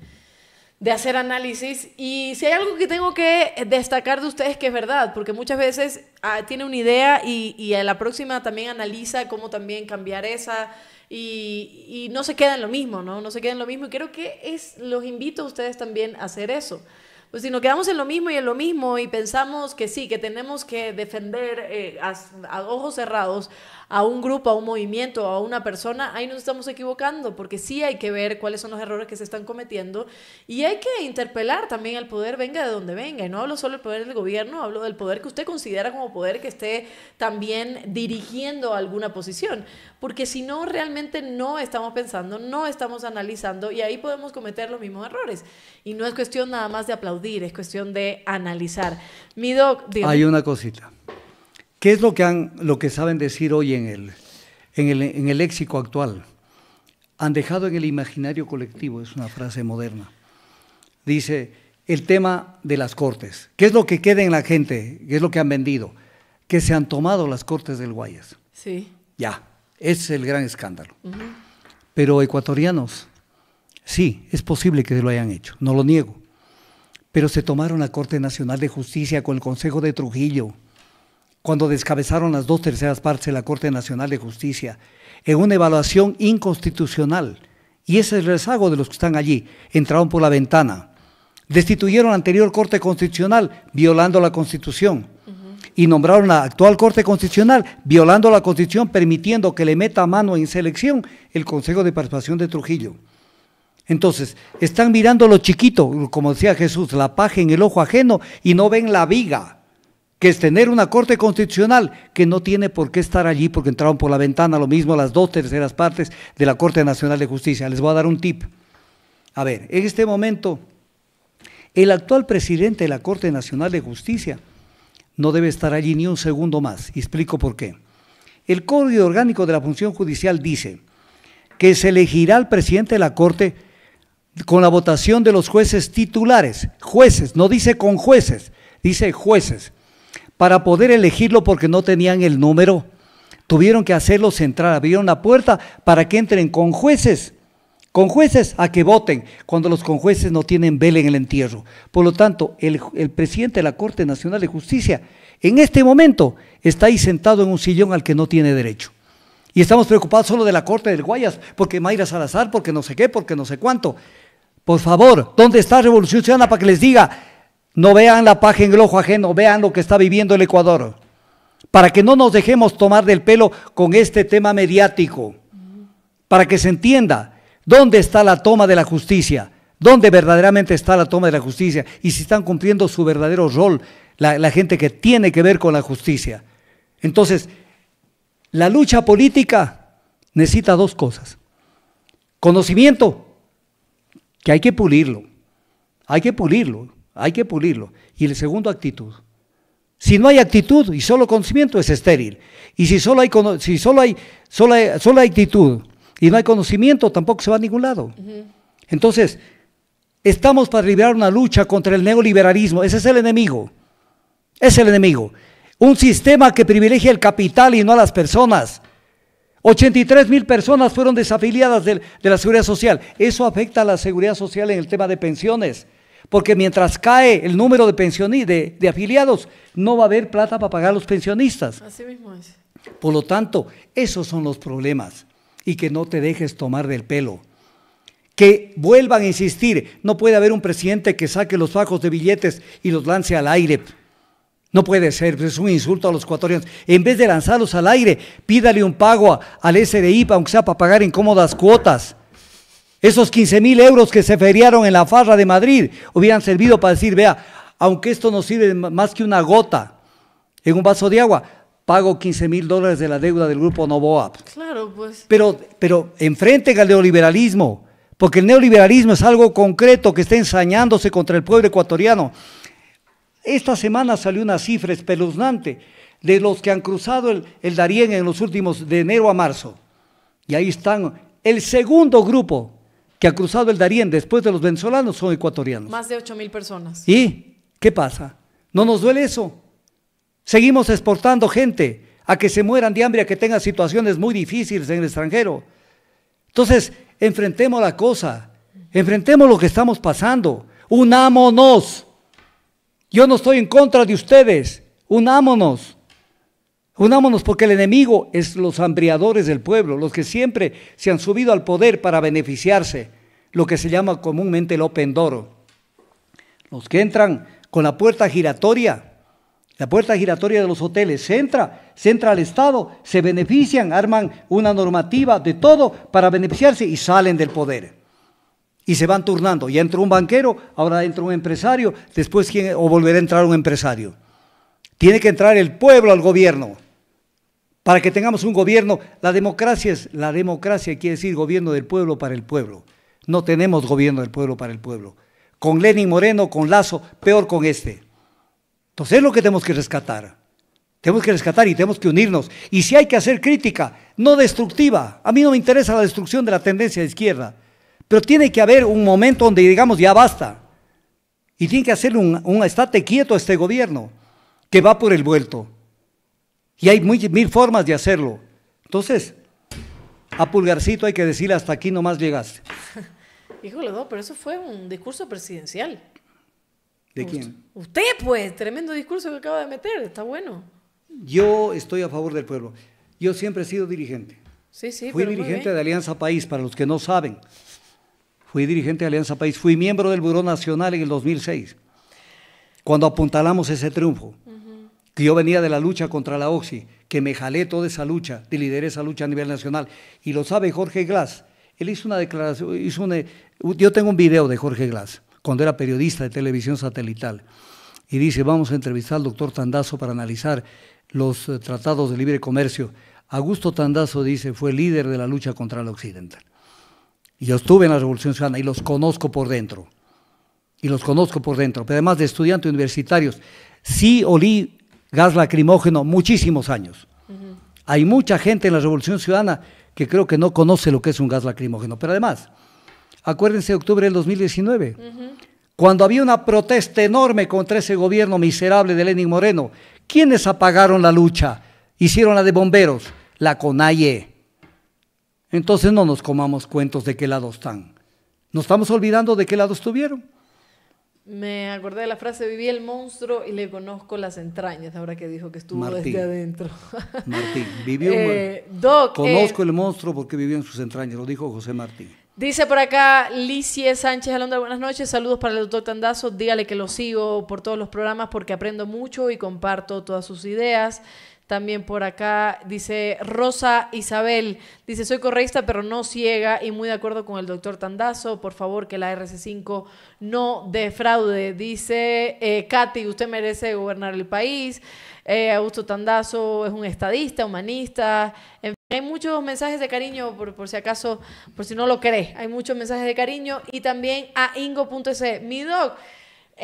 de hacer análisis. Y si hay algo que tengo que destacar de ustedes que es verdad, porque muchas veces ah, tiene una idea y, y, a la próxima también analiza cómo también cambiar esa y, y, no se queda en lo mismo, ¿no? No se queda en lo mismo. Y creo que es, los invito a ustedes también a hacer eso. Pues si nos quedamos en lo mismo y en lo mismo y pensamos que sí, que tenemos que defender eh, a ojos cerrados a un grupo, a un movimiento, a una persona, ahí nos estamos equivocando, porque sí hay que ver cuáles son los errores que se están cometiendo y hay que interpelar también al poder, venga de donde venga. Y no hablo solo del poder del gobierno, hablo del poder que usted considera como poder que esté también dirigiendo alguna posición, porque si no, realmente no estamos pensando, no estamos analizando y ahí podemos cometer los mismos errores. Y no es cuestión nada más de aplaudir, es cuestión de analizar. Mi doc, Hay una cosita. ¿Qué es lo que, han, lo que saben decir hoy en el, en, el, léxico actual? Han dejado en el imaginario colectivo, es una frase moderna. Dice, el tema de las cortes. ¿Qué es lo que queda en la gente? ¿Qué es lo que han vendido? Que se han tomado las cortes del Guayas. Sí. Ya, es el gran escándalo. Pero ecuatorianos, sí, es posible que lo hayan hecho, no lo niego. Pero se tomaron la Corte Nacional de Justicia con el Consejo de Trujillo, cuando descabezaron las dos terceras partes de la Corte Nacional de Justicia, en una evaluación inconstitucional. Y ese es el rezago de los que están allí. Entraron por la ventana. Destituyeron la anterior Corte Constitucional violando la Constitución. Y nombraron la actual Corte Constitucional violando la Constitución, permitiendo que le meta mano en selección el Consejo de Participación de Trujillo. Entonces, están mirando lo chiquito, como decía Jesús, la paja en el ojo ajeno y no ven la viga que es tener una Corte Constitucional que no tiene por qué estar allí porque entraron por la ventana, lo mismo las dos terceras partes de la Corte Nacional de Justicia. Les voy a dar un tip. A ver, en este momento, el actual presidente de la Corte Nacional de Justicia no debe estar allí ni un segundo más, explico por qué. El Código Orgánico de la Función Judicial dice que se elegirá al presidente de la Corte con la votación de los jueces titulares, jueces, no dice con jueces, dice jueces, para poder elegirlo porque no tenían el número. Tuvieron que hacerlos entrar, abrieron la puerta para que entren con jueces, con jueces a que voten, cuando los conjueces no tienen vela en el entierro. Por lo tanto, el, el presidente de la Corte Nacional de Justicia en este momento está ahí sentado en un sillón al que no tiene derecho. Y estamos preocupados solo de la Corte del Guayas, porque Mayra Salazar, porque no sé qué, porque no sé cuánto. Por favor, ¿dónde está Revolución Ciudadana para que les diga, no vean la paja en el ajeno, vean lo que está viviendo el Ecuador. Para que no nos dejemos tomar del pelo con este tema mediático. Para que se entienda dónde está la toma de la justicia, dónde verdaderamente está la toma de la justicia y si están cumpliendo su verdadero rol la gente que tiene que ver con la justicia. Entonces, la lucha política necesita dos cosas. Conocimiento, que hay que pulirlo. Hay que pulirlo. Hay que pulirlo. Y el segundo, actitud. Si no hay actitud y solo conocimiento es estéril. Y si solo hay, si solo hay, solo actitud y no hay conocimiento, tampoco se va a ningún lado. Entonces, estamos para liberar una lucha contra el neoliberalismo. Ese es el enemigo. Es el enemigo. Un sistema que privilegia el capital y no a las personas. 83 mil personas fueron desafiliadas de la seguridad social. Eso afecta a la seguridad social en el tema de pensiones. Porque mientras cae el número de, de, de afiliados, no va a haber plata para pagar a los pensionistas. Así mismo es. Por lo tanto, esos son los problemas. Y que no te dejes tomar del pelo. Que vuelvan a insistir. No puede haber un presidente que saque los fajos de billetes y los lance al aire. No puede ser, pues, es un insulto a los ecuatorianos. En vez de lanzarlos al aire, pídale un pago al SDI, aunque sea para pagar incómodas cuotas. Esos 15 mil euros que se feriaron en la farra de Madrid hubieran servido para decir, vea, aunque esto no sirve más que una gota en un vaso de agua, pago 15 mil dólares de la deuda del grupo Novoa. Claro, pues. Pero, pero enfrenten al neoliberalismo, porque el neoliberalismo es algo concreto que está ensañándose contra el pueblo ecuatoriano. Esta semana salió una cifra espeluznante de los que han cruzado el, el Darién en los últimos, de enero a marzo. Y ahí están el segundo grupo que ha cruzado el Darién después de los venezolanos son ecuatorianos. Más de 8 mil personas. ¿Y qué pasa? ¿No nos duele eso? Seguimos exportando gente a que se mueran de hambre, a que tengan situaciones muy difíciles en el extranjero. Entonces, enfrentemos la cosa, enfrentemos lo que estamos pasando, unámonos. Yo no estoy en contra de ustedes, unámonos. Unámonos porque el enemigo es los hambriadores del pueblo, los que siempre se han subido al poder para beneficiarse, lo que se llama comúnmente el open door. Los que entran con la puerta giratoria, la puerta giratoria de los hoteles, se entra, se entra al Estado, se benefician, arman una normativa de todo para beneficiarse y salen del poder. Y se van turnando. Ya entró un banquero, ahora entra un empresario, después ¿quién? o volverá a entrar un empresario. Tiene que entrar el pueblo al gobierno para que tengamos un gobierno. La democracia es la democracia quiere decir gobierno del pueblo para el pueblo. No tenemos gobierno del pueblo para el pueblo. Con Lenin Moreno, con Lazo, peor con este. Entonces es lo que tenemos que rescatar. Tenemos que rescatar y tenemos que unirnos. Y si hay que hacer crítica, no destructiva. A mí no me interesa la destrucción de la tendencia de izquierda. Pero tiene que haber un momento donde digamos ya basta. Y tiene que hacer un, un estate quieto este gobierno que va por el vuelto. Y hay mil formas de hacerlo. Entonces, a Pulgarcito hay que decirle hasta aquí nomás llegaste. Híjole, pero eso fue un discurso presidencial. ¿De quién? Usted, pues, tremendo discurso que acaba de meter, está bueno. Yo estoy a favor del pueblo. Yo siempre he sido dirigente. Sí, sí, Fui dirigente de Alianza País, para los que no saben. Fui dirigente de Alianza País, fui miembro del Buró Nacional en el 2006, cuando apuntalamos ese triunfo que yo venía de la lucha contra la OXI, que me jalé toda esa lucha, de lideré esa lucha a nivel nacional. Y lo sabe Jorge Glass. Él hizo una declaración, hizo eh, yo tengo un video de Jorge Glass, cuando era periodista de televisión satelital, y dice, vamos a entrevistar al doctor Tandazo para analizar los eh, tratados de libre comercio. Augusto Tandazo dice, fue líder de la lucha contra la occidental. Y yo estuve en la Revolución Ciudadana y los conozco por dentro. Y los conozco por dentro. Pero además de estudiantes universitarios, sí olí gas lacrimógeno muchísimos años. Hay mucha gente en la Revolución Ciudadana que creo que no conoce lo que es un gas lacrimógeno. Pero además, acuérdense de octubre del 2019, cuando había una protesta enorme contra ese gobierno miserable de Lenin Moreno, ¿quiénes apagaron la lucha? Hicieron la de bomberos, la CONAIE. Entonces no nos comamos cuentos de qué lado están. Nos estamos olvidando de qué lado estuvieron. Me acordé de la frase, viví el monstruo y le conozco las entrañas, ahora que dijo que estuvo desde adentro. Martín, vivió eh, eh, Conozco el monstruo porque vivió en sus entrañas, lo dijo José Martín. Dice por acá Licie Sánchez Alondra, buenas noches, saludos para el doctor Tandazo, dígale que lo sigo por todos los programas porque aprendo mucho y comparto todas sus ideas. También por acá dice Rosa Isabel, dice soy correísta pero no ciega y muy de acuerdo con el doctor Tandazo, por favor que la RC5 no defraude, dice eh, Katy, usted merece gobernar el país, eh, Augusto Tandazo es un estadista, humanista, en hay muchos mensajes de cariño, por, por, si acaso, por si no lo cree, hay muchos mensajes de cariño y también a ingo.se, mi doc.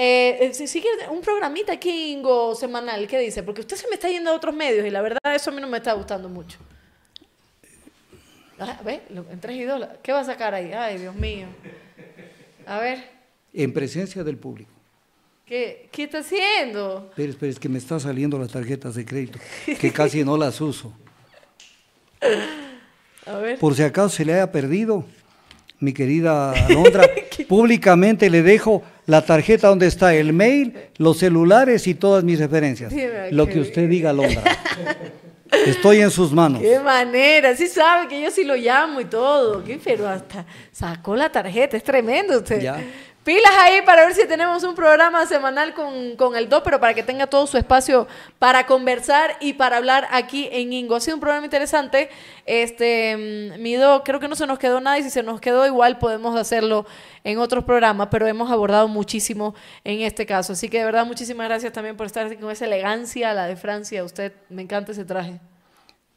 Eh, eh, si sigue un programita aquí, semanal, ¿qué dice? Porque usted se me está yendo a otros medios y la verdad eso a mí no me está gustando mucho. A ah, ver, en tres y dos, ¿qué va a sacar ahí? Ay, Dios mío. A ver. En presencia del público. ¿Qué, ¿Qué, está haciendo? Pero, espera. es que me están saliendo las tarjetas de crédito, que casi no las uso. A ver. Por si acaso se le haya perdido, mi querida Londra públicamente le dejo la tarjeta donde está el mail, los celulares y todas mis referencias. lo que usted diga, Londra. Estoy en sus manos. Qué manera, sí sabe que yo sí lo llamo y todo, pero hasta sacó la tarjeta, es tremendo usted pilas ahí para ver si tenemos un programa semanal con, el Do, pero para que tenga todo su espacio para conversar y para hablar aquí en Ingo. Ha sido un programa interesante. Este, mm, Mido, creo que no se nos quedó nada y si se nos quedó igual podemos hacerlo en otros programas, pero hemos abordado muchísimo en este caso. Así que de verdad muchísimas gracias también por estar con esa elegancia, la de Francia. Usted, me encanta ese traje.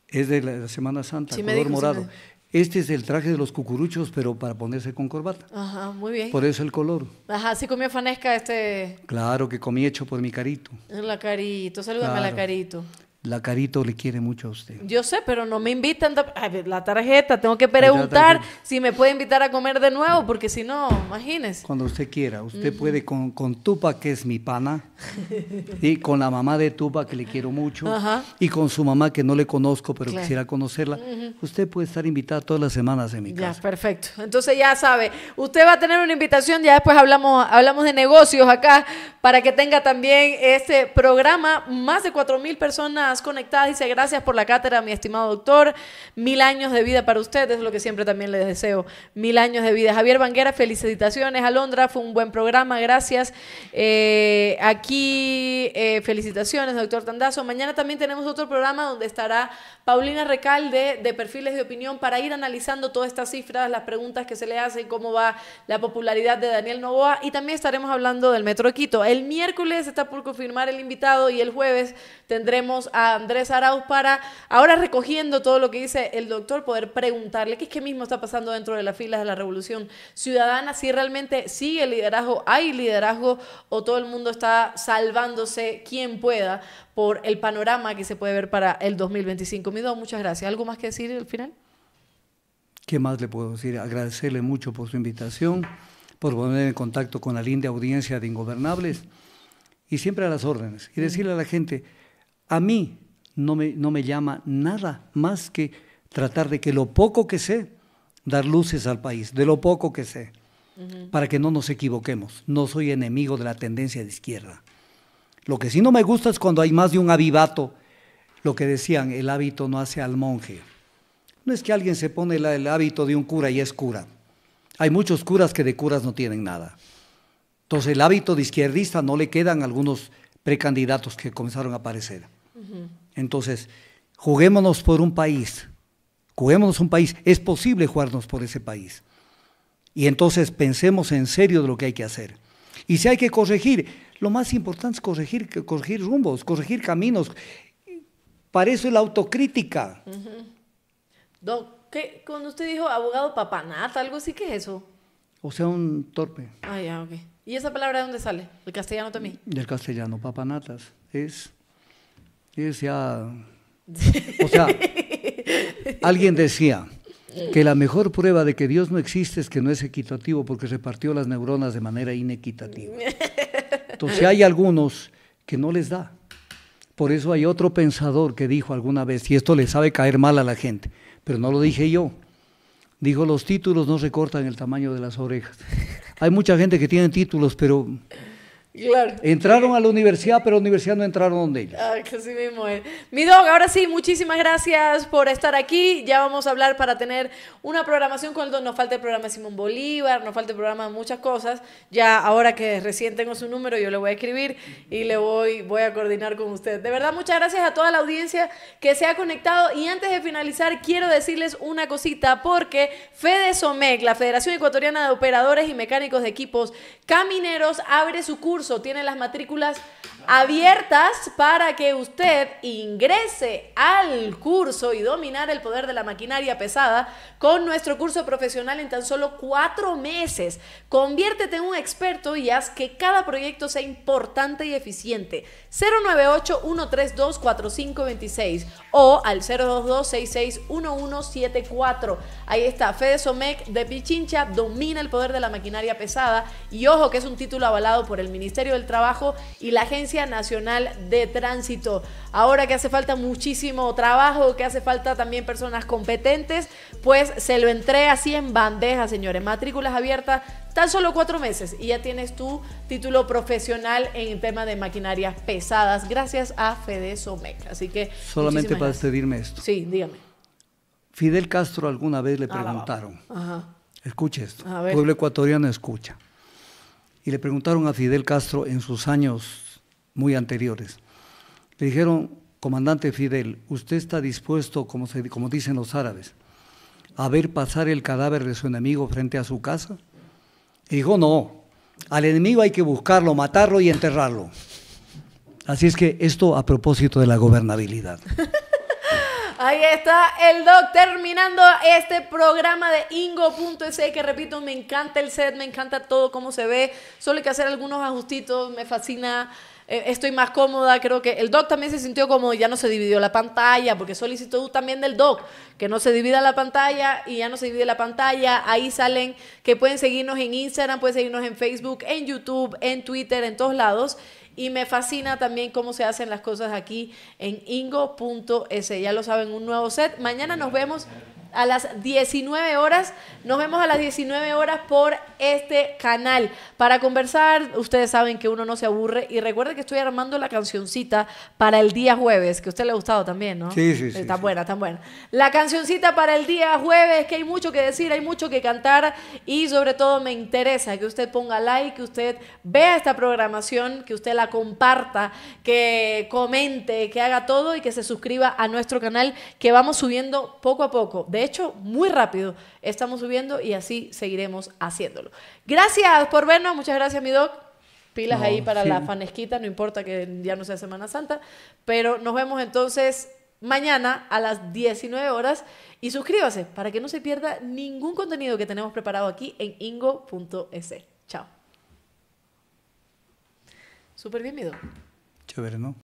Es de la, Semana Santa, color morado. Este es el traje de los cucuruchos, pero para ponerse con corbata. Ajá, muy bien. Por eso el color. Ajá, sí comió fanesca este. Claro, que comí hecho por mi carito. La carito, salúdame la carito. La Carito le quiere mucho a usted. Yo sé, pero no me invitan a la tarjeta. Tengo que preguntar si me puede invitar a comer de nuevo, porque si no, imagínese. Cuando usted quiera. Usted puede con, Tupa, que es mi pana, y con la mamá de Tupa, que le quiero mucho, y con su mamá, que no le conozco, pero quisiera conocerla. Usted puede estar invitada todas las semanas en mi casa. Ya, perfecto. Entonces ya sabe, usted va a tener una invitación, ya después hablamos, hablamos de negocios acá, para que tenga también este programa. Más de 4 mil personas conectadas. Dice, gracias por la cátedra, mi estimado doctor. Mil años de vida para ustedes es lo que siempre también les deseo. Mil años de vida. Javier Banguera, felicitaciones. Alondra, fue un buen programa, gracias. Eh, aquí, eh, felicitaciones, doctor Tandazo. Mañana también tenemos otro programa donde estará Paulina Recalde de Perfiles de Opinión para ir analizando todas estas cifras, las preguntas que se le hacen, cómo va la popularidad de Daniel Novoa y también estaremos hablando del Metro Quito. El miércoles está por confirmar el invitado y el jueves tendremos a Andrés Arauz para, ahora recogiendo todo lo que dice el doctor, poder preguntarle qué es que mismo está pasando dentro de las filas de la Revolución Ciudadana, si realmente sigue el liderazgo, hay liderazgo o todo el mundo está salvándose quien pueda por el panorama que se puede ver para el 2025. Mido, muchas gracias. ¿Algo más que decir al final? ¿Qué más le puedo decir? Agradecerle mucho por su invitación, por poner en contacto con la linda audiencia de Ingobernables y siempre a las órdenes. Y decirle a la gente, a mí no me, no me llama nada más que tratar de que lo poco que sé, dar luces al país, de lo poco que sé, para que no nos equivoquemos. No soy enemigo de la tendencia de izquierda. Lo que sí no me gusta es cuando hay más de un avivato, lo que decían, el hábito no hace al monje. No es que alguien se pone el hábito de un cura y es cura. Hay muchos curas que de curas no tienen nada. Entonces el hábito de izquierdista no le quedan algunos precandidatos que comenzaron a aparecer. Entonces, juguémonos por un país, juguémonos un país, es posible jugarnos por ese país. Y entonces pensemos en serio de lo que hay que hacer. Y si hay que corregir, lo más importante es corregir, corregir rumbos, corregir caminos. Para eso es la autocrítica. ¿qué, cuando usted dijo abogado papanata, algo así, que es eso? O sea, un torpe. Ah, ya, ok. ¿Y esa palabra de dónde sale? ¿Del castellano también? Del castellano, papanatas. Es decía, o sea, alguien decía que la mejor prueba de que Dios no existe es que no es equitativo porque repartió las neuronas de manera inequitativa. Entonces hay algunos que no les da. Por eso hay otro pensador que dijo alguna vez, y esto le sabe caer mal a la gente, pero no lo dije yo. Dijo, los títulos no recortan el tamaño de las orejas. Hay mucha gente que tiene títulos, pero Claro. Entraron a la universidad, pero la universidad no entraron donde ella Ah, mismo es. Mi dog, ahora sí, muchísimas gracias por estar aquí. Ya vamos a hablar para tener una programación con el no Nos falta el programa Simón Bolívar, nos falta el programa de muchas cosas. Ya ahora que recién tengo su número, yo le voy a escribir y le voy, voy a coordinar con usted. De verdad, muchas gracias a toda la audiencia que se ha conectado. Y antes de finalizar, quiero decirles una cosita, porque FEDESOMEC, la Federación Ecuatoriana de Operadores y Mecánicos de Equipos Camineros, abre su curso tiene las matrículas abiertas para que usted ingrese al curso y dominar el poder de la maquinaria pesada con nuestro curso profesional en tan solo cuatro meses. Conviértete en un experto y haz que cada proyecto sea importante y eficiente. 098-132-4526 o al 022-661174. Ahí está, Fede Somec de Pichincha domina el poder de la maquinaria pesada y ojo que es un título avalado por el Ministerio del Trabajo y la Agencia Nacional de Tránsito. Ahora que hace falta muchísimo trabajo, que hace falta también personas competentes, pues se lo entrega así en bandeja, señores. Matrículas abiertas tan solo cuatro meses y ya tienes tu título profesional en el tema de maquinarias pesadas gracias a Fede Así que... Solamente para despedirme esto. Sí, dígame. Fidel Castro alguna vez le ah, preguntaron, Ajá. escuche esto, pueblo ecuatoriano escucha, y le preguntaron a Fidel Castro en sus años muy anteriores. Le dijeron, comandante Fidel, ¿usted está dispuesto, como, como dicen los árabes, a ver pasar el cadáver de su enemigo frente a su casa? Y dijo, no, al enemigo hay que buscarlo, matarlo y enterrarlo. Así es que esto a propósito de la gobernabilidad. Ahí está el Doc terminando este programa de Ingo.es que repito, me encanta el set, me encanta todo cómo se ve. Solo hay que hacer algunos ajustitos, me fascina eh, estoy más cómoda, creo que el doc también se sintió cómodo, ya no se dividió la pantalla, porque solicitó también del doc, que no se divida la pantalla y ya no se divide la pantalla, ahí salen que pueden seguirnos en Instagram, pueden seguirnos en Facebook, en YouTube, en Twitter, en todos lados. Y me fascina también cómo se hacen las cosas aquí en ingo.es. Ya lo saben, un nuevo set. Mañana nos vemos a las 19 horas. Nos vemos a las 19 horas por este canal para conversar. Ustedes saben que uno no se aburre y recuerden que estoy armando la cancioncita para el día jueves, que a usted le ha gustado también, ¿no? Sí, sí, sí. Está buena, está buena. La cancioncita para el día jueves, que hay mucho que decir, hay mucho que cantar y sobre todo me interesa que usted ponga like, que usted vea esta programación, que usted la comparta, que comente, que haga todo y que se suscriba a nuestro canal que vamos subiendo poco a poco hecho muy rápido. Estamos subiendo y así seguiremos haciéndolo. Gracias por vernos, muchas gracias mi doc. Pilas ahí para la fanesquita, no importa que ya no sea Semana Santa, pero nos vemos entonces mañana a las 19 horas y suscríbase para que no se pierda ningún contenido que tenemos preparado aquí en ingo.es. Chao. Súper bien, doc Chévere, ¿no?